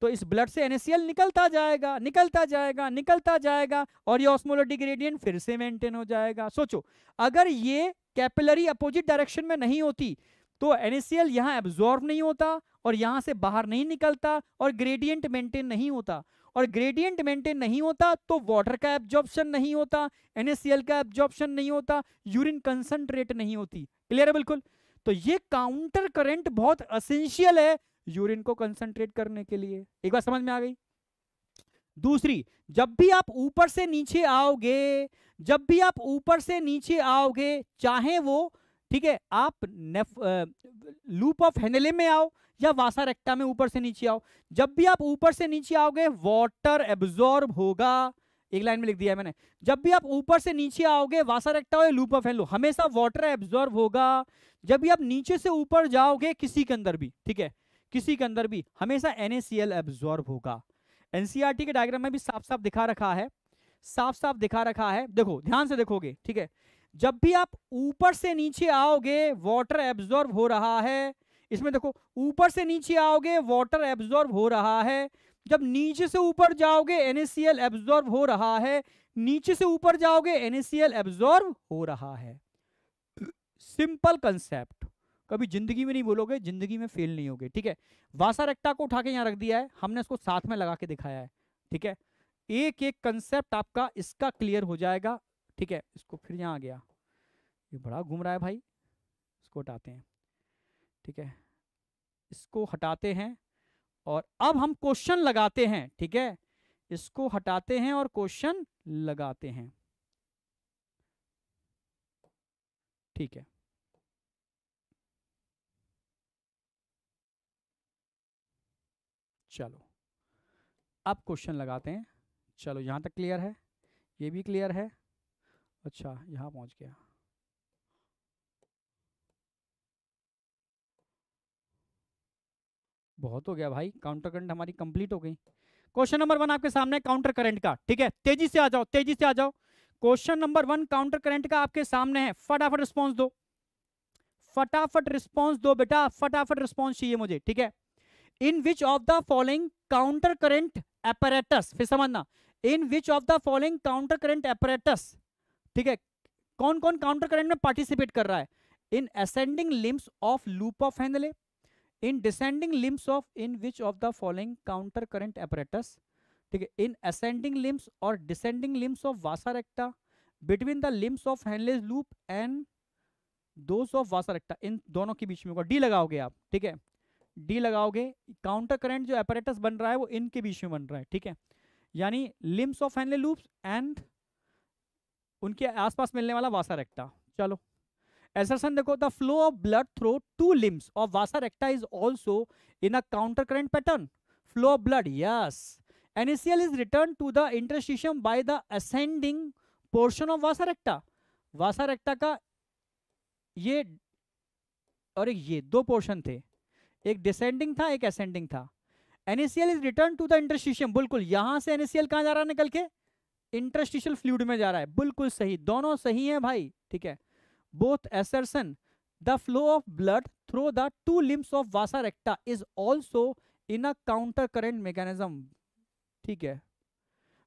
तो इस ब्लड से एनएसीएल निकलता जाएगा निकलता जाएगा निकलता जाएगा और ये ऑस्मोलोटिक ग्रेडियंट फिर से मेंटेन हो जाएगा सोचो अगर ये कैपिलरी अपोजिट डायरेक्शन में नहीं होती तो एनएसीएल यहाँ एब्जॉर्ब नहीं होता और यहाँ से बाहर नहीं निकलता और ग्रेडियंट मेंटेन नहीं होता और ग्रेडियंट मेंटेन नहीं होता तो वाटर का एब्जॉर्प्शन नहीं होता एनएससीएल का एब्जॉर्प्शन नहीं होता यूरिन कंसंट्रेट नहीं होती क्लियर है बिल्कुल तो ये काउंटर करंट बहुत असेंशियल है यूरिन को कंसंट्रेट करने के लिए एक बार समझ में आ गई दूसरी जब भी आप ऊपर से नीचे आओगे जब भी आप ऊपर से नीचे आओगे चाहे वो ठीक है आप लूप ऑफ हेनले में आओ या वासा रेक्टा में ऊपर से नीचे आओ जब भी आप ऊपर से नीचे आओगे वाटर एब्जॉर्ब होगा एक लाइन में लिख दिया मैंने जब भी आप ऊपर से नीचे आओगे वासा रेक्टा हो या लूप ऑफ हेनलो हमेशा वाटर एब्जॉर्ब होगा जब भी आप नीचे से ऊपर जाओगे किसी के अंदर भी ठीक है किसी के अंदर भी हमेशा एनएसीएल एब्जॉर्ब होगा एनसीआरटी e के डायग्राम में भी साफ साफ दिखा रखा है साफ साफ दिखा रखा है देखो ध्यान से देखोगे ठीक है जब भी आप ऊपर से नीचे आओगे वाटर एब्जॉर्ब हो रहा है इसमें देखो ऊपर से नीचे आओगे वाटर एब्जॉर्ब हो रहा है जब नीचे से ऊपर जाओगे एनएसीएल एब्जॉर्ब हो रहा है नीचे से ऊपर जाओगे एनएसीएल एब्जॉर्ब हो रहा है सिंपल कंसेप्ट कभी जिंदगी में नहीं बोलोगे जिंदगी में फेल नहीं होगे ठीक है वासा रेक्टा को उठा के यहाँ रख दिया है हमने इसको साथ में लगा के दिखाया है ठीक है एक एक कंसेप्ट आपका इसका क्लियर हो जाएगा ठीक है इसको फिर यहाँ आ गया ये बड़ा घूम रहा है भाई इसको हटाते हैं ठीक है इसको हटाते हैं और अब हम क्वेश्चन लगाते हैं ठीक है इसको हटाते हैं और क्वेश्चन लगाते हैं ठीक है चलो अब क्वेश्चन लगाते हैं चलो यहाँ तक क्लियर है ये भी क्लियर है अच्छा यहाँ पहुँच गया बहुत हो गया भाई काउंटर करंट हमारी कंप्लीट हो गई क्वेश्चन नंबर वन आपके सामने काउंटर करंट का ठीक है तेजी से आ जाओ तेजी से आ जाओ question number one counter current का आपके सामने है फटाफट रिस्पॉन्स दो फटाफट रिस्पॉन्स दो बेटा फटाफट रिस्पॉन्स चाहिए मुझे ठीक है in which of the following counter current apparatus फिर समझना in which of the following counter current apparatus ठीक है कौन कौन काउंटर करेंट में पार्टिसिपेट कर रहा है in ascending limbs of loop of Henle in descending limbs of in which of the following counter current apparatus ठीक है इन असेंडिंग लिम्स और descending limbs of vasa recta between the limbs of Henle's loop and those of vasa recta in दोनों के बीच में होगा D लगाओगे आप ठीक है डी लगाओगे काउंटर करेंट जो एपरेटस बन रहा है वो इनके बीच में बन रहा है ठीक है यानी limbs of Henle loops and उनके आसपास मिलने वाला वासा रेक्टा चलो एसरसन देखो the flow of blood through two limbs of vasa recta is also in a counter current pattern flow of blood yes NaCl is return to the interstitium by the ascending portion of vasa recta vasa recta का ये और एक ये दो portion थे एक descending था एक असेंडिंग था NaCl is return to the interstitium बिल्कुल यहां से एनएसीएल कहां जा रहा है निकल के इंटरस्टिशियल फ्लूड में जा रहा है बिल्कुल सही दोनों सही है भाई ठीक है both assertion the flow of blood through the two limbs of vasa recta is also in a counter current mechanism ठीक है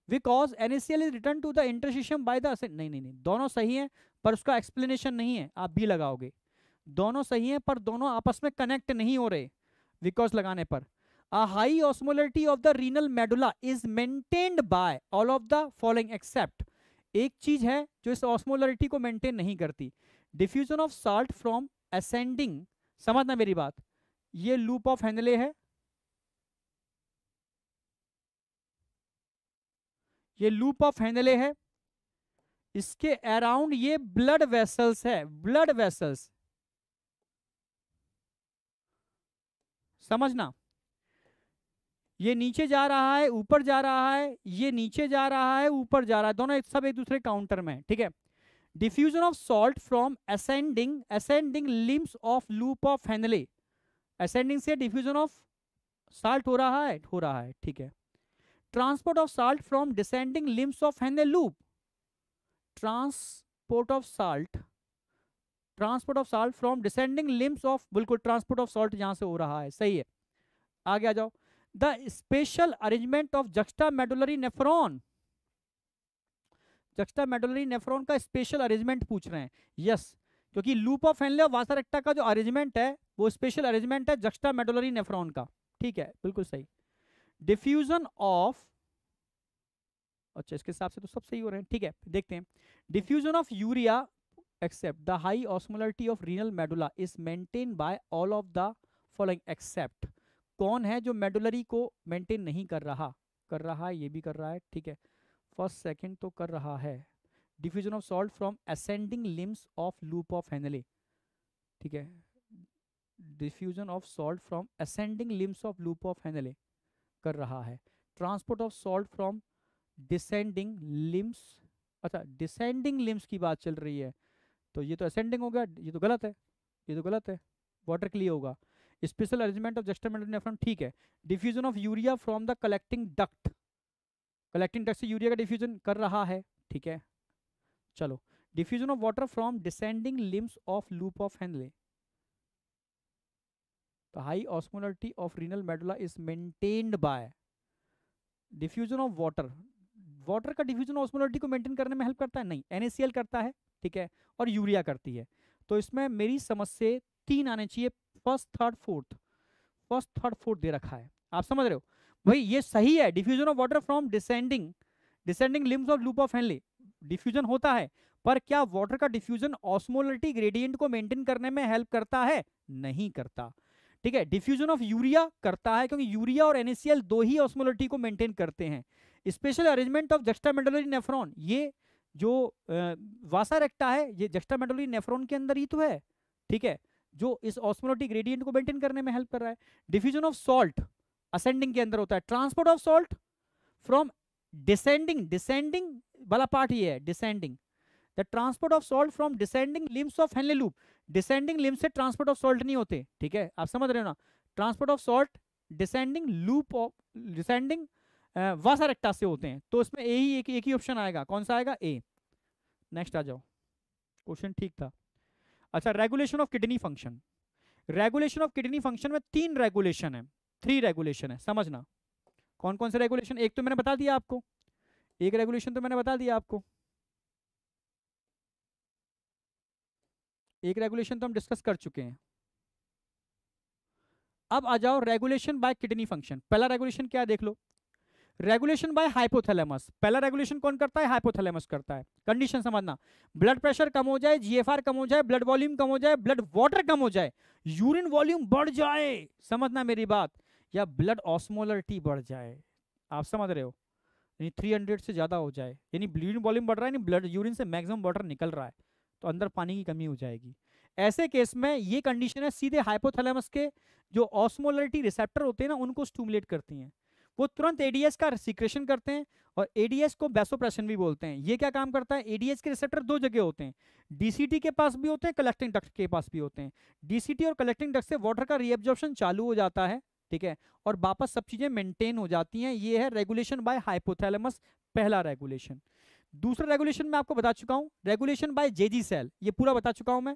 because NaCl is return to the interstitium by the नहीं नहीं नहीं दोनों सही है पर उसका एक्सप्लेनेशन नहीं है आप भी लगाओगे दोनों सही है पर दोनों आपस में कनेक्ट नहीं हो रहे बिकॉज लगाने पर a high osmolarity of the renal medulla is maintained by all of the following except एक चीज है जो इस ऑस्मोलरिटी को मेंटेन नहीं करती diffusion of salt from ascending समझना मेरी बात ये लूप ऑफ हैंडले है ये लूप ऑफ हैंडले है इसके अराउंड ये ब्लड वेसल्स है ब्लड वेसल्स समझना ये नीचे जा रहा है ऊपर जा रहा है ये नीचे जा रहा है ऊपर जा रहा है दोनों सब एक दूसरे काउंटर में ठीक है diffusion of salt from ascending ascending limbs of loop of Henle ascending से डिफ्यूजन ऑफ साल्ट हो रहा है हो रहा है ठीक है transport of salt from descending limbs of Henle loop transport of salt transport of salt from descending limbs of बिल्कुल ट्रांसपोर्ट ऑफ सॉल्ट यहां से हो रहा है सही है आगे आ जाओ the special arrangement of juxtamedullary nephron juxtamedullary nephron का स्पेशल अरेंजमेंट पूछ रहे हैं यस yes. क्योंकि लूप ऑफ एनले वासरेक्टा का जो अरेंजमेंट है वो स्पेशल अरेंजमेंट है जक्स्टा मेडुलरी नेफ्रॉन का ठीक है बिल्कुल सही डिफ्यूजन ऑफ अच्छा इसके हिसाब से तो सब सही हो रहे हैं ठीक है देखते हैं diffusion of urea except the high osmolarity of renal medulla is maintain by all of the following except कौन है जो मेडुलरी को मेंटेन नहीं कर रहा कर रहा है ये भी कर रहा है ठीक है फर्स्ट सेकंड तो कर रहा है diffusion of salt from ascending limbs of loop of Henle ठीक है diffusion of salt from ascending limbs of loop of Henle कर रहा है transport of salt from descending limbs अच्छा डिसेंडिंग लिम्स की बात चल रही है तो ये तो असेंडिंग हो गया ये तो गलत है ये तो गलत है वाटर क्लियर होगा special arrangement of juxtamedullary nephron ठीक है diffusion of urea from the collecting duct collecting duct से यूरिया का डिफ्यूजन कर रहा है ठीक है चलो diffusion of water from descending limbs of loop of Henle तो high osmolality of renal medulla is maintained by diffusion of water water का डिफ्यूजन ऑस्मोलिटी को मेंटेन करने में हेल्प करता है नहीं एनएसीएल करता है ठीक है और यूरिया करती है तो इसमें मेरी समझ से तीन आने चाहिए first third fourth first third fourth दे रखा है आप समझ रहे हो भाई ये सही है diffusion of water from descending descending limbs of loop of Henle diffusion होता है पर क्या वाटर का डिफ्यूजन ऑस्मोलिटी ग्रेडियंट को मेंटेन करने में हेल्प करता है नहीं करता ठीक है डिफ्यूजन ऑफ यूरिया करता है क्योंकि यूरिया और एनएसीएल दो ही ऑस्मोलिटी को मेंटेन करते हैं special arrangement of juxtamedullary nephron ये जो वासा रेक्टा है ये जस्टामेंडोलरी नेफ्रॉन के अंदर ही तो है ठीक है जो इस ऑस्मोलोटिक ग्रेडियंट को मेंटेन करने में हेल्प कर रहा है डिफ्यूजन ऑफ सॉल्ट असेंडिंग के अंदर होता है transport of salt from descending descending वाला पार्ट ये है descending the transport of salt from descending limbs of Henle loop descending limbs से ट्रांसपोर्ट ऑफ सॉल्ट नहीं होते ठीक है आप समझ रहे हो ना transport of salt descending loop of descending vasa recta से होते हैं तो इसमें ए ही एक, एक ही ऑप्शन आएगा कौन सा आएगा ए नेक्स्ट आ जाओ क्वेश्चन ठीक था अच्छा regulation of kidney function regulation of kidney function में तीन रेगुलेशन है थ्री रेगुलेशन है समझना कौन कौन से रेगुलेशन एक तो मैंने बता दिया आपको एक रेगुलेशन तो मैंने बता दिया आपको एक रेगुलेशन तो हम डिस्कस कर चुके हैं अब आ जाओ रेगुलेशन बाय किडनी फंक्शन पहला रेगुलेशन क्या देख लो रेगुलेशन बाय हाइपोथैलेमस पहला रेगुलेशन कौन करता है हाइपोथैलेमस करता है कंडीशन समझना ब्लड प्रेशर कम हो जाए जीएफआर कम हो जाए ब्लड वॉल्यूम कम हो जाए ब्लड वाटर कम हो जाए यूरिन वॉल्यूम बढ़ जाए समझना मेरी बात या ब्लड ऑस्मोलरिटी बढ़ जाए आप समझ रहे हो यानी हंड्रेड से ज़्यादा हो जाए यानी यूरिन वॉल्यूम बढ़ रहा है ब्लड यूरिन से मैक्सिमम वाटर निकल रहा है तो अंदर पानी की कमी हो जाएगी ऐसे केस में ये कंडीशन है सीधे हाइपोथैलेमस के जो ऑस्मोलरिटी रिसेप्टर होते हैं ना उनको स्टूमुलेट करती हैं वो तुरंत एडीएस का सिक्रेशन करते हैं और एडीएस को बेसोप्रेशन भी बोलते हैं ये क्या काम करता है एडीएस के रिसेप्टर दो जगह होते हैं डीसीटी के पास भी होते हैं कलेक्टिंग डक्ट के पास भी होते हैं डीसीटी और कलेक्टिंग डक्ट से वाटर का रीएब्जॉर्प्शन चालू हो जाता है ठीक है और वापस सब चीजें मेंटेन हो जाती हैं ये है रेगुलेशन बाय हाइपोथैलेमस पहला रेगुलेशन दूसरा रेगुलेशन मैं आपको बता चुका हूँ रेगुलेशन बाय जेजी सेल ये पूरा बता चुका हूँ मैं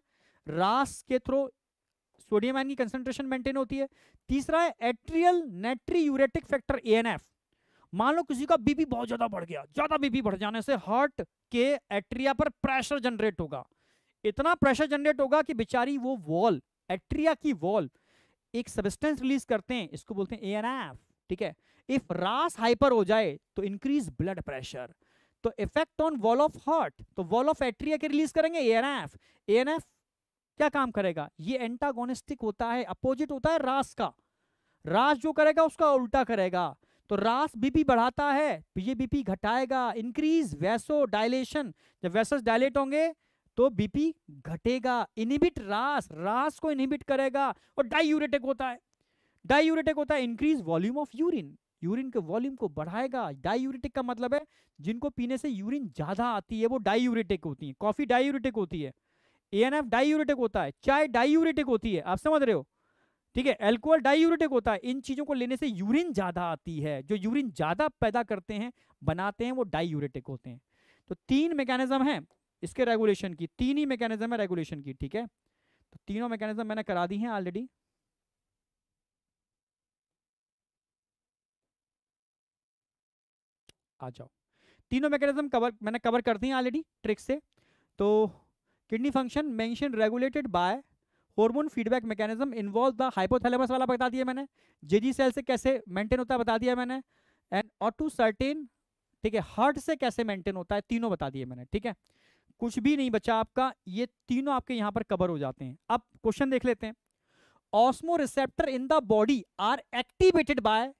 रास के थ्रू सोडियम आयन की कंसेंट्रेशन मेंटेन होती है तीसरा है एट्रियल नेट्री यूरेटिक फैक्टर ए मान लो किसी का बीपी बहुत ज्यादा बढ़ गया ज्यादा बीपी बढ़ जाने से हार्ट के एट्रिया पर प्रेशर जनरेट होगा इतना प्रेशर जनरेट होगा कि बेचारी वो वॉल एट्रिया की वॉल एक सबस्टेंस रिलीज करते हैं इसको बोलते हैं ए ठीक है इफ रास हाइपर हो जाए तो इंक्रीज ब्लड प्रेशर तो effect on wall of heart तो वॉल ऑफ एट्रिया के रिलीज करेंगे ए एन एफ क्या काम करेगा ये एंटागोनिस्टिक होता है अपोजिट होता है रास का रास जो करेगा उसका उल्टा करेगा तो रास बीपी बढ़ाता है तो ये बीपी घटाएगा इंक्रीज वैसो डायलेशन जब वैसस डायलेट होंगे तो बीपी घटेगा इनिबिट रास रास को इनिबिट करेगा और डाइयूरेटिक होता है डाइयूरेटिक होता है increase volume of urine urine के वॉल्यूम को बढ़ाएगा डाइयूरेटिक का मतलब है जिनको पीने से यूरिन ज्यादा आती है वो डाइयूरेटिक होती है कॉफी डाइयूरेटिक होती है एन एफ डाईयूरेटिक होता है चाय डाईयूरेटिक होती है आप समझ रहे हो ठीक है एल्कोहल डाईयूरेटिक होता है इन चीजों को लेने से यूरिन ज्यादा आती है जो यूरिन ज्यादा पैदा करते हैं बनाते हैं वो डाईयूरेटिक होते हैं तो तीन मैकेनिज्म है इसके रेगुलेशन की तीन ही मैकेनिज्म है रेगुलेशन की ठीक है तो तीनों मैकेनिज्म मैंने करा दी है ऑलरेडी आ जाओ तीनों मैकेनिज्म कवर मैंने कवर कर दी ऑलरेडी ट्रिक से तो kidney function mention regulated by hormone feedback mechanism involve the hypothalamus वाला बता दिया मैंने जेजी सेल से कैसे मेंटेन होता है बता दिया मैंने एंड और टू सर्टेन ठीक है हार्ट से कैसे मेंटेन होता है तीनों बता दिए मैंने ठीक है कुछ भी नहीं बचा आपका ये तीनों आपके यहाँ पर कवर हो जाते हैं अब क्वेश्चन देख लेते हैं osmoreceptor in the body are activated by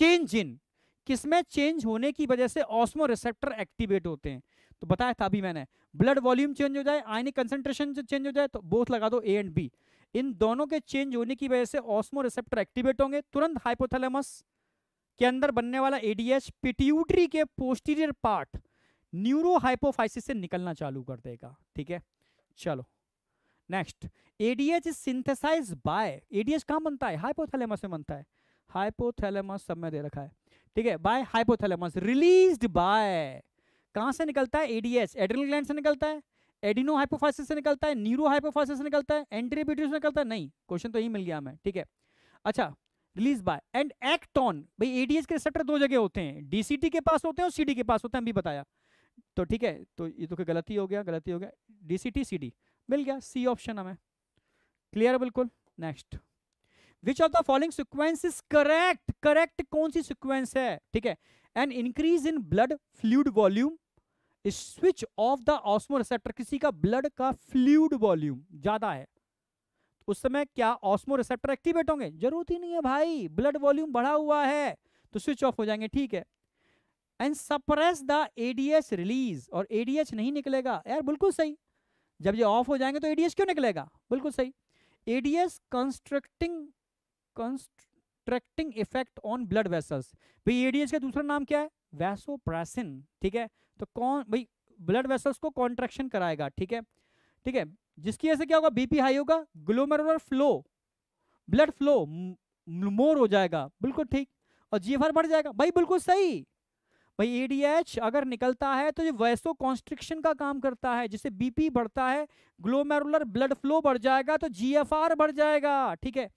change in किसमें चेंज होने की वजह से ऑस्मो रिसेप्टर एक्टिवेट होते हैं तो बताया था अभी मैंने ब्लड वॉल्यूम चेंज हो जाए आयनिक कंसेंट्रेशन चेंज हो जाए तो बोथ लगा दो ए एंड बी इन दोनों के चेंज होने की वजह से ऑस्मो रिसेप्टर एक्टिवेट होंगे तुरंत हाइपोथैलेमस के अंदर बनने वाला एडीएच पिट्यूटरी के पोस्टीरियर पार्ट न्यूरो हाइपोफाइसिस से निकलना चालू कर देगा ठीक है चलो next ADH is synthesize by ADH कहां बनता है हाइपोथेलेमस में बनता है हाइपोथेलेमस सब में दे रखा है ठीक है बाय हाइपोथेलेमस रिलीज्ड बाय कहाँ से निकलता है एडीएस एड्रिनल ग्लैंड से निकलता है एडिनो हाइपोफाइसिस से निकलता है न्यूरो हाइपोफाइसिस से निकलता है एंट्रीबिट्री से निकलता है नहीं क्वेश्चन तो यही मिल गया हमें ठीक है अच्छा रिलीज बाय एंड एक्टॉन भाई एडीएस के रिसेप्टर दो जगह होते हैं डीसीटी के पास होते हैं और सीडी के पास होते हैं हम भी बताया तो ठीक है तो ये तो क्या गलती हो गया गलती हो गया डीसीटी सीडी मिल गया सी ऑप्शन हमें क्लियर बिल्कुल next which of the following sequence is correct correct कौन सी सिक्वेंस है ठीक है an increase in blood fluid volume switch off the osmoreceptor किसी का ब्लड का फ्लूड वॉल्यूम ज्यादा है तो उस समय क्या रिसेप्टर एक्टिवेट होंगे जरूरत ही नहीं है भाई ब्लड वॉल्यूम बढ़ा हुआ है तो स्विच ऑफ हो जाएंगे ठीक है and suppress the ADH release और एडीएच नहीं निकलेगा यार बिल्कुल सही जब ये ऑफ हो जाएंगे तो एडीएच क्यों निकलेगा बिल्कुल सही ADS constructing constructing effect on blood vessels भाई एडीएच का दूसरा नाम क्या है वैसोप्रेसिन ठीक है तो कौन भाई ब्लड वेसल्स को कॉन्ट्रेक्शन कराएगा ठीक है ठीक है जिसकी वजह से क्या होगा बीपी हाई होगा glomerular flow blood flow more हो जाएगा बिल्कुल ठीक और जी बढ़ जाएगा भाई बिल्कुल सही भाई एडीएच अगर निकलता है तो ये वैसो कॉन्स्ट्रिक्शन का काम करता है जिससे बीपी बढ़ता है ग्लोमेरुलर ब्लड फ्लो बढ़ जाएगा तो जीएफआर बढ़ जाएगा ठीक है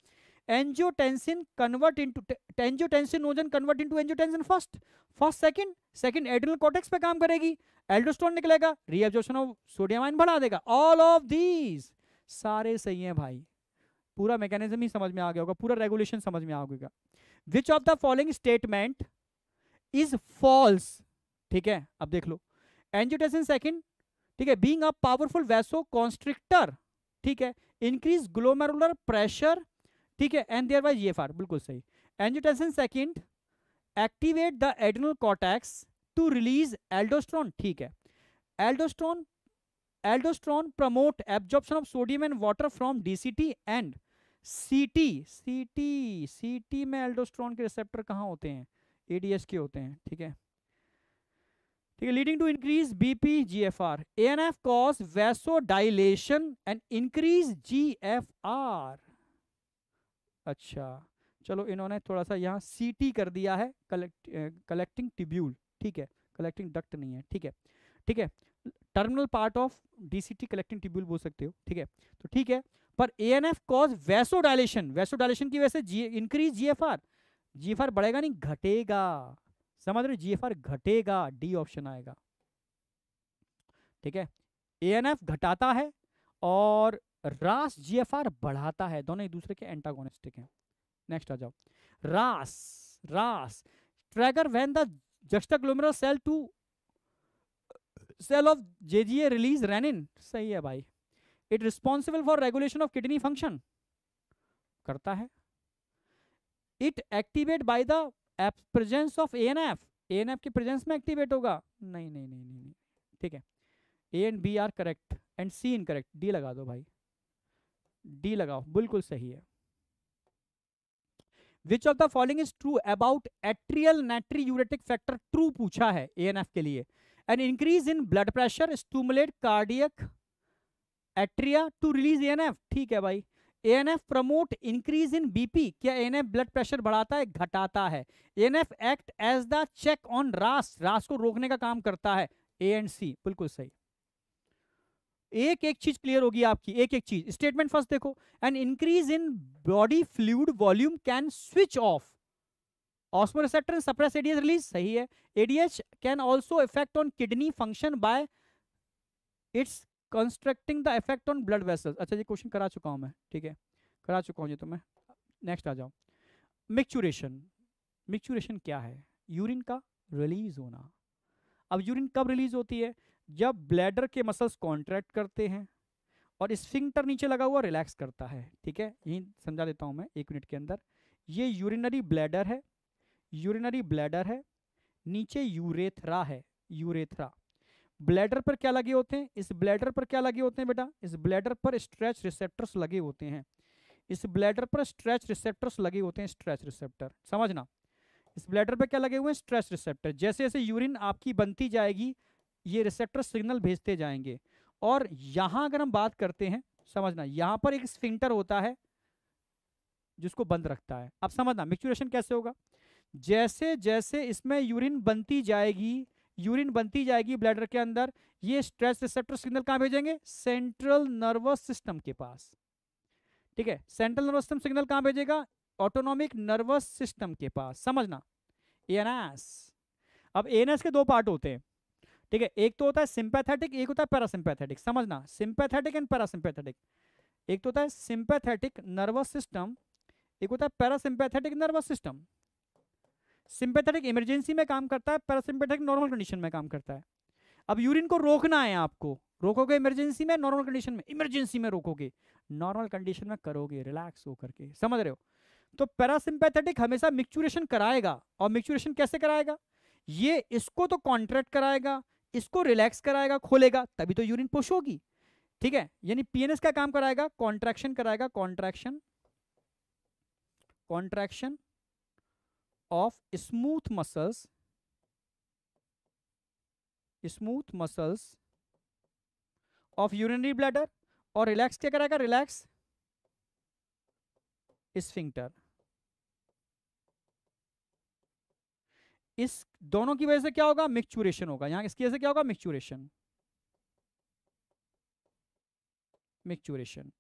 angiotensin convert into angiotensinogen convert into angiotensin first first second second adrenal cortex पे काम करेगी एल्डोस्टोन निकलेगा रीएब्जॉर्प्शन ऑफ सोडियम आयन बढ़ा देगा ऑल ऑफ दीस सारे सही हैं भाई पूरा मैकेनिज्म ही समझ में आ गया होगा पूरा रेगुलेशन समझ में आ गएगा which of the following statement is false ठीक है अब देख लो एंजियोटेंसिन सेकंड ठीक है being a powerful vasoconstrictor ठीक है इंक्रीज ग्लोमेरुलर प्रेशर ठीक है एंड देयर वाइज ये फार बिल्कुल सही angiotensin second activate the adrenal cortex to release aldosterone ठीक है aldosterone aldosterone promote absorption of sodium and water from DCT and CT CT सीटी में एल्डोस्ट्रॉन के रिसेप्टर कहां होते हैं एडीएस के होते हैं ठीक है ठीक है leading to increase BP GFR ANF cause vasodilation and increase GFR अच्छा चलो इन्होंने थोड़ा सा यहाँ सी कर दिया है कलेक्ट कलेक्टिंग टिब्यूल ठीक है कलेक्टिंग डक्ट नहीं है ठीक है ठीक है terminal part of DCT collecting tubule बोल सकते हो ठीक है तो ठीक है पर A N F cause vasodilation vasodilation की वजह से G increase G F R G F R बढ़ेगा नहीं घटेगा समझ रहे जी एफ आर घटेगा डी ऑप्शन आएगा ठीक है ए एन एफ घटाता है और रास जीएफआर बढ़ाता है दोनों एक दूसरे के एंटागोनिस्टिक हैं नेक्स्ट आ जाओ RAAS RAAS trigger when the juxtaglomerular cell to cell of JGA release renin सही है भाई it responsible for regulation of kidney function करता है it activate by the presence of ANF ANF के प्रेजेंस में एक्टिवेट होगा नहीं नहीं नहीं नहीं ठीक है A and B are correct and C incorrect D लगा दो भाई डी लगाओ बिल्कुल सही है which of the following is true about atrial natriuretic factor true पूछा है ए के लिए an increase in blood pressure stimulate cardiac atria to release A ठीक है भाई A N F promote increase in BP क्या A N F blood pressure बढ़ाता है घटाता है A N F act as the check on RAAS RAAS को रोकने का काम करता है ए एंड सी बिल्कुल सही एक एक चीज क्लियर होगी आपकी एक एक चीज स्टेटमेंट फर्स्ट देखो an increase in body fluid volume can switch off osmoreceptor suppress ADH release सही है ADH can also effect on kidney function by its constructing the effect on blood vessels अच्छा ये question करा चुका हूँ मैं ठीक है करा चुका हूँ ये तो मैं नेक्स्ट आ जाओ मिक्चुरेशन मिक्चुरेशन क्या है यूरिन का रिलीज होना अब यूरिन कब रिलीज होती है जब ब्लैडर के मसल्स कॉन्ट्रैक्ट करते हैं और स्फिंक्टर नीचे लगा हुआ रिलैक्स करता है ठीक है यही समझा देता हूँ मैं एक मिनट के अंदर ये यूरिनरी ब्लैडर है यूरिनरी ब्लैडर है नीचे यूरेथ्रा है यूरेथ्रा ब्लैडर पर क्या लगे होते हैं इस ब्लैडर पर क्या लगे होते हैं बेटा इस ब्लैडर पर स्ट्रेच रिसेप्टर्स लगे होते हैं इस ब्लैडर पर स्ट्रेच रिसेप्टर्स लगे होते हैं स्ट्रेच रिसेप्टर समझना इस ब्लैडर पर क्या लगे हुए हैं स्ट्रेच रिसेप्टर जैसे जैसे यूरिन आपकी बनती जाएगी ये रिसेप्टर सिग्नल भेजते जाएंगे और यहाँ अगर हम बात करते हैं समझना यहाँ पर एक स्फिंक्टर होता है जिसको बंद रखता है अब समझना मिक्चुरेशन कैसे होगा जैसे जैसे इसमें यूरिन बनती जाएगी यूरिन बनती जाएगी ब्लैडर के अंदर ये स्ट्रेस रिसेप्टर सिग्नल कहाँ भेजेंगे सेंट्रल नर्वस सिस्टम के पास ठीक है सेंट्रल नर्वस सिस्टम सिग्नल कहाँ भेजेगा ऑटोनॉमिक नर्वस सिस्टम के पास समझना एनएस अब एनएस के दो पार्ट होते हैं ठीक है एक तो होता है सिंपैथेटिक एक होता है पैरासिंपैथेटिक समझना सिंपैथेटिक एंड पैरासिंपैथेटिक एक तो होता है सिंपैथेटिक नर्वस सिस्टम एक होता है parasympathetic nervous system sympathetic emergency में काम करता है पैरासिंपैथेटिक नॉर्मल कंडीशन में काम करता है अब यूरिन को रोकना है आपको रोकोगे इमरजेंसी में नॉर्मल कंडीशन में इमरजेंसी में रोकोगे नॉर्मल कंडीशन में करोगे रिलैक्स हो करके समझ रहे हो तो पैरासिंपैथेटिक हमेशा मिक्चुरेशन कराएगा और मिक्चुरेशन कैसे कराएगा ये इसको तो कॉन्ट्रैक्ट कराएगा इसको रिलैक्स कराएगा खोलेगा तभी तो यूरिन पुश होगी ठीक है यानी पीएनएस का काम कराएगा कॉन्ट्रैक्शन कराएगा contraction contraction of smooth muscles smooth muscles of urinary bladder और रिलैक्स क्या कराएगा रिलैक्स स्फिंक्टर इस दोनों की वजह से क्या होगा मिक्चुरेशन होगा यहां इसकी वजह से क्या होगा मिक्चुरेशन मिक्चुरेशन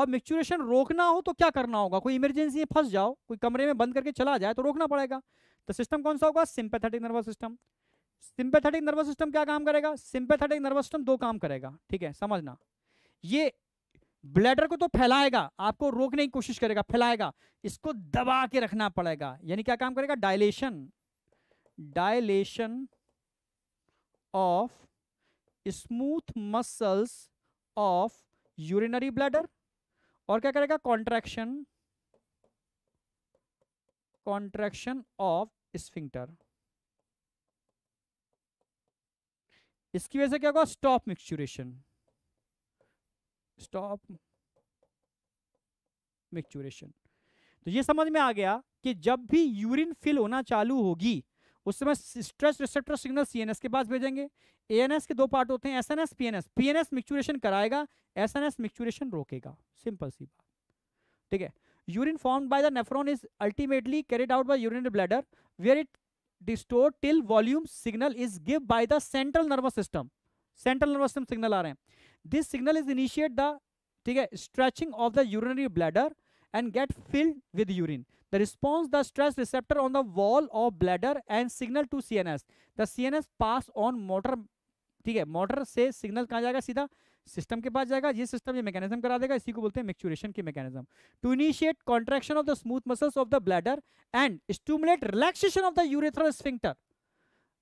और मिक्चुरेशन रोकना हो तो क्या करना होगा कोई इमरजेंसी में फंस जाओ कोई कमरे में बंद करके चला जाए तो रोकना पड़ेगा तो सिस्टम कौन सा होगा sympathetic nervous system sympathetic nervous system क्या काम करेगा सिंपैथेटिक नर्वस सिस्टम दो काम करेगा ठीक है समझना ये ब्लैडर को तो फैलाएगा आपको रोकने की कोशिश करेगा फैलाएगा इसको दबा के रखना पड़ेगा यानी क्या काम करेगा dilation dilation of smooth muscles of urinary bladder और क्या करेगा contraction contraction of sphincter इसकी वजह से क्या होगा स्टॉप मिक्सचुरेशन स्टॉप मिक्सचुरेशन तो ये समझ में आ गया कि जब भी यूरिन फिल होना चालू होगी उस समय स्ट्रेस रिसेप्टर सिग्नल सीएनएस के पास भेजेंगे एएनएस के दो पार्ट होते हैं एसएनएस पीएनएस पीएनएस मिक्चुरेशन कराएगा एसएनएस मिक्चुरेशन रोकेगा सिंपल सी बात ठीक है urine form by the nephron is ultimately carried out by urine bladder where it is stored till volume signal is give by the central nervous system central nervous system signal आ रहे हैं this signal is initiate the ठीक है stretching of the urinary bladder and get filled with urine. The response the stress receptor on the wall of bladder and signal to CNS. The CNS pass on motor ठीक है motor से signal कहाँ जाएगा सीधा system के पास जाएगा ये system ये मैकेनिज्म करा देगा इसी को बोलते हैं मैक्चुरेशन की mechanism to initiate contraction of the smooth muscles of the bladder and stimulate relaxation of the urethral sphincter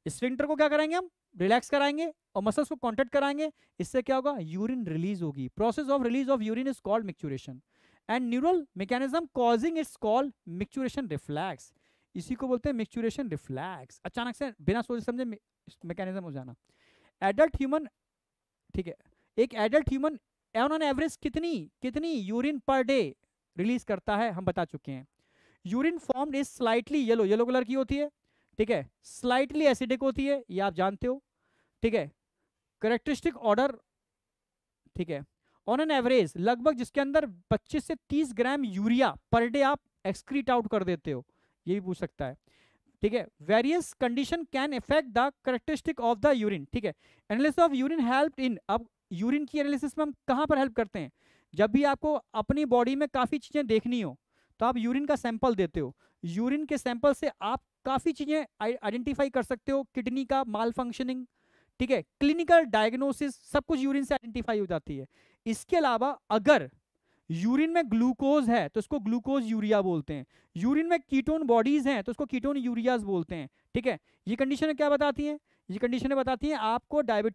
sphincter को क्या करेंगे हम रिलैक्स कराएंगे और मसल्स को कॉन्टेक्ट कराएंगे इससे क्या होगा यूरिन रिलीज होगी process of release of urine is called micturition and neural mechanism causing it's call micturition reflex इसी को बोलते हैं मिक्चुरेशन रिफ्लैक्स अचानक से बिना सोचे समझे मैकेनिज्म हो जाना एडल्ट ह्यूमन ठीक है एक adult human even on average कितनी कितनी यूरिन पर डे रिलीज करता है हम बता चुके हैं urine form is slightly yellow yellow colour की होती है ठीक है स्लाइटली एसिडिक होती है ये आप जानते हो ठीक है करेक्टरिस्टिक ऑर्डर ठीक है ऑन एन एवरेज लगभग जिसके अंदर 25 से 30 ग्राम यूरिया पर डे आप एक्सक्रीट आउट कर देते हो ये भी पूछ सकता है ठीक है various condition can effect the characteristic of the urine ठीक है analysis of urine help in अब यूरिन की एनालिसिस में हम कहाँ पर हेल्प करते हैं जब भी आपको अपनी बॉडी में काफ़ी चीज़ें देखनी हो तो आप यूरिन का सैंपल देते हो यूरिन के सैंपल से आप काफ़ी चीज़ें आइडेंटिफाई कर सकते हो किडनी का माल फंक्शनिंग ठीक है क्लिनिकल डायग्नोसिस सब कुछ यूरिन से आइडेंटिफाई हो जाती है इसके अलावा अगर यूरिन में ग्लूकोज है तो इसको ग्लूकोज यूरिया बोलते हैं यूरिन में कीटोन बॉडीज हैं तो उसको कीटोन यूरियाज बोलते हैं ठीक है ये कंडीशन क्या बताती है ये कंडीशन बताती है आपको डायबिट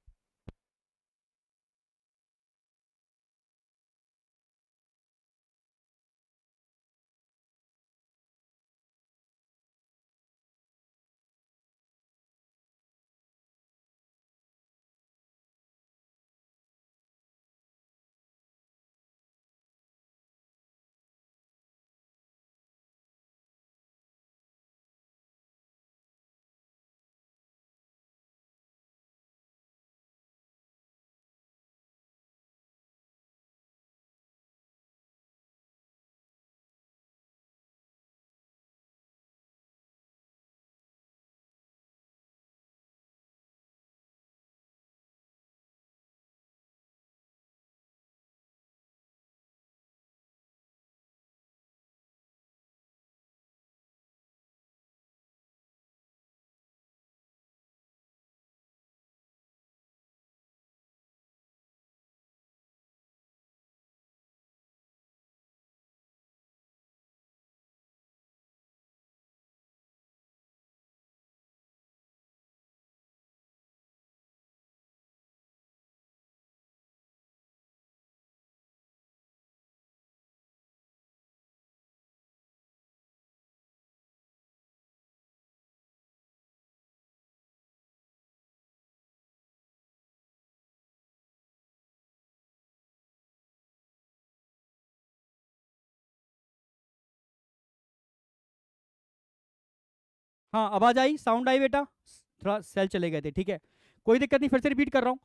हाँ आवाज आई साउंड आई बेटा थोड़ा सेल चले गए थे ठीक है कोई दिक्कत नहीं फिर से रिपीट कर रहा हूँ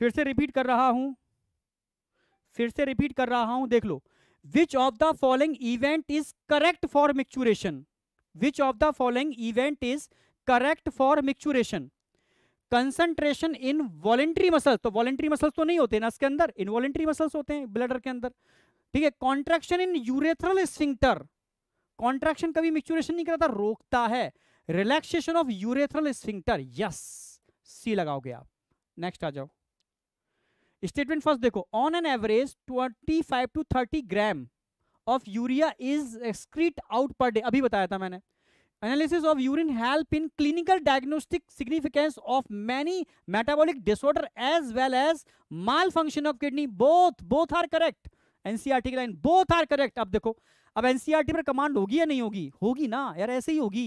फिर से रिपीट कर रहा हूँ फिर से रिपीट कर रहा हूँ देख लो which of the following event is correct for micturition which of the following event is correct for micturition concentration in voluntary muscle तो वॉलेंट्री मसल तो नहीं होते ना इसके अंदर इनवॉलेंट्री मसल्स होते हैं ब्लडर के अंदर ठीक है contraction in urethral sphincter contraction कभी मिक्चुरेशन नहीं कराता रोकता है relaxation of urethral sphincter yes C लगाओगे आप नेक्स्ट आ जाओ स्टेटमेंट फर्स्ट देखो on an average 25 to thirty gram of urea is excrete out per day अभी बताया था मैंने analysis of urine help in clinical diagnostic significance of many metabolic disorder as well as malfunction of kidney both both are correct NCR line both are correct अब देखो अब NCERT e पर command होगी या नहीं होगी होगी ना यार ऐसे ही होगी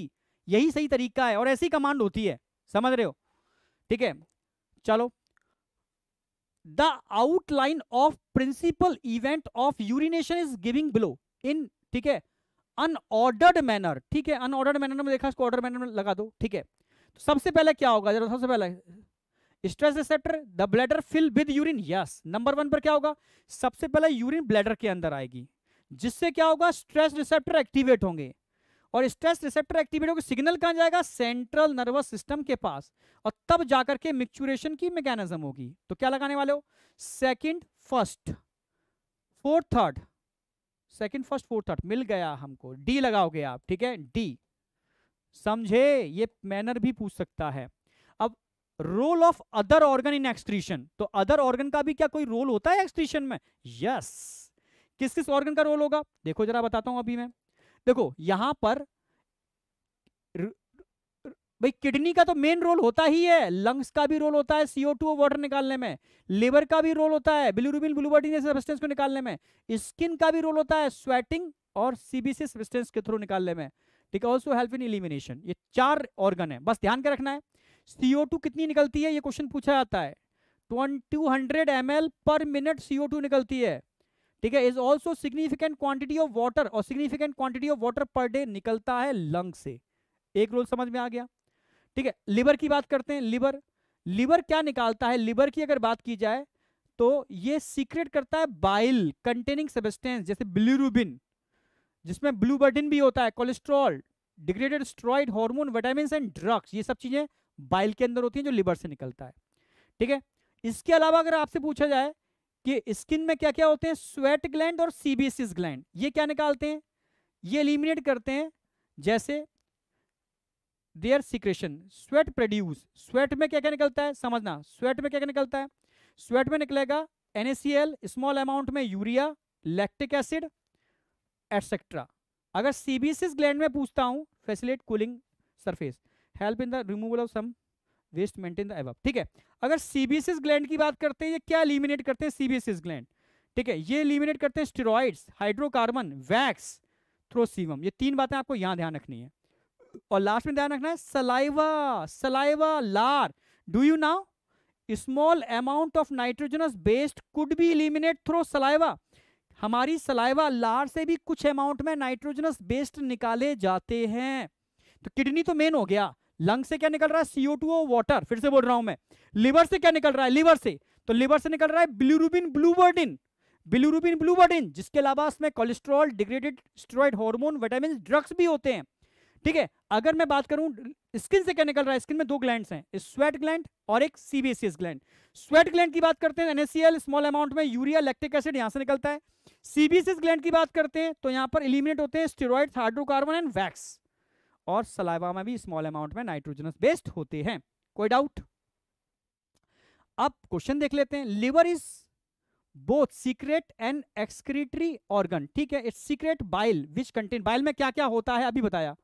यही सही तरीका है और ऐसी कमांड होती है समझ रहे हो ठीक है चलो the outline of principal event of urination is giving below in ठीक है अनऑर्डर्ड मैनर ठीक है अनऑर्डर्ड मैनर में देखा इसको ऑर्डर मैनर में लगा दो ठीक है तो सबसे पहले क्या होगा जरा सबसे पहले stress receptor the bladder fill with urine yes number one पर क्या होगा सबसे पहले यूरिन ब्लैडर के अंदर आएगी जिससे क्या होगा स्ट्रेस रिसेप्टर एक्टिवेट होंगे और स्ट्रेस रिसेप्टर एक्टिवेट होगा सिग्नल कहाँ जाएगा सेंट्रल नर्वस सिस्टम के पास और तब जाकर के मिक्चुरेशन की मैकेनिज्म होगी तो क्या लगाने वाले हो second first fourth third second first fourth third मिल गया हमको डी लगाओगे आप ठीक है डी समझे ये मैनर भी पूछ सकता है अब role of other organ in excretion तो अदर ऑर्गन का भी क्या कोई रोल होता है एक्सट्रीशन में यस yes. किस किस ऑर्गन का रोल होगा देखो जरा बताता हूं अभी मैं देखो यहां पर भाई किडनी का तो मेन रोल होता ही है लंग्स का भी रोल होता है सीओ टू वाटर निकालने में लिवर का भी रोल होता है बिलूरुबिन ब्लूबर्टिन जैसे सब्सटेंस को निकालने में स्किन का भी रोल होता है स्वेटिंग और सीबीसी सब्सटेंस के थ्रू निकालने में ठीक है ऑल्सो हेल्प इन इलिमिनेशन ये चार ऑर्गन है बस ध्यान के रखना है सीओ टू कितनी निकलती है ये क्वेश्चन पूछा जाता है two hundred M L per minute CO two निकलती है ठीक है is also significant quantity of water और significant quantity of water per day निकलता है लंग से एक रोल समझ में आ गया ठीक है लिवर की बात करते हैं लिवर लिवर क्या निकालता है लिवर की अगर बात की जाए तो ये सीक्रेट करता है बाइल कंटेनिंग सबस्टेंस जैसे ब्लूरूबिन जिसमें ब्लू बर्डिन भी होता है cholesterol degraded steroid hormone vitamin and drugs ये सब चीज़ें बाइल के अंदर होती हैं जो लिवर से निकलता है ठीक है इसके अलावा अगर आपसे पूछा जाए कि स्किन में क्या क्या होते हैं स्वेट ग्लैंड और सीबीसी ग्लैंड ये क्या निकालते हैं ये एलिमिनेट करते हैं जैसे their secretion sweat produce sweat में क्या क्या निकलता है समझना स्वेट में क्या क्या निकलता है स्वेट में निकलेगा एनएसीएल स्मॉल अमाउंट में यूरिया लैक्टिक एसिड एटसेट्रा अगर सीबीसी ग्लैंड में पूछता हूं facilitate cooling surface help in the removal of some waste maintain the एवप ठीक है अगर सीबीसिस ग्लैंड की बात करते हैं ये क्या इलिमिनेट करते हैं सीबीसिस ग्लैंड ठीक है ये इलिमिनेट करते हैं स्टेरॉइड्स हाइड्रोकार्बन वैक्स थ्रोसीवम ये तीन बातें आपको यहाँ ध्यान रखनी है और लास्ट में ध्यान रखना है सलाइवा सलाइवा लार do you know small amount of nitrogenous based could be eliminate through saliva हमारी सलाइवा लार से भी कुछ अमाउंट में नाइट्रोजनस बेस्ड निकाले जाते हैं तो किडनी तो मेन हो गया लंग से क्या निकल रहा है सीओ टू वॉटर फिर से बोल रहा हूं मैं लिवर से क्या निकल रहा है लिवर से तो लिवर से निकल रहा है ब्लूरूबिन ब्लूबर्डिन ब्लूरूबिन ब्लूबर्डिन जिसके अलावा इसमें cholesterol degraded steroid hormone vitamin drugs भी होते हैं ठीक है अगर मैं बात करूं स्किन से क्या निकल रहा है स्किन में दो ग्लैंड हैं स्वेट ग्लैंड और एक सीबीएसएस ग्लैंड स्वेट ग्लैंड की बात करते हैं एनएससीएल स्मॉल अमाउंट में यूरिया लैक्टिक एसिड यहां से निकलता है सीबीएसएस ग्लैंड की बात करते हैं तो यहां पर इलिमिनेट होते हैं स्टेरॉइड हाइड्रोकार्बन एंड वैक्स और सलाइवा में भी स्मॉल अमाउंट में नाइट्रोजनस बेस्ड होते हैं कोई डाउट अब क्वेश्चन देख लेते हैं liver is both secrete and excretory organ ठीक है it's secrete bile which contain bile में क्या क्या होता है अभी बताया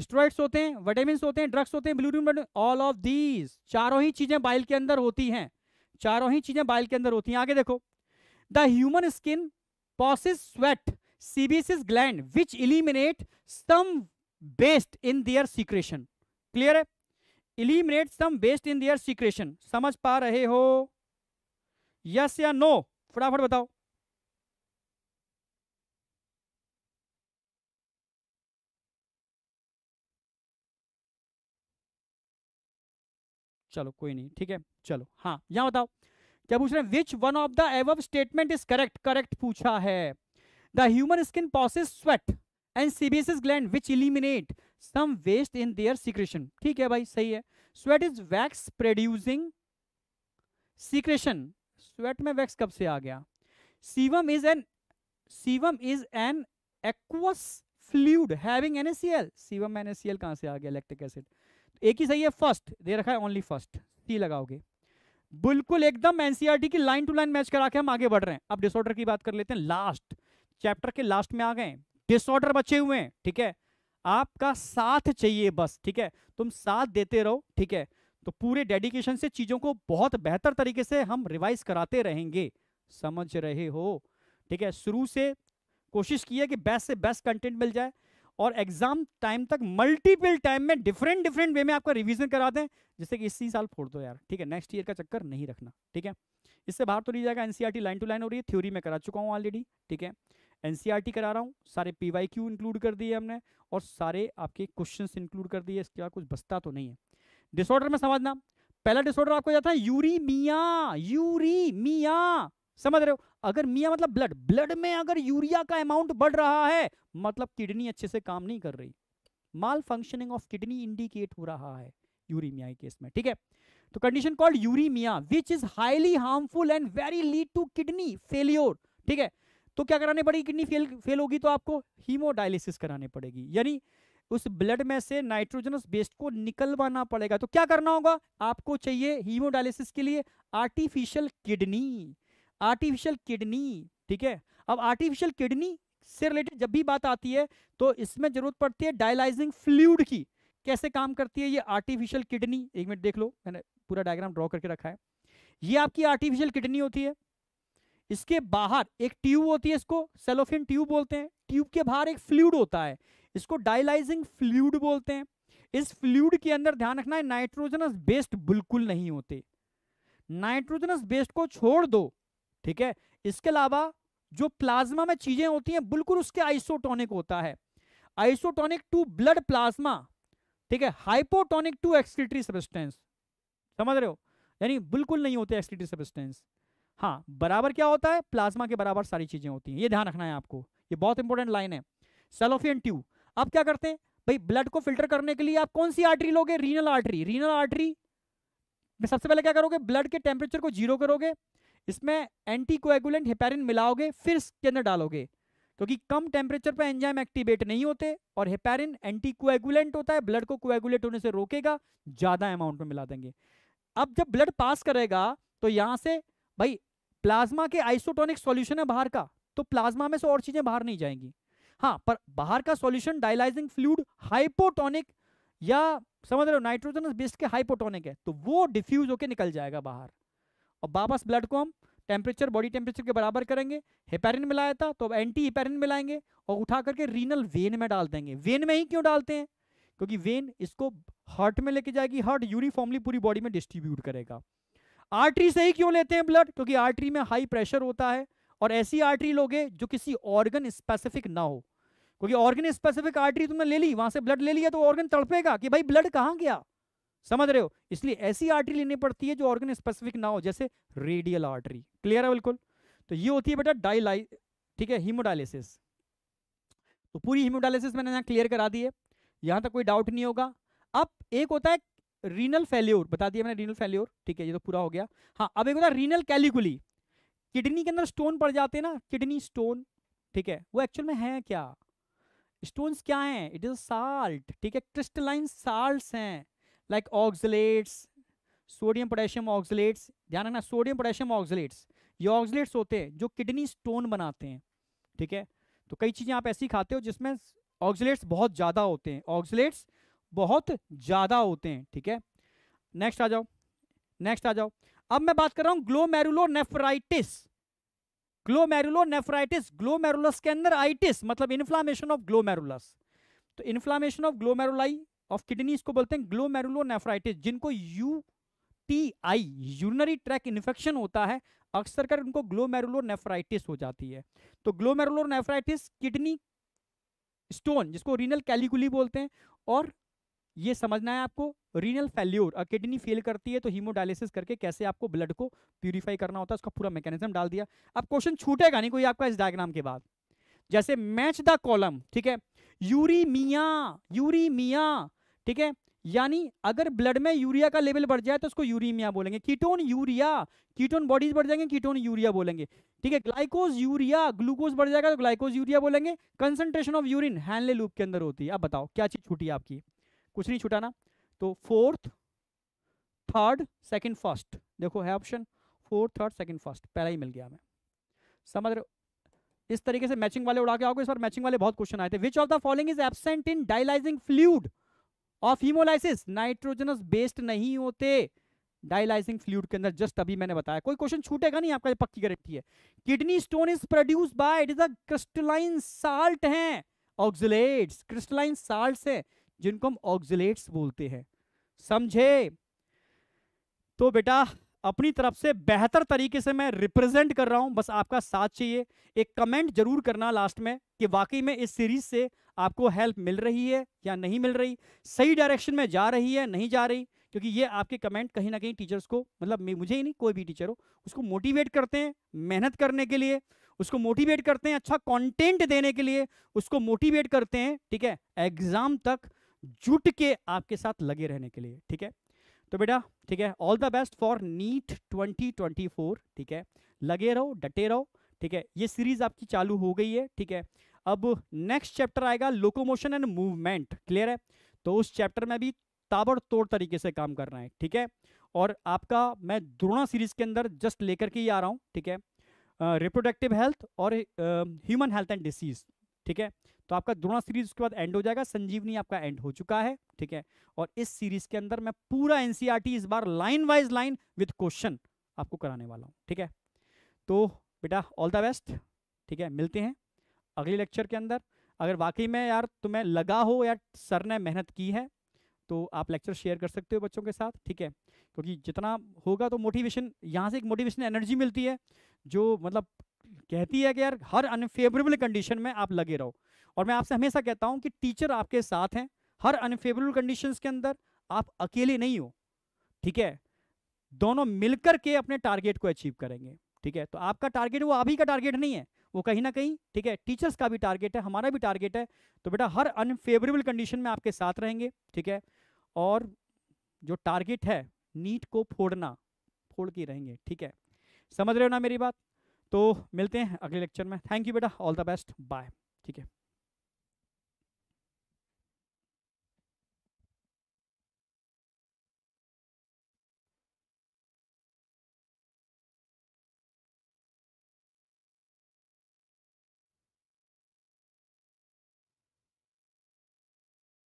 स्टोराइड्स होते हैं वटामिन होते हैं ड्रग्स होते हैं ब्लूरिन ऑल ऑफ दीज चारों ही चीजें बाइल के अंदर होती हैं चारों ही चीजें बाइल के अंदर होती हैं आगे देखो the human skin possesses sweat sebaceous gland which eliminate some waste in their secretion clear है eliminate some waste in their secretion समझ पा रहे हो यस या नो फटाफट बताओ चलो कोई नहीं ठीक है चलो हाँ यहां बताओ क्या पूछ रहे हैं which one of the above statement is correct correct पूछा है the human skin possesses sweat and sebaceous gland which eliminate some waste in their secretion ठीक है भाई सही है sweat is wax producing secretion sweat में वैक्स कब से आ गया sebum is an sebum is an aqueous fluid having N A C L sebum N A C L कहां से आ गया लैक्टिक एसिड तो एक ही सही है फर्स्ट दे रखा है ओनली फर्स्ट सी लगाओगे बिल्कुल एकदम एनसीईआरटी e की लाइन टू लाइन मैच करा के हम आगे बढ़ रहे हैं अब डिसऑर्डर की बात कर लेते हैं लास्ट चैप्टर के लास्ट में आ गए डिसऑर्डर बचे हुए हैं ठीक है आपका साथ चाहिए बस ठीक है तुम साथ देते रहो ठीक है तो पूरे डेडिकेशन से चीजों को बहुत बेहतर तरीके से हम रिवाइज कराते रहेंगे समझ रहे हो ठीक है शुरू से कोशिश की है कि बेस्ट से बेस्ट कंटेंट मिल जाए और एग्जाम टाइम तक मल्टीपल टाइम में डिफरेंट डिफरेंट वे में आपका रिवीजन करा दें जैसे कि इसी साल फोड़ दो यार ठीक है नेक्स्ट ईयर का चक्कर नहीं रखना ठीक है इससे बाहर तो नहीं जाएगा एनसीईआरटी लाइन टू लाइन हो रही है थ्योरी में करा चुका हूँ ऑलरेडी ठीक है एनसीईआरटी e करा रहा हूँ सारे पीवाईक्यू इंक्लूड कर दिए हमने और सारे आपके क्वेश्चंस इंक्लूड कर दिए इसके बाद कुछ बचता तो नहीं है डिसऑर्डर में समझना पहला डिसऑर्डर आपको जाता है यूरी मिया समझ रहे हो अगर मिया मतलब ब्लड ब्लड में अगर यूरिया का अमाउंट बढ़ रहा है मतलब किडनी अच्छे से काम नहीं कर रही malfunctioning of kidney indicate हो रहा है यूरीमिया के केस में ठीक है तो condition called uremia which is highly harmful and very lead to kidney failure ठीक है तो क्या करानी पड़ेगी किडनी फेल फेल होगी तो आपको हीमोडायलिसिस करानी पड़ेगी यानी उस ब्लड में से नाइट्रोजनस बेस्ट को निकलवाना पड़ेगा तो क्या करना होगा आपको चाहिए हीमोडायलिसिस के लिए आर्टिफिशियल किडनी आर्टिफिशियल किडनी ठीक है अब आर्टिफिशियल किडनी से रिलेटेड जब भी बात आती है तो इसमें जरूरत पड़ती है डायलाइजिंग फ्लूड की कैसे काम करती है ये आर्टिफिशियल किडनी एक मिनट देख लो मैंने पूरा डायग्राम ड्रॉ करके रखा है ये आपकी आर्टिफिशियल किडनी होती है इसके बाहर एक ट्यूब होती है इसको सेलोफिन ट्यूब बोलते हैं ट्यूब के बाहर एक फ्लूड होता है इसको डायलाइजिंग फ्लूड बोलते हैं इस फ्लूड के अंदर ध्यान रखना है नाइट्रोजनस बेस्ड बिल्कुल नहीं होते नाइट्रोजनस बेस्ड को छोड़ दो ठीक है इसके अलावा जो प्लाज्मा में चीजें होती हैं बिल्कुल उसके आइसोटोनिक होता है आइसोटोनिक टू ब्लड प्लाज्मा ठीक है हाइपोटोनिक टू एक्सक्रीटरी सबस्टेंस समझ रहे हो यानी बिल्कुल नहीं होते एक्सक्रीटरी सबस्टेंस हाँ बराबर क्या होता है प्लाज्मा के बराबर सारी चीजें होती हैं ये ध्यान रखना है आपको ये बहुत इंपॉर्टेंट लाइन है सेलोफियन ट्यूब अब क्या करते हैं भाई ब्लड को फिल्टर करने के लिए आप कौन सी आर्टरी लोगे रीनल आर्टरी रीनल आर्टरी में सबसे पहले क्या करोगे ब्लड के टेम्परेचर को जीरो करोगे इसमें एंटी कोएगुलेंट हेपेरिन मिलाओगे फिर इसके अंदर डालोगे क्योंकि कम टेम्परेचर पर एंजाइम एक्टिवेट नहीं होते और हेपेरिन एंटी कोएगुलेंट होता है ब्लड को कोएगुलेट होने से रोकेगा ज़्यादा अमाउंट में मिला देंगे अब जब ब्लड पास करेगा तो यहाँ से भाई प्लाज्मा के आइसोटोनिक सॉल्यूशन है बाहर का तो प्लाज्मा में से और चीजें बाहर नहीं जाएंगी हाँ पर बाहर का सॉल्यूशन डायलाइजिंग फ्लूड हाइपोटोनिक या समझ रहे हो नाइट्रोजन बेस्ड के हाइपोटोनिक है तो वो डिफ्यूज होकर निकल जाएगा बाहर और वापस ब्लड को हम टेम्परेचर बॉडी टेम्परेचर के बराबर करेंगे हेपेरिन मिलाया था तो अब एंटी हिपेरिन मिलाएंगे और उठा करके रीनल वेन में डाल देंगे वेन में ही क्यों डालते हैं क्योंकि वेन इसको हार्ट में लेके जाएगी हार्ट यूनिफॉर्मली पूरी बॉडी में डिस्ट्रीब्यूट करेगा आर्टरी से ही क्यों लेते हैं ब्लड क्योंकि आर्टरी में हाई प्रेशर होता है और ऐसी आर्टरी लोगे जो किसी ऑर्गन स्पेसिफिक ना हो क्योंकि ऑर्गन स्पेसिफिक आर्टरी तुमने ले ली वहां से ब्लड ले लिया तो ऑर्गन तड़पेगा कि भाई ब्लड कहाँ गया समझ रहे हो इसलिए ऐसी आर्टरी लेनी पड़ती है जो ऑर्गन स्पेसिफिक ना हो जैसे रेडियल आर्टरी क्लियर है बिल्कुल तो ये होती है बेटा डाइलाई ठीक है हीमोडायलिसिस तो पूरी हीमोडायलिसिस मैंने यहाँ क्लियर करा दी है यहाँ तक कोई डाउट नहीं होगा अब एक होता है रीनल फेल्योर बता दिया मैंने रीनल फेल्योर ठीक है ये तो पूरा हो गया हाँ अब एक होता है रीनल कैलिकुली किडनी के अंदर स्टोन पड़ जाते हैं ना किडनी स्टोन ठीक है वो एक्चुअल में है क्या स्टोन्स क्या हैं इट इज साल्ट ठीक है क्रिस्टलाइन साल्ट हैं like oxalates sodium potassium oxalates ध्यान रखना सोडियम पोटेशियम ऑक्सलेट्स ये ऑक्सलेट्स होते हैं जो किडनी स्टोन बनाते हैं ठीक है तो कई चीज़ें आप ऐसी खाते हो जिसमें ऑक्सलेट्स बहुत ज़्यादा होते हैं ऑक्सलेट्स बहुत ज़्यादा होते हैं ठीक है नेक्स्ट आ जाओ नेक्स्ट आ जाओ अब मैं बात कर रहा हूँ ग्लोमेरुलो नेफ्राइटिस ग्लोमेरुलस के अंदर आइटिस मतलब इन्फ्लामेशन ऑफ ग्लोमेरुलस तो inflammation of glomeruli of kidney इसको बोलते हैं ग्लोमेरुलो नेफ्राइटिस जिनको U T I urinary tract infection होता है अक्सर कर उनको ग्लोमेरुलो नेफ्राइटिस हो जाती है तो ग्लोमेरुलो नेफ्राइटिस किडनी स्टोन जिसको रीनल कैलिकुली बोलते हैं और ये समझना है आपको रीनल फेल्यूर किडनी फेल करती है तो हीमोडायलिसिस करके कैसे आपको ब्लड को प्यूरिफाई करना होता है उसका पूरा मैकेनिज्म डाल दिया अब क्वेश्चन छूटेगा नहीं कोई आपका इस डायग्राम के बाद जैसे मैच द कॉलम ठीक है यूरीमिया यूरीमिया ठीक है यानी अगर ब्लड में यूरिया का लेवल बढ़ जाए तो उसको यूरीमिया बोलेंगे कीटोन यूरिया कीटोन बॉडीज बढ़ जाएंगे कीटोन यूरिया बोलेंगे ठीक है ग्लाइकोज यूरिया ग्लूकोज बढ़ जाएगा तो ग्लाइकोज यूरिया बोलेंगे concentration of urine Henle loop के अंदर होती है अब बताओ क्या चीज छूटी आपकी कुछ नहीं छुटाना तो फोर्थ थर्ड सेकंड फर्स्ट देखो है option fourth third second first पहला ही मिल गया हमें समझ रहे इस तरीके से मैचिंग वाले उड़ा के आओगे इस बार मैचिंग वाले बहुत क्वेश्चन आए थे which of the following is absent in dialysing fluid of haemolysis nitrogenous based नहीं होते डायलाइजिंग फ्लूड के अंदर जस्ट अभी मैंने बताया कोई क्वेश्चन छूटेगा नहीं आपका पक्की गारंटी है kidney stone is produce by it is a crystalline salt है ऑक्सिलेट्स क्रिस्टलाइन साल्ट है जिनको हम ऑक्जिलेट्स बोलते हैं समझे तो बेटा अपनी तरफ से बेहतर तरीके से मैं रिप्रेजेंट कर रहा हूं बस आपका साथ चाहिए एक कमेंट जरूर करना लास्ट में कि वाकई में इस सीरीज से आपको हेल्प मिल रही है या नहीं मिल रही सही डायरेक्शन में जा रही है नहीं जा रही क्योंकि ये आपके कमेंट कहीं ना कहीं टीचर्स को मतलब मुझे ही नहीं कोई भी टीचर हो उसको मोटिवेट करते हैं मेहनत करने के लिए उसको मोटिवेट करते हैं अच्छा कंटेंट देने के लिए उसको मोटिवेट करते हैं ठीक है एग्जाम तक जुट के आपके साथ लगे रहने के लिए ठीक है तो बेटा ठीक है all the best for NEET 2024 ठीक है लगे रहो डटे रहो ठीक है ये सीरीज आपकी चालू हो गई है ठीक है अब नेक्स्ट चैप्टर आएगा लोकोमोशन एंड मूवमेंट क्लियर है तो उस चैप्टर में भी ताबड़तोड़ तरीके से काम करना है ठीक है और आपका मैं द्रोणा सीरीज के अंदर जस्ट लेकर के ही आ रहा हूँ ठीक है रिप्रोडक्टिव हेल्थ और ह्यूमन हेल्थ एंड डिसीज ठीक है तो आपका द्रोणा सीरीज उसके बाद एंड हो जाएगा संजीवनी आपका एंड हो चुका है ठीक है और इस सीरीज के अंदर मैं पूरा एनसीईआरटी e इस बार line wise line with question आपको कराने वाला हूँ ठीक है तो बेटा ऑल द बेस्ट ठीक है मिलते हैं अगले लेक्चर के अंदर अगर वाकई में यार तुम्हें लगा हो या सर ने मेहनत की है तो आप लेक्चर शेयर कर सकते हो बच्चों के साथ ठीक है क्योंकि जितना होगा तो मोटिवेशन यहाँ से एक मोटिवेशन एनर्जी मिलती है जो मतलब कहती है कि यार हर अनफेवरेबल कंडीशन में आप लगे रहो और मैं आपसे हमेशा कहता हूं कि टीचर आपके साथ हैं हर अनफेवरेबल कंडीशंस के अंदर आप अकेले नहीं हो ठीक है दोनों मिलकर के अपने टारगेट को अचीव करेंगे ठीक है तो आपका टारगेट वो आप ही का टारगेट नहीं है वो कहीं ना कहीं ठीक है टीचर्स का भी टारगेट है हमारा भी टारगेट है तो बेटा हर अनफेवरेबल कंडीशन में आपके साथ रहेंगे ठीक है और जो टारगेट है नीट को फोड़ना फोड़ के रहेंगे ठीक है समझ रहे हो ना मेरी बात तो मिलते हैं अगले लेक्चर में थैंक यू बेटा ऑल द बेस्ट बाय ठीक है